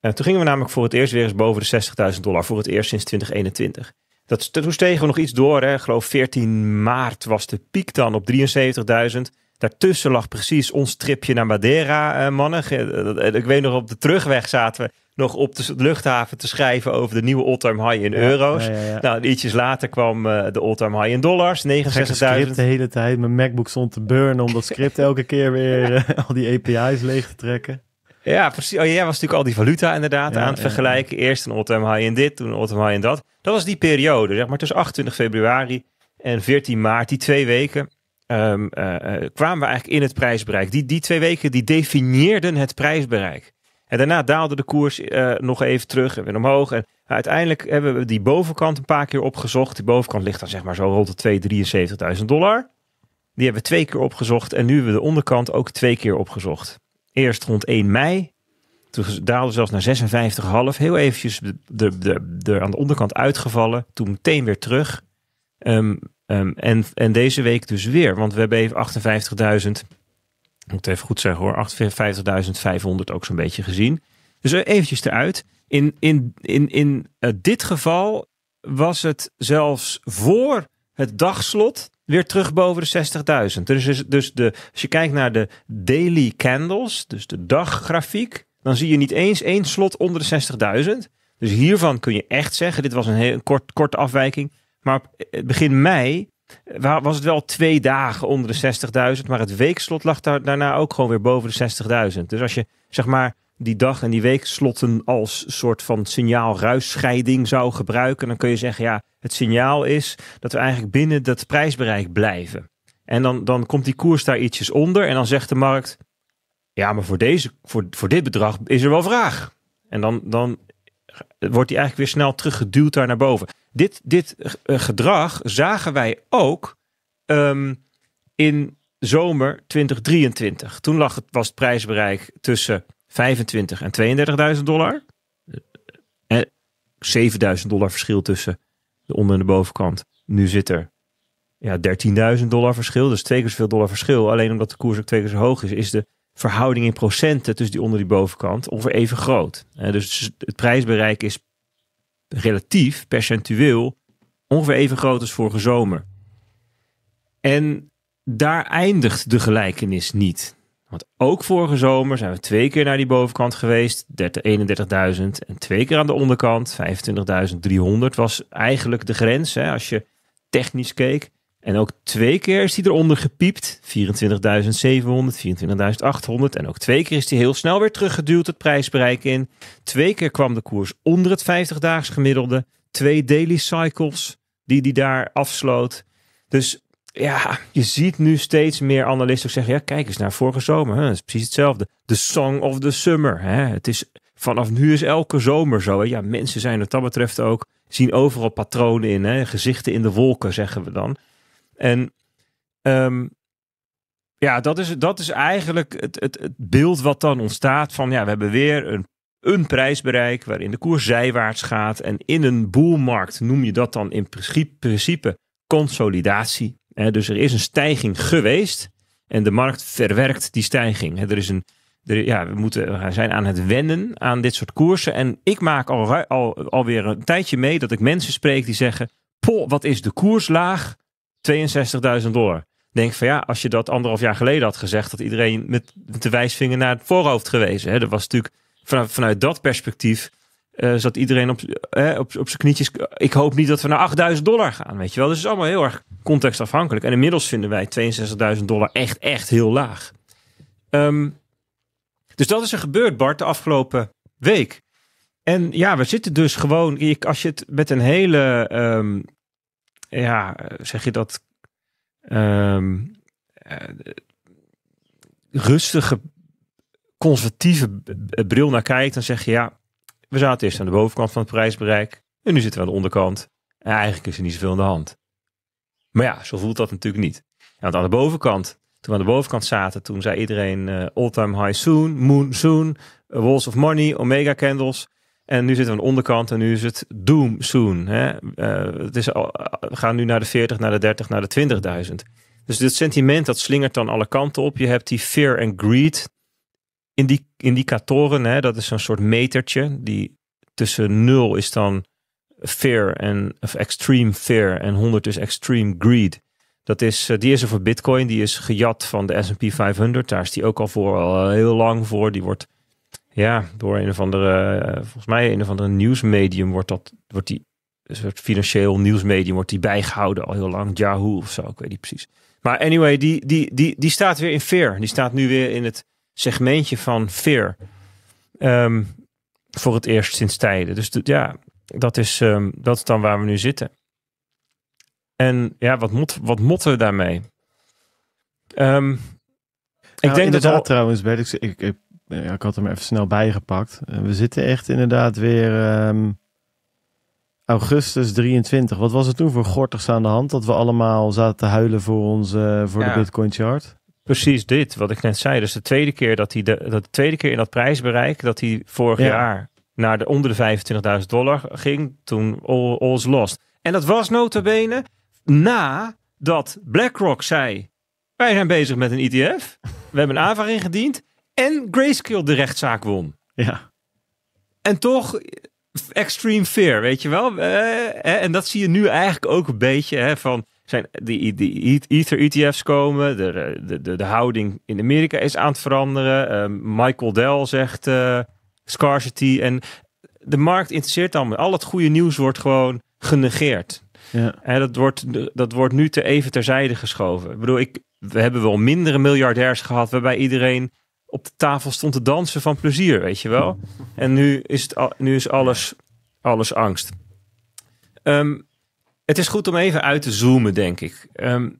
B: En eh, toen gingen we namelijk voor het eerst weer eens boven de 60.000 dollar. Voor het eerst sinds 2021. Dat, toen stegen we nog iets door. Hè. Ik geloof 14 maart was de piek dan op 73.000. Daartussen lag precies ons tripje naar Madeira, eh, mannen. Eh, eh, ik weet nog, op de terugweg zaten we nog op de luchthaven te schrijven over de nieuwe all-time high in euro's. nou, ietsjes later kwam eh, de all-time high in dollars, 69.000. heb de
A: hele tijd. Mijn MacBook stond te burnen om dat script elke keer weer eh, al die API's leeg te trekken.
B: Ja, precies. Oh, jij was natuurlijk al die valuta inderdaad aan het vergelijken. Eerst een all-time high in dit, toen een all-time high in dat. Dat was die periode, zeg maar tussen 28 februari en 14 maart, die twee weken. Ehm, eh, kwamen we eigenlijk in het prijsbereik. Die, die twee weken die definieerden het prijsbereik. En daarna daalde de koers eh, nog even terug en weer omhoog. En uiteindelijk hebben we die bovenkant een paar keer opgezocht. Die bovenkant ligt dan zeg maar zo rond de 273.000 dollar. Die hebben we twee keer opgezocht en nu hebben we de onderkant ook twee keer opgezocht. Eerst rond 1 mei. Toen daalde zelfs naar 56,5. Heel eventjes de, de, de, aan de onderkant uitgevallen. Toen meteen weer terug. Ehm, ehm, en, en deze week dus weer. Want we hebben even 58.000 ik moet even goed zeggen hoor. 58.500 ook zo'n beetje gezien. Dus eh, eventjes eruit. In, in, in, in eh, dit geval was het zelfs voor het dagslot weer terug boven de 60.000. Dus, dus, dus de, als je kijkt naar de daily candles, dus de daggrafiek, dan zie je niet eens één slot onder de 60.000. Dus hiervan kun je echt zeggen, dit was een heel kort, korte afwijking. Maar eh, begin mei was het wel twee dagen onder de 60.000, maar het weekslot lag daarna ook gewoon weer boven de 60.000. Dus als je zeg maar die dag en die weekslotten als soort van signaal-ruisscheiding zou gebruiken, dan kun je zeggen: ja, het signaal is dat we eigenlijk binnen dat prijsbereik blijven. En dan, dan komt die koers daar ietsjes onder en dan zegt de markt: ja, maar voor, deze, voor, voor dit bedrag is er wel vraag. En dan, dan wordt die eigenlijk weer snel teruggeduwd daar naar boven dit, dit eh, gedrag zagen wij ook ehm, in zomer 2023. Toen lag het, was het prijsbereik tussen 25 en 32.000 dollar. Eh, eh, en 7.000 dollar verschil tussen de onder- en de bovenkant. Nu zit er ja, 13.000 dollar verschil. Dus twee keer zoveel dollar verschil. Alleen omdat de koers ook twee keer zo hoog is, is de verhouding in procenten tussen die onder- en die bovenkant ongeveer even groot. dus het prijsbereik is relatief, percentueel, ongeveer even groot als vorige zomer. En daar eindigt de gelijkenis niet. Want ook vorige zomer zijn we twee keer naar die bovenkant geweest, 31.000 en twee keer aan de onderkant, 25.300 was eigenlijk de grens hè, als je technisch keek. En ook twee keer is hij eronder gepiept. 24.700, 24.800. En ook twee keer is hij heel snel weer teruggeduwd het prijsbereik in. Twee keer kwam de koers onder het 50-daags gemiddelde. Twee daily cycles die hij daar afsloot. Dus ja, je ziet nu steeds meer analisten ook zeggen... ja, kijk eens naar vorige zomer. Hè? Dat is precies hetzelfde. The song of the summer. Hè? Het is, vanaf nu is elke zomer zo. Ja, mensen zijn wat dat betreft ook... zien overal patronen in. Hè? Gezichten in de wolken, zeggen we dan. En ehm, ja, dat is, dat is eigenlijk het, het, het beeld wat dan ontstaat van ja, we hebben weer een, een prijsbereik waarin de koers zijwaarts gaat. En in een boelmarkt noem je dat dan in principe consolidatie. dus er is een stijging geweest en de markt verwerkt die stijging. er is een, ja, we, moeten, we zijn aan het wennen aan dit soort koersen. En ik maak al, al, alweer een tijdje mee dat ik mensen spreek die zeggen: Poh, wat is de koers laag? 62.000 dollar. Denk van ja, als je dat anderhalf jaar geleden had gezegd, had iedereen met, de wijsvinger naar het voorhoofd gewezen. Hè? Dat was natuurlijk vanuit, vanuit dat perspectief. Eh, zat iedereen op, op, op zijn knietjes. Ik hoop niet dat we naar 8000 dollar gaan, weet je wel. Dus het is allemaal heel erg contextafhankelijk. En inmiddels vinden wij 62.000 dollar echt, echt heel laag. Ehm, dus dat is er gebeurd, Bart, de afgelopen week. En ja, we zitten dus gewoon, als je het met een hele ehm, ja, zeg je dat, ehm, eh, rustige, conservatieve bril naar kijkt, dan zeg je ja, we zaten eerst aan de bovenkant van het prijsbereik en nu zitten we aan de onderkant. En eigenlijk is er niet zoveel aan de hand. Maar ja, zo voelt dat natuurlijk niet. Want aan de bovenkant, toen we aan de bovenkant zaten, toen zei iedereen eh, all-time high soon, moon soon, eh, walls of money, omega candles. En nu zitten we aan de onderkant en nu is het doom soon. Hè? Eh, het is al, we gaan nu naar de 40, naar de 30, naar de 20.000. Dus dit sentiment dat slingert dan alle kanten op. Je hebt die fear and greed indi indicatoren. Hè? Dat is zo'n soort metertje. Die tussen 0 is dan fear en of extreme fear en 100 is extreme greed. Dat is, eh, die is er voor Bitcoin. Die is gejat van de SP 500. Daar is die ook al voor al heel lang voor. Die wordt ja, door een of andere, eh, volgens mij een of andere nieuwsmedium wordt dat, wordt die een soort financieel nieuwsmedium wordt die bijgehouden al heel lang. Yahoo of zo, ik weet niet precies. Maar anyway, die, die, die, die staat weer in fear. Die staat nu weer in het segmentje van fear. Ehm, voor het eerst sinds tijden. Dus ja, dat is, ehm, dat is dan waar we nu zitten. En ja, wat, mot, wat motten we daarmee? Um, ik
A: nou, denk dat al... trouwens, ik, ik, ja, ik had hem even snel bijgepakt. Eh, we zitten echt inderdaad weer ehm, augustus 23. Wat was het toen voor gortigs aan de hand dat we allemaal zaten te huilen voor, ons, voor de Bitcoin chart?
B: Precies dit, wat ik net zei. Dus de tweede keer dat hij de, dat de tweede keer in dat prijsbereik dat hij vorig jaar naar de onder de 25.000 dollar ging, toen alles lost. En dat was notabene na dat BlackRock zei: Wij zijn bezig met een ETF. We hebben een aanvraag ingediend en Grayskill de rechtszaak won. Ja. En toch extreme fear, weet je wel. Eh, en dat zie je nu eigenlijk ook een beetje hè, van zijn die, die e-, Ether ETF's komen, de, de, de, houding in Amerika is aan het veranderen. Eh, Michael Dell zegt eh, scarcity en de markt interesseert dan. Al het goede nieuws wordt gewoon genegeerd. Ja. dat wordt, dat wordt nu te even terzijde geschoven. Ik bedoel, ik, we hebben wel mindere miljardairs gehad waarbij iedereen op de tafel stond te dansen van plezier, weet je wel. En nu is, het nu is alles, alles angst. Ehm, het is goed om even uit te zoomen, denk ik. Ehm,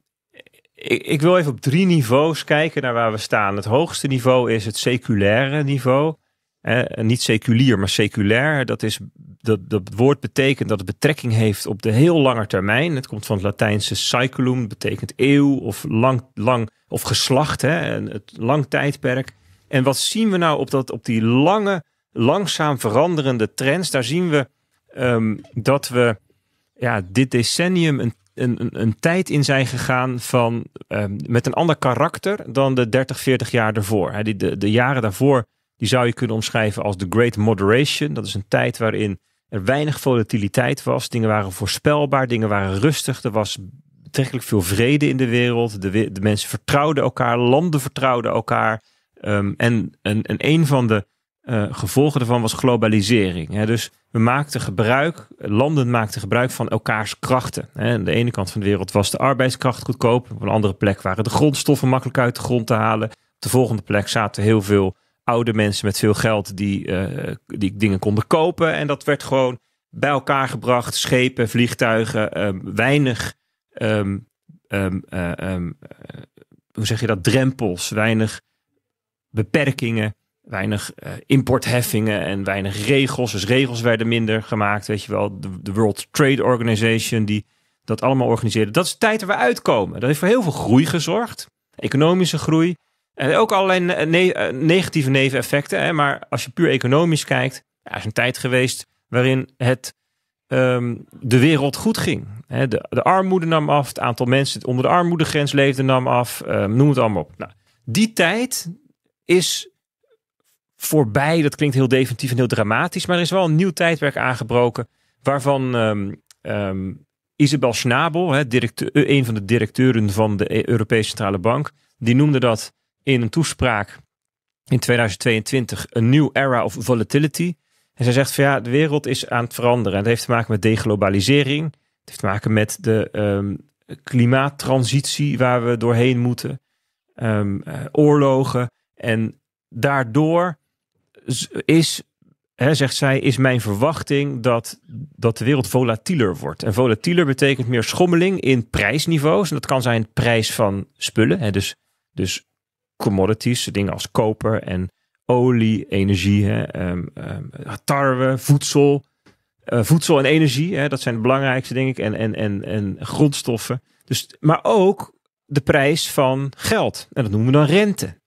B: ik. ik. wil even op drie niveaus kijken naar waar we staan. Het hoogste niveau is het seculaire niveau. Eh, niet seculier, maar seculair. Dat, is, dat, dat woord betekent dat het betrekking heeft op de heel lange termijn. Het komt van het Latijnse cyclum, betekent eeuw of lang, lang of geslacht, hè, het lang tijdperk. En wat zien we nou op, dat, op die lange, langzaam veranderende trends? Daar zien we ehm, dat we ja, dit decennium een, een, een tijd in zijn gegaan van, ehm, met een ander karakter dan de 30, 40 jaar daarvoor. die, de, de jaren daarvoor die zou je kunnen omschrijven als de Great Moderation. Dat is een tijd waarin er weinig volatiliteit was. Dingen waren voorspelbaar, dingen waren rustig. Er was betrekkelijk veel vrede in de wereld. De, de mensen vertrouwden elkaar, landen vertrouwden elkaar. Ehm, en, en, een van de eh, gevolgen daarvan was globalisering. Hè? Dus we maakten gebruik, landen maakten gebruik van elkaars krachten. Hè? Aan de ene kant van de wereld was de arbeidskracht goedkoop. Op een andere plek waren de grondstoffen makkelijk uit de grond te halen. Op de volgende plek zaten heel veel oude mensen met veel geld die, eh, die dingen konden kopen. En dat werd gewoon bij elkaar gebracht. Schepen, vliegtuigen, ehm, weinig. Ehm, eh, hoe zeg je dat? Drempels, weinig beperkingen, weinig eh, importheffingen en weinig regels. Dus regels werden minder gemaakt, weet je wel. De, World Trade Organization die dat allemaal organiseerde. Dat is de tijd waar we uitkomen. Dat heeft voor heel veel groei gezorgd, economische groei. En ook allerlei eh, negatieve neveneffecten. Hè? Maar als je puur economisch kijkt, ja, is een tijd geweest waarin het ehm, de wereld goed ging. Hè? De, armoede nam af, het aantal mensen dat onder de armoedegrens leefden nam af, ehm, noem het allemaal op. Nou, die tijd, is voorbij. Dat klinkt heel definitief en heel dramatisch. Maar er is wel een nieuw tijdperk aangebroken. Waarvan ehm, ehm, Isabel Schnabel, directeur, eh, een van de directeuren van de e-, Europese Centrale Bank. Die noemde dat in een toespraak in 2022 een new era of volatility. En zij zegt van ja, de wereld is aan het veranderen. En dat heeft te maken met deglobalisering. Het heeft te maken met de ehm, klimaattransitie waar we doorheen moeten. Eh, oorlogen. En daardoor is, hè, zegt zij, is mijn verwachting dat, dat de wereld volatieler wordt. En volatieler betekent meer schommeling in prijsniveaus. En dat kan zijn prijs van spullen. Hè, dus, dus commodities, dingen als koper en olie, energie, hè, ehm, ehm, tarwe, voedsel. Eh, voedsel en energie, hè, dat zijn de belangrijkste, denk ik, en, en, en, en grondstoffen. Dus, maar ook de prijs van geld. En dat noemen we dan rente.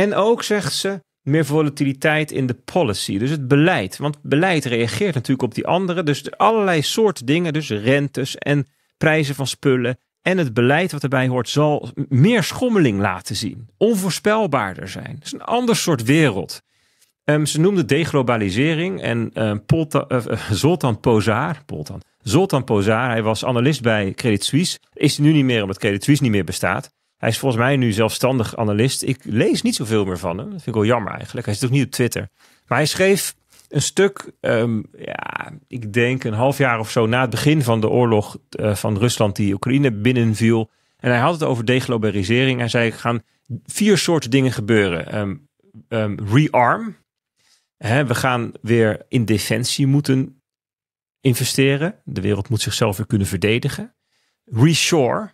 B: En ook, zegt ze, meer volatiliteit in de policy, dus het beleid. Want beleid reageert natuurlijk op die andere. Dus allerlei soorten dingen, dus rentes en prijzen van spullen en het beleid wat erbij hoort, zal meer schommeling laten zien. Onvoorspelbaarder zijn. Het is een ander soort wereld. Ehm, ze noemde deglobalisering en um, Polta, eh, eh, Zoltan Pozaar, Zoltan Pozaar, hij was analist bij Credit Suisse, is nu niet meer omdat Credit Suisse niet meer bestaat. Hij is volgens mij nu zelfstandig analist. Ik lees niet zoveel meer van hem. Dat vind ik wel jammer eigenlijk. Hij zit ook niet op Twitter. Maar hij schreef een stuk, ehm, ja, ik denk een half jaar of zo na het begin van de oorlog eh, van Rusland die Oekraïne binnenviel. En hij had het over deglobalisering. Hij zei, er gaan vier soorten dingen gebeuren. Ehm, ehm, rearm. we gaan weer in defensie moeten investeren. De wereld moet zichzelf weer kunnen verdedigen. Reshore.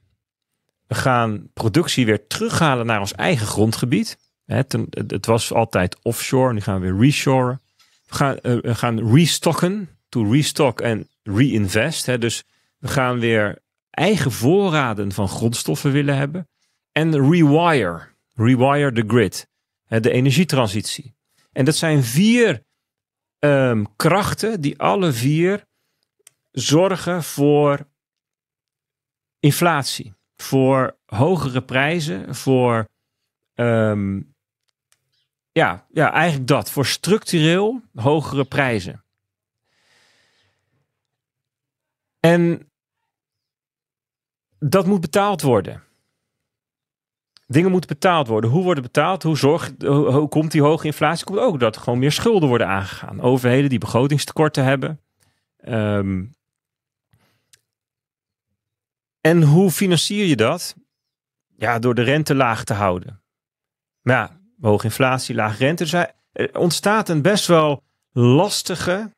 B: We gaan productie weer terughalen naar ons eigen grondgebied. Het, was altijd offshore, nu gaan we weer reshoren. We gaan, eh, we gaan restocken, to restock en reinvest. Dus we gaan weer eigen voorraden van grondstoffen willen hebben. En rewire, rewire the grid, de energietransitie. En dat zijn vier ehm, krachten die alle vier zorgen voor inflatie voor hogere prijzen, voor ehm, ja, ja, eigenlijk dat, voor structureel hogere prijzen. En dat moet betaald worden. Dingen moeten betaald worden. Hoe worden betaald? Hoe, komt die hoge inflatie? Komt ook dat er gewoon meer schulden worden aangegaan. Overheden die begrotingstekorten hebben. Um, en hoe financier je dat? Ja, door de rente laag te houden. Maar ja, hoge inflatie, laag rente. Dus er ontstaat een best wel lastige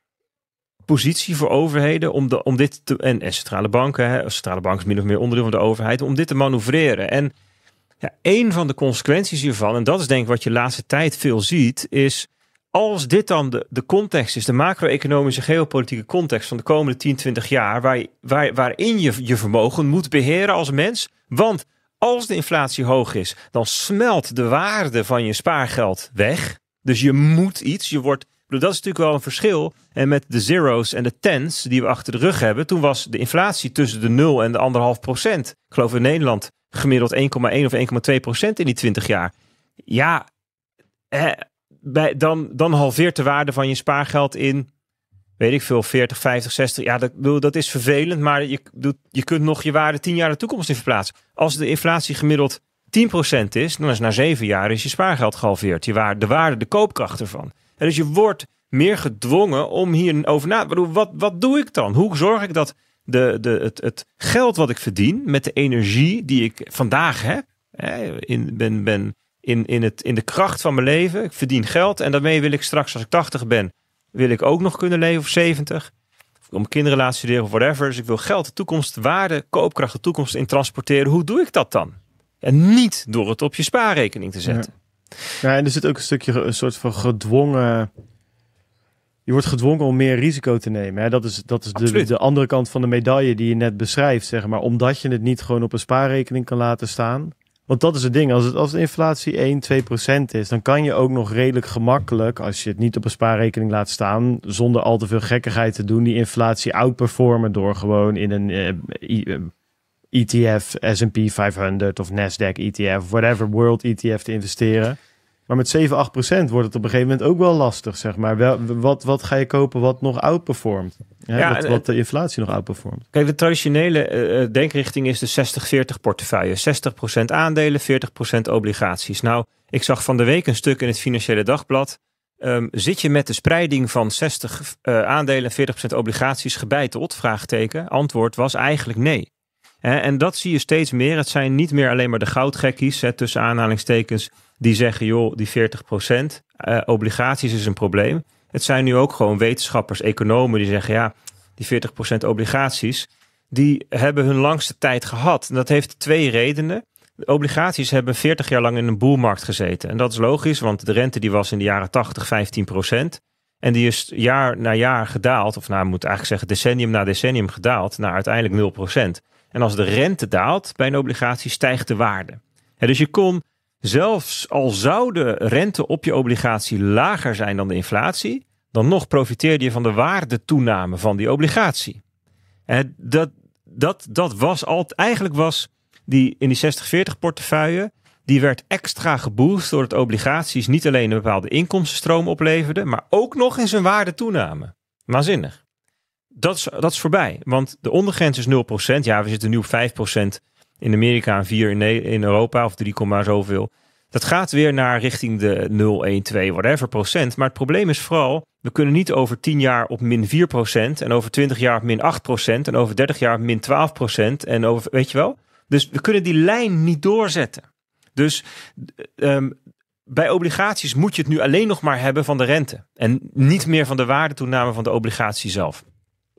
B: positie voor overheden om, de, om dit te, en, centrale banken, hè, centrale banken is min of meer onderdeel van de overheid, om dit te manoeuvreren. En ja, een van de consequenties hiervan, en dat is denk ik wat je de laatste tijd veel ziet, is als dit dan de, de context is, de macro-economische geopolitieke context van de komende 10, 20 jaar, waar, waar, waarin je je vermogen moet beheren als mens. Want als de inflatie hoog is, dan smelt de waarde van je spaargeld weg. Dus je moet iets. Je wordt, dat is natuurlijk wel een verschil. En met de zeros en de tens die we achter de rug hebben, toen was de inflatie tussen de 0 en de 1,5 procent. Ik geloof in Nederland gemiddeld 1,1 of 1,2 procent in die 20 jaar. Ja, bij, dan, dan halveert de waarde van je spaargeld in, weet ik veel, 40, 50, 60. Ja, dat, bedoel, dat is vervelend, maar je, je kunt nog je waarde 10 jaar de toekomst in verplaatsen. Als de inflatie gemiddeld 10% is, dan is na 7 jaar is je spaargeld gehalveerd. Je waarde, de waarde, de koopkracht ervan. En dus je wordt meer gedwongen om hierover na te Wat, wat doe ik dan? Hoe zorg ik dat de, de, het, het geld wat ik verdien met de energie die ik vandaag heb, hè, in, ben, ben in, in, het, in de kracht van mijn leven. Ik verdien geld en daarmee wil ik straks als ik 80 ben, wil ik ook nog kunnen leven of 70. Of kinderen laten studeren of whatever. Dus ik wil geld, de toekomst, waarde, koopkracht, de toekomst in transporteren. Hoe doe ik dat dan? En niet door het op je spaarrekening te zetten.
A: Ja, ja en er zit ook een stukje een soort van gedwongen je wordt gedwongen om meer risico te nemen. Hè? Dat is, dat is de, de, andere kant van de medaille die je net beschrijft, zeg maar. Omdat je het niet gewoon op een spaarrekening kan laten staan. Want dat is het ding. Als, het, als de inflatie 1, 2 procent is, dan kan je ook nog redelijk gemakkelijk, als je het niet op een spaarrekening laat staan, zonder al te veel gekkigheid te doen, die inflatie outperformen door gewoon in een ETF, SP 500 of Nasdaq ETF, whatever world ETF te investeren. Maar met 7, 8 procent wordt het op een gegeven moment ook wel lastig, zeg maar. Wel, wat, wat ga je kopen wat nog outperformt? Hè? wat, wat, de inflatie nog outperformt?
B: Kijk, de traditionele eh, eh, denkrichting is de 60-40 portefeuille. 60 procent aandelen, 40 procent obligaties. Nou, ik zag van de week een stuk in het Financiële Dagblad. Ehm, zit je met de spreiding van 60 eh, aandelen en 40% obligaties gebeiteld? Vraagteken. Antwoord was eigenlijk nee. en dat zie je steeds meer. Het zijn niet meer alleen maar de goudgekkies, tussen aanhalingstekens, die zeggen, joh, die 40 eh, obligaties is een probleem. Het zijn nu ook gewoon wetenschappers, economen die zeggen, ja, die 40 obligaties, die hebben hun langste tijd gehad. En dat heeft twee redenen. obligaties hebben 40 jaar lang in een boelmarkt gezeten. En dat is logisch, want de rente die was in de jaren 80 15 En die is jaar na jaar gedaald, of nou, moet eigenlijk zeggen decennium na decennium gedaald, naar uiteindelijk 0 En als de rente daalt bij een obligatie, stijgt de waarde. dus je kon Zelfs al zou de rente op je obligatie lager zijn dan de inflatie, dan nog profiteerde je van de waardetoename van die obligatie. dat, dat, dat was altijd, eigenlijk was die in die 60-40 portefeuille, die werd extra geboost doordat obligaties niet alleen een bepaalde inkomstenstroom opleverden, maar ook nog eens een waarde toename. Waanzinnig. Dat is, dat is voorbij, want de ondergrens is 0%. Ja, we zitten nu op 5% in Amerika en 4 in, in Europa of 3, zoveel. Dat gaat weer naar richting de 0, 1, 2, whatever procent. Maar het probleem is vooral, we kunnen niet over 10 jaar op min 4 procent en over 20 jaar op min 8 procent en over 30 jaar op min 12 procent en over, weet je wel? Dus we kunnen die lijn niet doorzetten. Dus um, bij obligaties moet je het nu alleen nog maar hebben van de rente en niet meer van de waardetoename van de obligatie zelf.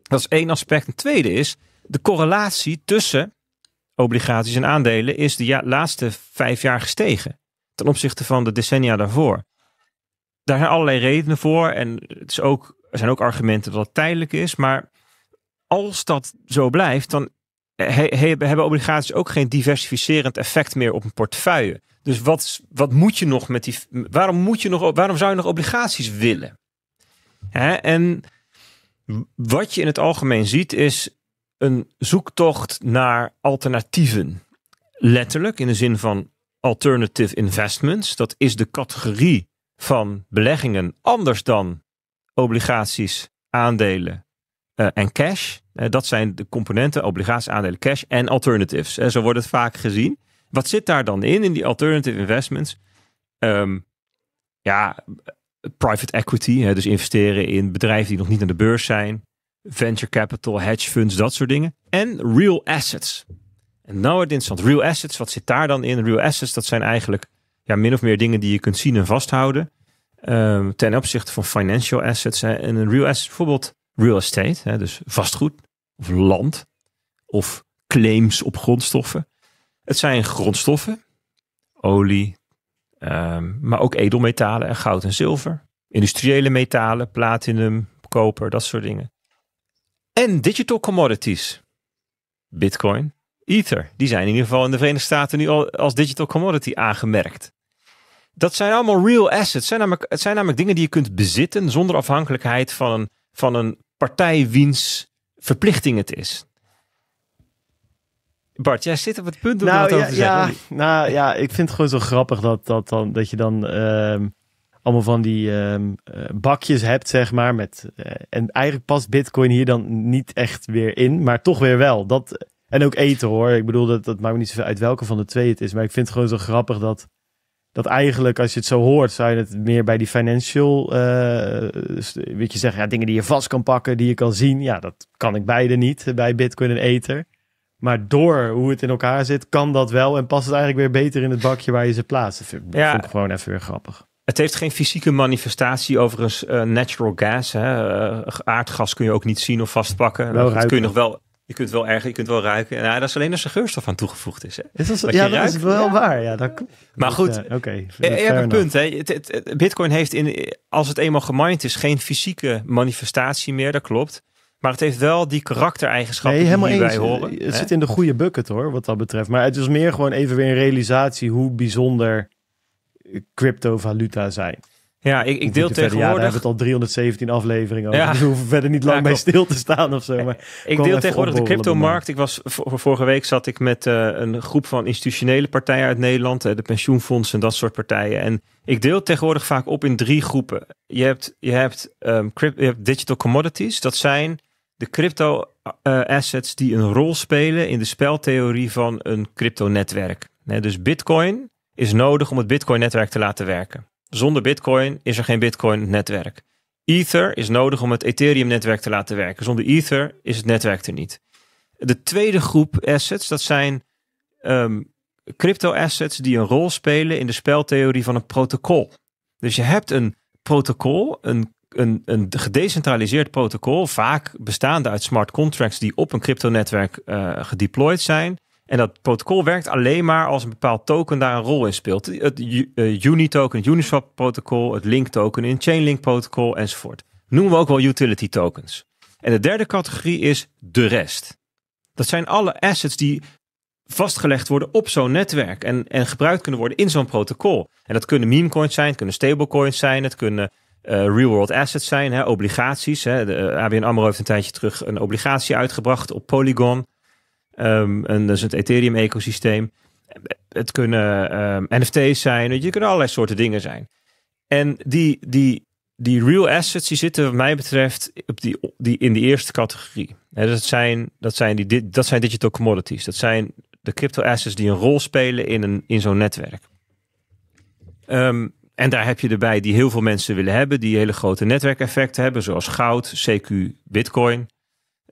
B: Dat is één aspect. Een tweede is de correlatie tussen obligaties en aandelen is de laatste vijf jaar gestegen ten opzichte van de decennia daarvoor. Daar zijn allerlei redenen voor en het is ook, er zijn ook argumenten dat het tijdelijk is, maar als dat zo blijft, dan hebben obligaties ook geen diversificerend effect meer op een portefeuille. Dus wat, wat moet je nog met die. Waarom, moet je nog, waarom zou je nog obligaties willen? en wat je in het algemeen ziet is een zoektocht naar alternatieven. Letterlijk, in de zin van alternative investments. Dat is de categorie van beleggingen anders dan obligaties, aandelen eh, en cash. Eh, dat zijn de componenten obligaties, aandelen, cash en alternatives. Uh, zo wordt het vaak gezien. Wat zit daar dan in, in die alternative investments? Ehm, ja, private equity, dus investeren in bedrijven die nog niet aan de beurs zijn venture capital, hedge funds, dat soort dingen. En real assets. En nou het interessant. Real assets, wat zit daar dan in? Real assets, dat zijn eigenlijk ja, min of meer dingen die je kunt zien en vasthouden. Ehm, ten opzichte van financial assets. En een real asset, bijvoorbeeld real estate, hè, dus vastgoed of land of claims op grondstoffen. Het zijn grondstoffen, olie, ehm, maar ook edelmetalen en goud en zilver. Industriële metalen, platinum, koper, dat soort dingen. En digital commodities. Bitcoin, Ether. Die zijn in ieder geval in de Verenigde Staten nu al als digital commodity aangemerkt. Dat zijn allemaal real assets. Het zijn namelijk, het zijn namelijk dingen die je kunt bezitten zonder afhankelijkheid van een, van een partij wiens verplichting het is. Bart, jij zit op het punt om nou, dat ja, over te zeggen. Nou ja, ik vind het gewoon zo grappig dat, dat, dan,
A: dat je dan... Ehm, allemaal van die ehm, eh, bakjes hebt, zeg maar. Met, eh, en eigenlijk past Bitcoin hier dan niet echt weer in, maar toch weer wel. Dat, en ook eten hoor. Ik bedoel, dat, dat maakt me niet zoveel uit welke van de twee het is. Maar ik vind het gewoon zo grappig dat, dat eigenlijk, als je het zo hoort, zou je het meer bij die financial. Uh, weet je zeggen, ja, dingen die je vast kan pakken, die je kan zien. Ja, dat kan ik beide niet bij Bitcoin en Ether. Maar door hoe het in elkaar zit, kan dat wel en past het eigenlijk weer beter in het bakje waar je ze plaatst. Dat vind, vond ik
B: gewoon even weer grappig. Het heeft geen fysieke manifestatie, overigens uh, natural gas. Hè. Eh, aardgas kun je ook niet zien of vastpakken. Wel nou, kun je nog wel. Je kunt wel erg, je kunt wel ruiken. Nou, dat is alleen als er geurstof aan toegevoegd is. Hè. ja, dat is wel
A: waar. Ja, maar goed, ja, je
B: hebt een punt. Hè. Bitcoin heeft, in, als het eenmaal gemined is, geen fysieke manifestatie meer. Dat klopt. Maar het heeft wel die karaktereigenschappen die wij horen. Het zit in de goede
A: bucket hoor, wat dat betreft. Maar het is meer gewoon even weer een realisatie hoe bijzonder cryptovaluta zijn. Ja, ik, ik deel tegenwoordig... hebben het al 317 afleveringen Ja. Dus we hoeven
B: verder niet lang bij stil te staan of zo. Maar ik deel tegenwoordig de cryptomarkt. Ik was, vorige week zat ik met eh, een groep van institutionele partijen uit Nederland. Eh, de pensioenfondsen en dat soort partijen. En ik deel tegenwoordig vaak op in drie groepen. Je hebt, je hebt, um, ehm, crypt, je hebt digital commodities. Dat zijn de crypto eh, assets die een rol spelen in de speltheorie van een cryptonetwerk. Nee, dus bitcoin is nodig om het Bitcoin-netwerk te laten werken. Zonder Bitcoin is er geen Bitcoin-netwerk. Ether is nodig om het Ethereum-netwerk te laten werken. Zonder Ether is het netwerk er niet. De tweede groep assets, dat zijn ehm, crypto-assets die een rol spelen in de speltheorie van een protocol. Dus je hebt een protocol, een, een, een gedecentraliseerd protocol, vaak bestaande uit smart contracts die op een cryptonetwerk uh, gedeployed zijn. En dat protocol werkt alleen maar als een bepaald token daar een rol in speelt. Het eh, Unitoken, het Uniswap protocol, het Link token in Chainlink protocol enzovoort. Noemen we ook wel utility tokens. En de derde categorie is de rest. Dat zijn alle assets die vastgelegd worden op zo'n netwerk en, en gebruikt kunnen worden in zo'n protocol. En dat kunnen memecoins zijn, het kunnen stablecoins zijn, het kunnen eh, real-world assets zijn, hè, obligaties. Hè. De, eh, ABN AMRO heeft een tijdje terug een obligatie uitgebracht op Polygon. Um, en dat is het Ethereum-ecosysteem. Het kunnen ehm, NFT's zijn. je, kunnen allerlei soorten dingen zijn. En die, die, die real assets die zitten, wat mij betreft, op die, die, in de eerste categorie. dat, zijn, dat, zijn die, dat zijn digital commodities. Dat zijn de crypto assets die een rol spelen in, een, in zo'n netwerk. Ehm, en daar heb je erbij die heel veel mensen willen hebben, die hele grote netwerkeffecten hebben, zoals goud, CQ, bitcoin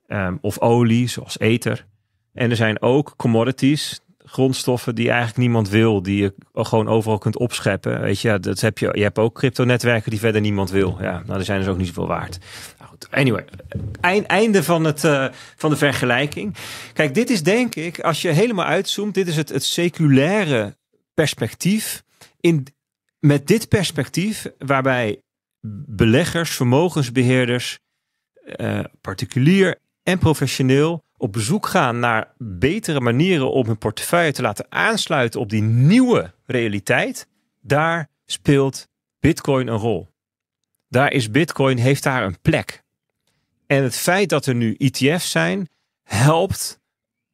B: um, of olie, zoals ether. En er zijn ook commodities, grondstoffen die eigenlijk niemand wil, die je gewoon overal kunt opscheppen. Weet je, dat heb je, je hebt ook cryptonetwerken die verder niemand wil. Ja, nou, er zijn dus ook niet zoveel waard. Nou goed, anyway, einde van, het, eh, van de vergelijking. Kijk, dit is denk ik, als je helemaal uitzoomt, dit is het, het seculaire perspectief. In, met dit perspectief, waarbij beleggers, vermogensbeheerders, eh, particulier en professioneel op bezoek gaan naar betere manieren om hun portefeuille te laten aansluiten op die nieuwe realiteit, daar speelt Bitcoin een rol. Daar is Bitcoin, heeft daar een plek. En het feit dat er nu ETF's zijn, helpt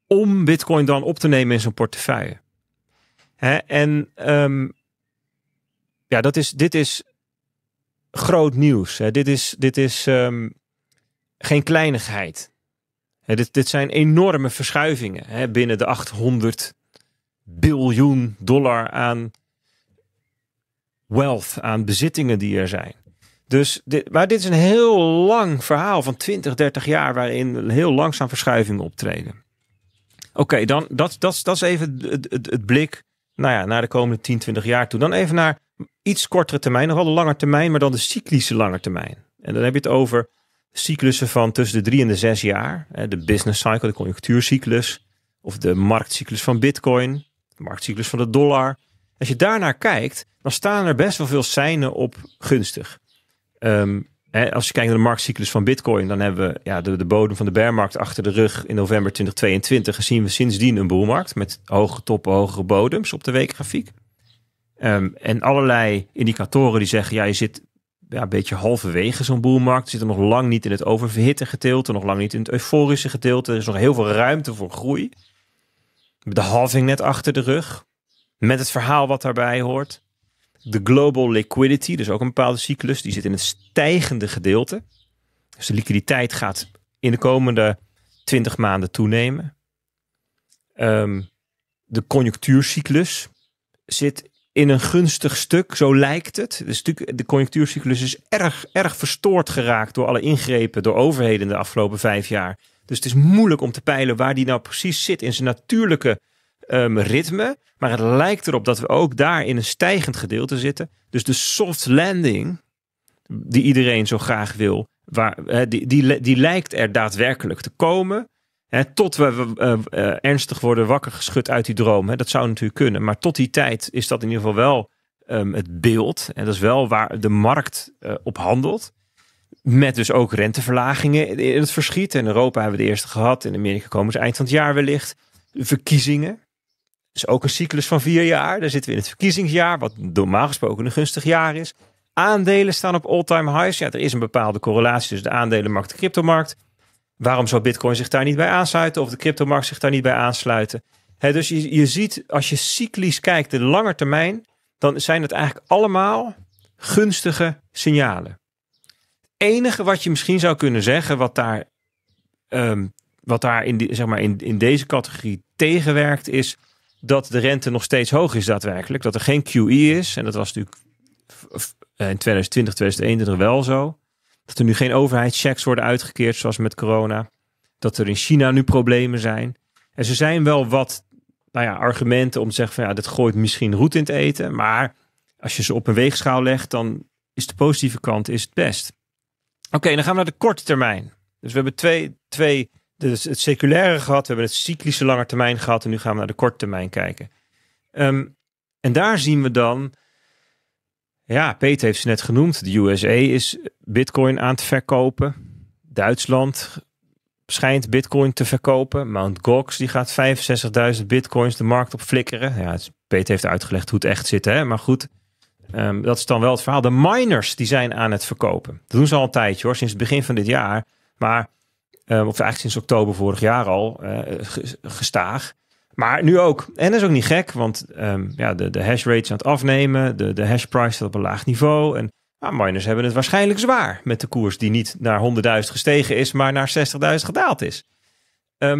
B: om Bitcoin dan op te nemen in zijn portefeuille. En ehm, ja, dat is, dit is groot nieuws. Hè? Dit is, dit is um, geen kleinigheid dit, dit zijn enorme verschuivingen binnen de 800 biljoen dollar aan wealth, aan bezittingen die er zijn. Dus dit, maar dit is een heel lang verhaal van 20, 30 jaar waarin heel langzaam verschuivingen optreden. Oké, dan dat, dat, dat is even het, het, blik nou ja, naar de komende 10, 20 jaar toe. Dan even naar iets kortere termijn, nog wel de lange termijn, maar dan de cyclische lange termijn. En dan heb je het over cyclussen van tussen de drie en de zes jaar. De business cycle, de conjunctuurcyclus. Of de marktcyclus van bitcoin. De marktcyclus van de dollar. Als je daarnaar kijkt, dan staan er best wel veel seinen op gunstig. Ehm, als je kijkt naar de marktcyclus van bitcoin, dan hebben we ja, de, de bodem van de bearmarkt achter de rug in november 2022. En zien we sindsdien een boelmarkt met hoge toppen, hogere bodems op de weekgrafiek. Ehm, en allerlei indicatoren die zeggen, ja, je zit ja, een beetje halverwege zo'n boelmarkt. er nog lang niet in het oververhitte gedeelte, nog lang niet in het euforische gedeelte. Er is nog heel veel ruimte voor groei. De halving net achter de rug. Met het verhaal wat daarbij hoort. De global liquidity, dus ook een bepaalde cyclus, die zit in het stijgende gedeelte. Dus de liquiditeit gaat in de komende 20 maanden toenemen. Ehm, de conjunctuurcyclus zit in een gunstig stuk, zo lijkt het. Dus natuurlijk, de conjunctuurcyclus is erg, erg verstoord geraakt door alle ingrepen door overheden de afgelopen vijf jaar. Dus het is moeilijk om te peilen waar die nou precies zit in zijn natuurlijke ehm, ritme. Maar het lijkt erop dat we ook daar in een stijgend gedeelte zitten. Dus de soft landing, die iedereen zo graag wil, waar, die, die lijkt er daadwerkelijk te komen tot we eh, eh, ernstig worden wakker geschud uit die droom. dat zou natuurlijk kunnen. Maar tot die tijd is dat in ieder geval wel ehm, het beeld. En dat is wel waar de markt eh, op handelt. Met dus ook renteverlagingen in het verschiet. In Europa hebben we de eerste gehad. In Amerika komen ze eind van het jaar wellicht. Verkiezingen. is ook een cyclus van vier jaar. Daar zitten we in het verkiezingsjaar. Wat normaal gesproken een gunstig jaar is. Aandelen staan op all-time highs. Ja, er is een bepaalde correlatie tussen de aandelenmarkt en de cryptomarkt waarom zou Bitcoin zich daar niet bij aansluiten of de cryptomarkt zich daar niet bij aansluiten? dus je, je ziet, als je cyclisch kijkt, de lange termijn, dan zijn het eigenlijk allemaal gunstige signalen. Het enige wat je misschien zou kunnen zeggen, wat daar, ehm, wat daar in, zeg maar in, in deze categorie tegenwerkt, is dat de rente nog steeds hoog is daadwerkelijk. Dat er geen QE is. En dat was natuurlijk in 2020, 2021 wel zo. Dat er nu geen overheidschecks worden uitgekeerd, zoals met corona. Dat er in China nu problemen zijn. En ze zijn wel wat nou ja, argumenten om te zeggen van ja, dat gooit misschien roet in het eten. Maar als je ze op een weegschaal legt, dan is de positieve kant is het best. Oké, dan gaan we naar de korte termijn. Dus we hebben twee, twee dus het seculaire gehad, we hebben het cyclische lange termijn gehad en nu gaan we naar de korte termijn kijken. Ehm, en daar zien we dan ja, Peter heeft ze net genoemd. De USA is bitcoin aan het verkopen. Duitsland schijnt bitcoin te verkopen. Mount Gox die gaat 65.000 bitcoins de markt op flikkeren. Ja, Peter heeft uitgelegd hoe het echt zit. Hè? Maar goed, ehm, dat is dan wel het verhaal. De miners die zijn aan het verkopen. Dat doen ze al een tijdje hoor, sinds het begin van dit jaar. Maar, ehm, of eigenlijk sinds oktober vorig jaar al, eh, gestaag. Maar nu ook. En dat is ook niet gek, want ehm, ja, de, de hash rates aan het afnemen, de, de hash price staat op een laag niveau. En miners hebben het waarschijnlijk zwaar met de koers die niet naar 100.000 gestegen is, maar naar 60.000 gedaald is. Ehm,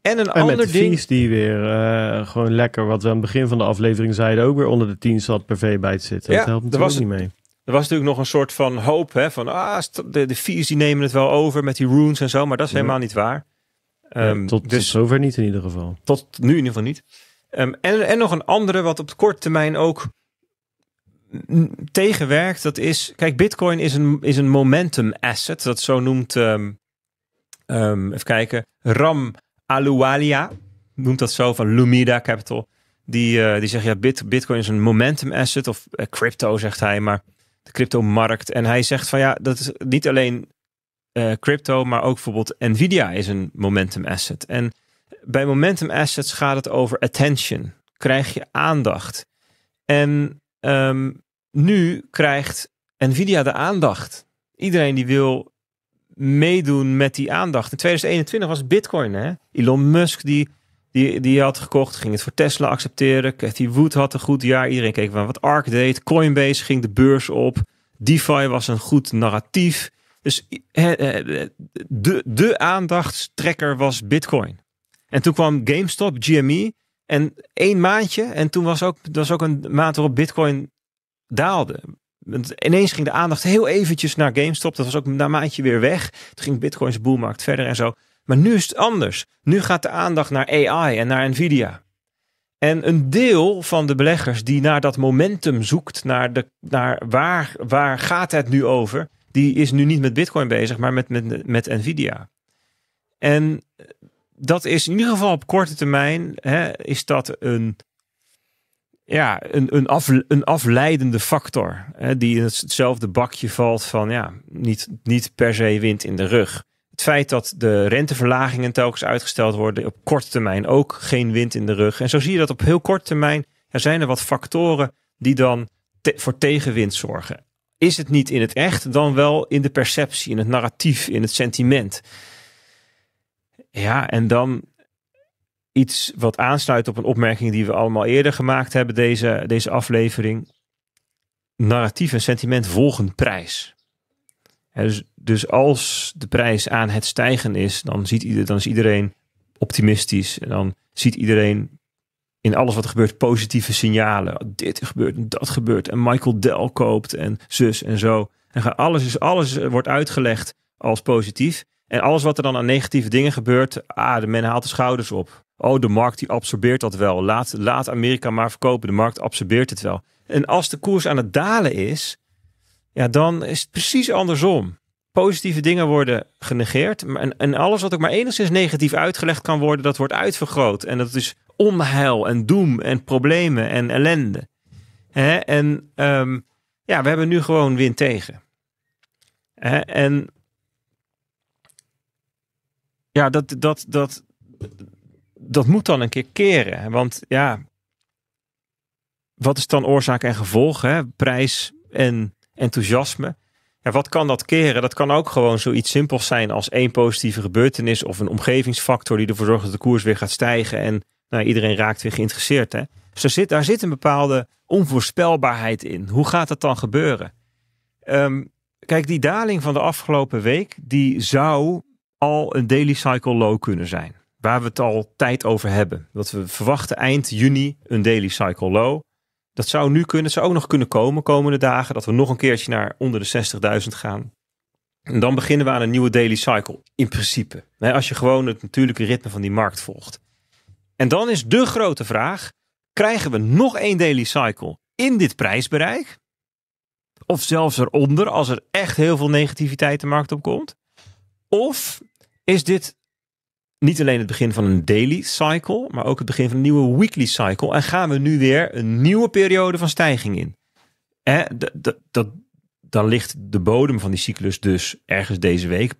B: en een en ander met de ding.
A: die weer eh, gewoon lekker, wat we aan het begin van de aflevering zeiden, ook weer onder de 10 zat per v zitten. Ja, dat helpt natuurlijk niet mee.
B: Er was natuurlijk nog een soort van hoop hè, van ah, de, de fees die nemen het wel over met die runes en zo, maar dat is helemaal niet waar. Ehm, tot, dus, zover niet in ieder geval. Tot nu in ieder geval niet. Ehm, en, en nog een andere wat op de korte termijn ook tegenwerkt. Dat is, kijk, Bitcoin is een, is een momentum asset. Dat zo noemt, ehm, even kijken, Ram Aluwalia noemt dat zo van Lumida Capital. Die, uh, die zegt, ja, Bitcoin is een momentum asset of eh, crypto, zegt hij, maar de cryptomarkt. En hij zegt van ja, dat is niet alleen eh, crypto, maar ook bijvoorbeeld Nvidia is een momentum asset. En bij momentum assets gaat het over attention. Krijg je aandacht. En ehm, nu krijgt Nvidia de aandacht. Iedereen die wil meedoen met die aandacht. In 2021 was Bitcoin. Hè? Elon Musk die, die, die had gekocht, ging het voor Tesla accepteren. Cathy Wood had een goed jaar. Iedereen keek van wat Arc deed. Coinbase ging de beurs op. DeFi was een goed narratief. Dus de, de aandachtstrekker was Bitcoin. En toen kwam GameStop, GME. En één maandje. En toen was ook, was ook een maand waarop Bitcoin daalde. ineens ging de aandacht heel eventjes naar GameStop. Dat was ook na een maandje weer weg. Toen ging Bitcoins boelmarkt verder en zo. Maar nu is het anders. Nu gaat de aandacht naar AI en naar Nvidia. En een deel van de beleggers die naar dat momentum zoekt, naar, de, naar waar, waar gaat het nu over, die is nu niet met Bitcoin bezig, maar met, met, met Nvidia. En dat is in ieder geval op korte termijn, hè, is dat een, ja, een, een, af, een afleidende factor. Hè, die in hetzelfde bakje valt van ja, niet, niet per se wind in de rug. Het feit dat de renteverlagingen telkens uitgesteld worden, op korte termijn ook geen wind in de rug. En zo zie je dat op heel korte termijn er zijn er wat factoren die dan voor tegenwind zorgen is het niet in het echt, dan wel in de perceptie, in het narratief, in het sentiment. Ja, en dan iets wat aansluit op een opmerking die we allemaal eerder gemaakt hebben, deze, deze aflevering. Narratief en sentiment volgen prijs. Dus, dus als de prijs aan het stijgen is, dan ziet, dan is iedereen optimistisch. En dan ziet iedereen in alles wat er gebeurt positieve signalen. Dit gebeurt en dat gebeurt. En Michael Dell koopt en zus en zo. En alles, is, alles wordt uitgelegd als positief. En alles wat er dan aan negatieve dingen gebeurt, ah, de men haalt de schouders op. Oh, de markt die absorbeert dat wel. Laat, laat Amerika maar verkopen. De markt absorbeert het wel. En als de koers aan het dalen is, ja, dan is het precies andersom positieve dingen worden genegeerd. En, en alles wat ook maar enigszins negatief uitgelegd kan worden, dat wordt uitvergroot. En dat is onheil en doem en problemen en ellende. En ehm, ja, we hebben nu gewoon win tegen. En ja, dat, dat, dat, dat moet dan een keer keren. Want ja, wat is dan oorzaak en gevolg? Hè? Prijs en enthousiasme. Ja, wat kan dat keren? Dat kan ook gewoon zoiets simpels zijn als één positieve gebeurtenis of een omgevingsfactor die ervoor zorgt dat de koers weer gaat stijgen en nou, iedereen raakt weer geïnteresseerd. Hè? Dus daar zit, daar zit een bepaalde onvoorspelbaarheid in. Hoe gaat dat dan gebeuren? Ehm, kijk, die daling van de afgelopen week, die zou al een daily cycle low kunnen zijn. Waar we het al tijd over hebben. Dat we verwachten eind juni een daily cycle low. Dat zou nu kunnen. zou ook nog kunnen komen komende dagen. Dat we nog een keertje naar onder de 60.000 gaan. En dan beginnen we aan een nieuwe daily cycle. In principe. Als je gewoon het natuurlijke ritme van die markt volgt. En dan is de grote vraag. Krijgen we nog één daily cycle in dit prijsbereik? Of zelfs eronder als er echt heel veel negativiteit de markt op komt? Of is dit niet alleen het begin van een daily cycle, maar ook het begin van een nieuwe weekly cycle. En gaan we nu weer een nieuwe periode van stijging in. dan ligt de bodem van die cyclus dus ergens deze week,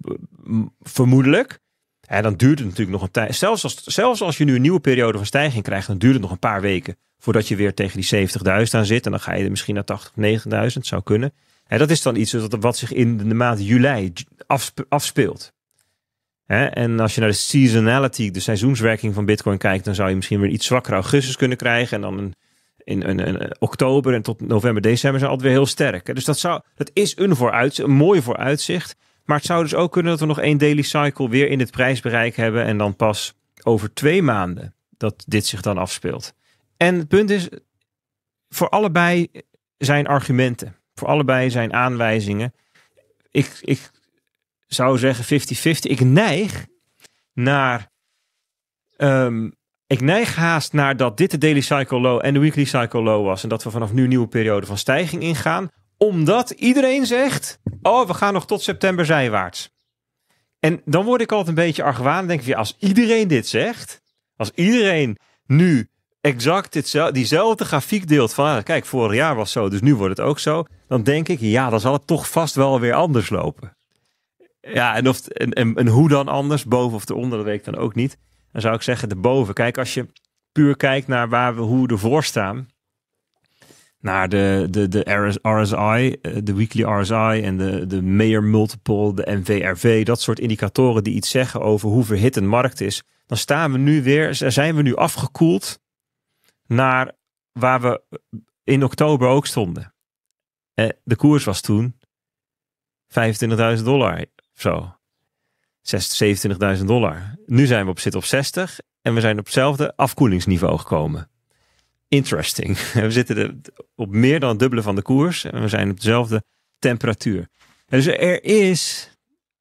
B: vermoedelijk. En dan duurt het natuurlijk nog een tijd. Zelfs als, zelfs als je nu een nieuwe periode van stijging krijgt, dan duurt het nog een paar weken voordat je weer tegen die 70.000 aan zit. En dan ga je er misschien naar 80, 90.000, zou kunnen. En dat is dan iets wat zich in de maand juli afspeelt. En als je naar de seasonality, de seizoenswerking van Bitcoin kijkt, dan zou je misschien weer iets zwakker augustus kunnen krijgen. En dan in, in, oktober en tot november, december zijn altijd weer heel sterk. Dus dat, zou, dat is een, vooruitzicht, een mooi vooruitzicht. Maar het zou dus ook kunnen dat we nog één daily cycle weer in het prijsbereik hebben. En dan pas over twee maanden dat dit zich dan afspeelt. En het punt is, voor allebei zijn argumenten. Voor allebei zijn aanwijzingen. Ik, ik zou zeggen 50-50. Ik neig naar. Ehm, ik neig haast naar dat dit de daily cycle low en de weekly cycle low was. En dat we vanaf nu een nieuwe periode van stijging ingaan. Omdat iedereen zegt: Oh, we gaan nog tot september zijwaarts. En dan word ik altijd een beetje argwaan. denk ik, als iedereen dit zegt. Als iedereen nu exact ditzelfde, diezelfde grafiek deelt van, ah, kijk, vorig jaar was zo, dus nu wordt het ook zo, dan denk ik, ja, dan zal het toch vast wel weer anders lopen. Ja, en, of, en, en, hoe dan anders, boven of eronder, dat weet ik dan ook niet. Dan zou ik zeggen de boven. Kijk, als je puur kijkt naar waar we, hoe we ervoor staan. Naar de, de, de RSI, eh, de weekly RSI en de, de Mayer Multiple, de MVRV. Dat soort indicatoren die iets zeggen over hoe verhit een markt is. Dan staan we nu weer, zijn we nu afgekoeld naar waar we in oktober ook stonden. Eh, de koers was toen 25.000 dollar zo. 27.000 dollar. Nu zijn we op zit op 60 en we zijn op hetzelfde afkoelingsniveau gekomen. Interesting. We zitten op meer dan het dubbele van de koers en we zijn op dezelfde temperatuur. dus er is,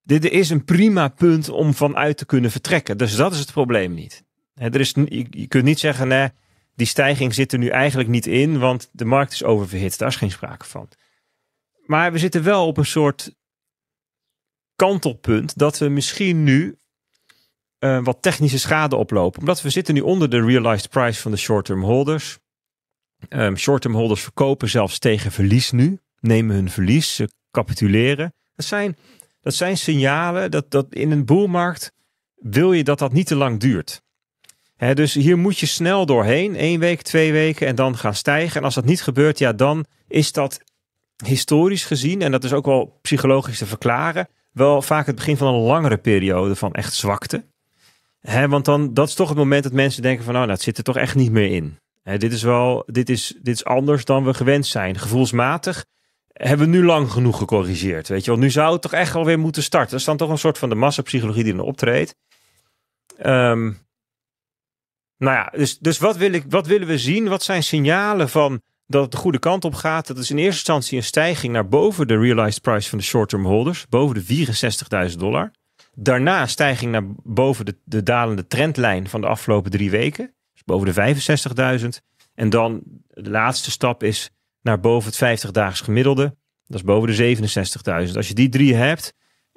B: dit is een prima punt om vanuit te kunnen vertrekken. Dus dat is het probleem niet. Er is, je kunt niet zeggen, nee, die stijging zit er nu eigenlijk niet in, want de markt is oververhit. Daar is geen sprake van. Maar we zitten wel op een soort kantelpunt dat we misschien nu eh, wat technische schade oplopen. Omdat we zitten nu onder de realized price van de short-term holders. Ehm, short-term holders verkopen zelfs tegen verlies nu. Nemen hun verlies, ze capituleren. Dat zijn, dat zijn signalen dat, dat in een boelmarkt wil je dat dat niet te lang duurt. dus hier moet je snel doorheen. één week, twee weken en dan gaan stijgen. En als dat niet gebeurt, ja, dan is dat historisch gezien, en dat is ook wel psychologisch te verklaren, wel vaak het begin van een langere periode van echt zwakte. He, want dan, dat is toch het moment dat mensen denken van, nou, dat zit er toch echt niet meer in. dit is wel, dit is, dit is anders dan we gewend zijn. Gevoelsmatig hebben we nu lang genoeg gecorrigeerd, weet je wel. Nu zou het toch echt alweer moeten starten. Dat is dan toch een soort van de massapsychologie die er optreedt. Ehm, nou ja, dus, dus wat, wil ik, wat willen we zien? Wat zijn signalen van dat het de goede kant op gaat. Dat is in eerste instantie een stijging naar boven de realized price van de short-term holders, boven de 64.000 dollar. Daarna stijging naar boven de, de dalende trendlijn van de afgelopen drie weken, dus boven de 65.000. En dan de laatste stap is naar boven het 50-daags gemiddelde, dat is boven de 67.000. Als je die drie hebt,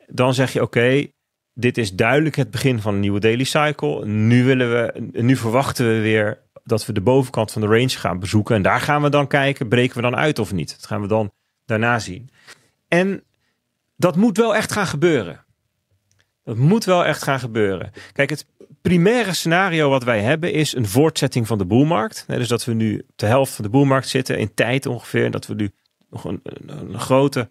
B: dan zeg je oké, dit is duidelijk het begin van een nieuwe daily cycle. Nu, willen we, nu verwachten we weer dat we de bovenkant van de range gaan bezoeken. En daar gaan we dan kijken, breken we dan uit of niet. Dat gaan we dan daarna zien. En dat moet wel echt gaan gebeuren. Dat moet wel echt gaan gebeuren. Kijk, het primaire scenario wat wij hebben is een voortzetting van de boelmarkt. Dus dat we nu op de helft van de boelmarkt zitten in tijd ongeveer. En dat we nu nog een, grote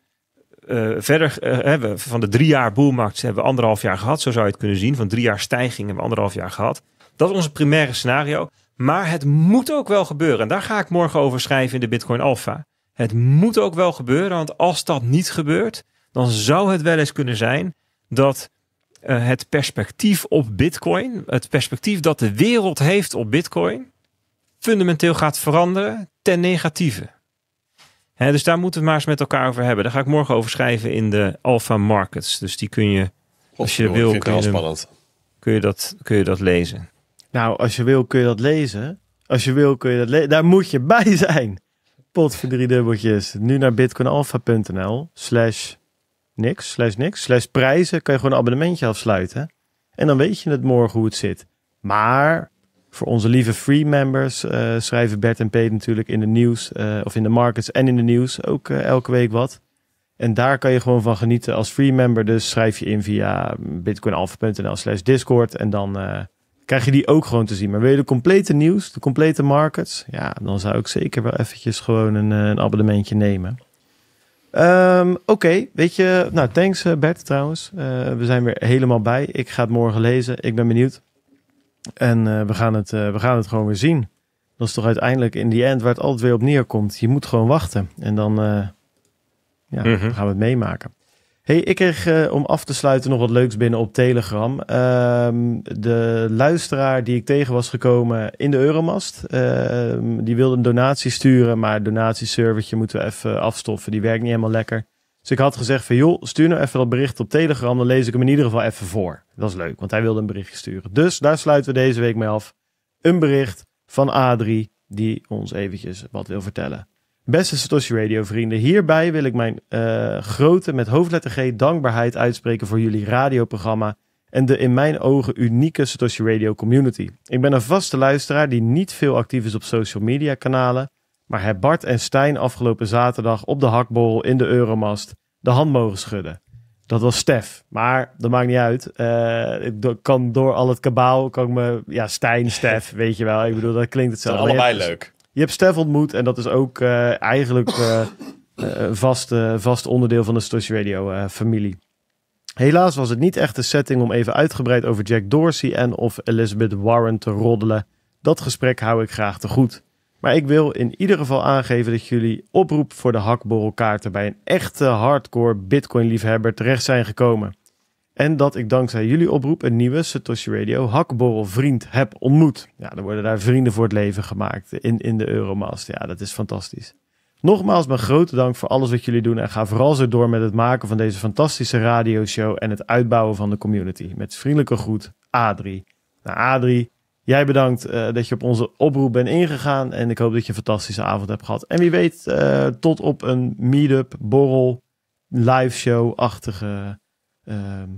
B: eh, verder uh, hebben van de drie jaar boelmarkt hebben we anderhalf jaar gehad. Zo zou je het kunnen zien. Van drie jaar stijging hebben we anderhalf jaar gehad. Dat is onze primaire scenario. Maar het moet ook wel gebeuren. En daar ga ik morgen over schrijven in de Bitcoin Alpha. Het moet ook wel gebeuren, want als dat niet gebeurt, dan zou het wel eens kunnen zijn dat eh, het perspectief op Bitcoin, het perspectief dat de wereld heeft op Bitcoin, fundamenteel gaat veranderen ten negatieve. dus daar moeten we maar eens met elkaar over hebben. Daar ga ik morgen over schrijven in de Alpha Markets. Dus die kun je, als je wil, kun je, kun je, dat, kun je dat lezen. Nou, als je wil kun je dat
A: lezen. Als je wil kun je dat lezen. Daar moet je bij zijn. Pot voor drie dubbeltjes. Nu naar bitcoinalpha.nl slash niks, slash niks, slash prijzen. Kan je gewoon een abonnementje afsluiten. En dan weet je het morgen hoe het zit. Maar voor onze lieve free members eh, schrijven Bert en Peet natuurlijk in de nieuws. Uh, of in de markets en in de nieuws ook eh, elke week wat. En daar kan je gewoon van genieten als free member. Dus schrijf je in via bitcoinalpha.nl slash discord. En dan krijg je die ook gewoon te zien. Maar wil je de complete nieuws, de complete markets? Ja, dan zou ik zeker wel eventjes gewoon een, eh, een abonnementje nemen. Ehm, oké, weet je, nou thanks eh, Bert trouwens. Eh, we zijn weer helemaal bij. Ik ga het morgen lezen. Ik ben benieuwd. En we, gaan het, we gaan het gewoon weer zien. Dat is toch uiteindelijk in die end waar het altijd weer op neerkomt. Je moet gewoon wachten. En dan, ja, dan mhm. gaan we het meemaken. Hey, ik kreeg eh, om af te sluiten nog wat leuks binnen op Telegram. Ehm, de luisteraar die ik tegen was gekomen in de Euromast, ehm, die wilde een donatie sturen, maar het donatieservertje moeten we even afstoffen. Die werkt niet helemaal lekker. Dus ik had gezegd van joh, stuur nou even dat bericht op Telegram, dan lees ik hem in ieder geval even voor. Dat is leuk, want hij wilde een berichtje sturen. Dus daar sluiten we deze week mee af. Een bericht van Adrie die ons eventjes wat wil vertellen. Beste Satoshi Radio vrienden, hierbij wil ik mijn eh, grote met hoofdletter G dankbaarheid uitspreken voor jullie radioprogramma en de in mijn ogen unieke Satoshi Radio community. Ik ben een vaste luisteraar die niet veel actief is op social media kanalen, maar heb Bart en Stijn afgelopen zaterdag op de hakbol in de Euromast de hand mogen schudden. Dat was Stef, maar dat maakt niet uit. Eh, ik kan door al het kabaal, kan me, ja, Stijn, Stef, weet je wel. Ik bedoel, dat klinkt hetzelfde. allebei leuk je hebt Stef ontmoet en dat is ook eh, eigenlijk uh, vast, vast onderdeel van de Stosh Radio familie. Helaas was het niet echt de setting om even uitgebreid over Jack Dorsey en of Elizabeth Warren te roddelen. Dat gesprek hou ik graag te goed. Maar ik wil in ieder geval aangeven dat jullie oproep voor de hakborrelkaarten bij een echte hardcore Bitcoin-liefhebber terecht zijn gekomen. En dat ik dankzij jullie oproep een nieuwe Satoshi Radio Vriend, heb ontmoet. Ja, er worden daar vrienden voor het leven gemaakt in, in de Euromast. Ja, dat is fantastisch. Nogmaals mijn grote dank voor alles wat jullie doen en ga vooral zo door met het maken van deze fantastische radioshow en het uitbouwen van de community. Met vriendelijke groet, Adri. Nou, Adrie, jij bedankt eh, dat je op onze oproep bent ingegaan en ik hoop dat je een fantastische avond hebt gehad. En wie weet, eh, tot op een meetup, borrel, live show-achtige ehm,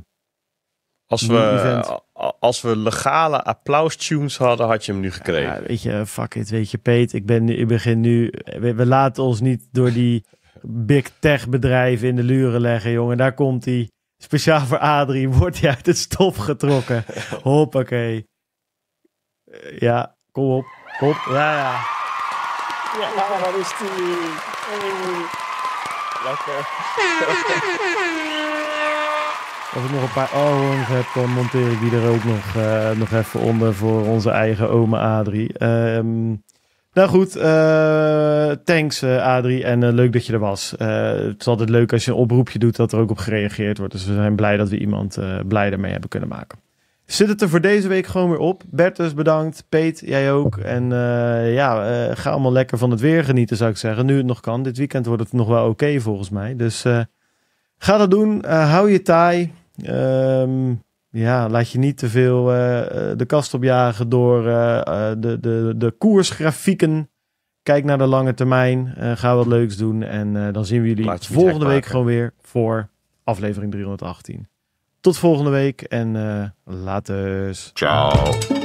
C: als we, als we legale applaustunes hadden, had je hem nu gekregen. Ja,
A: weet je, fuck it, weet je, Peet. Ik, ben begin nu... We, laten ons niet door die big tech bedrijven in de luren leggen, jongen. Daar komt hij. Speciaal voor Adrie wordt hij uit het stof getrokken. Hoppakee. Ja, kom op. Ja, ja.
C: Ja, daar is die. Lekker.
A: Als ik nog een paar albums heb, dan monteer ik die er ook nog, eh, nog even onder voor onze eigen oma Adrie. Ehm, nou goed, eh, thanks eh, Adrie en leuk dat je er was. het is altijd leuk als je een oproepje doet dat er ook op gereageerd wordt. Dus we zijn blij dat we iemand blij ermee hebben kunnen maken. Zit het er voor deze week gewoon weer op. Bertus bedankt, Peet jij ook. En ja, ga allemaal lekker van het weer genieten zou ik zeggen. Nu het nog kan. Dit weekend wordt het nog wel oké volgens mij. Dus ga dat doen. hou je taai. Ehm, ja, laat je niet te veel eh, eh, de kast opjagen door eh, de, de, de koersgrafieken. Kijk naar de lange termijn. ga wat leuks doen. En dan zien we jullie volgende week gewoon weer voor aflevering 318. Tot volgende week en later. Ciao.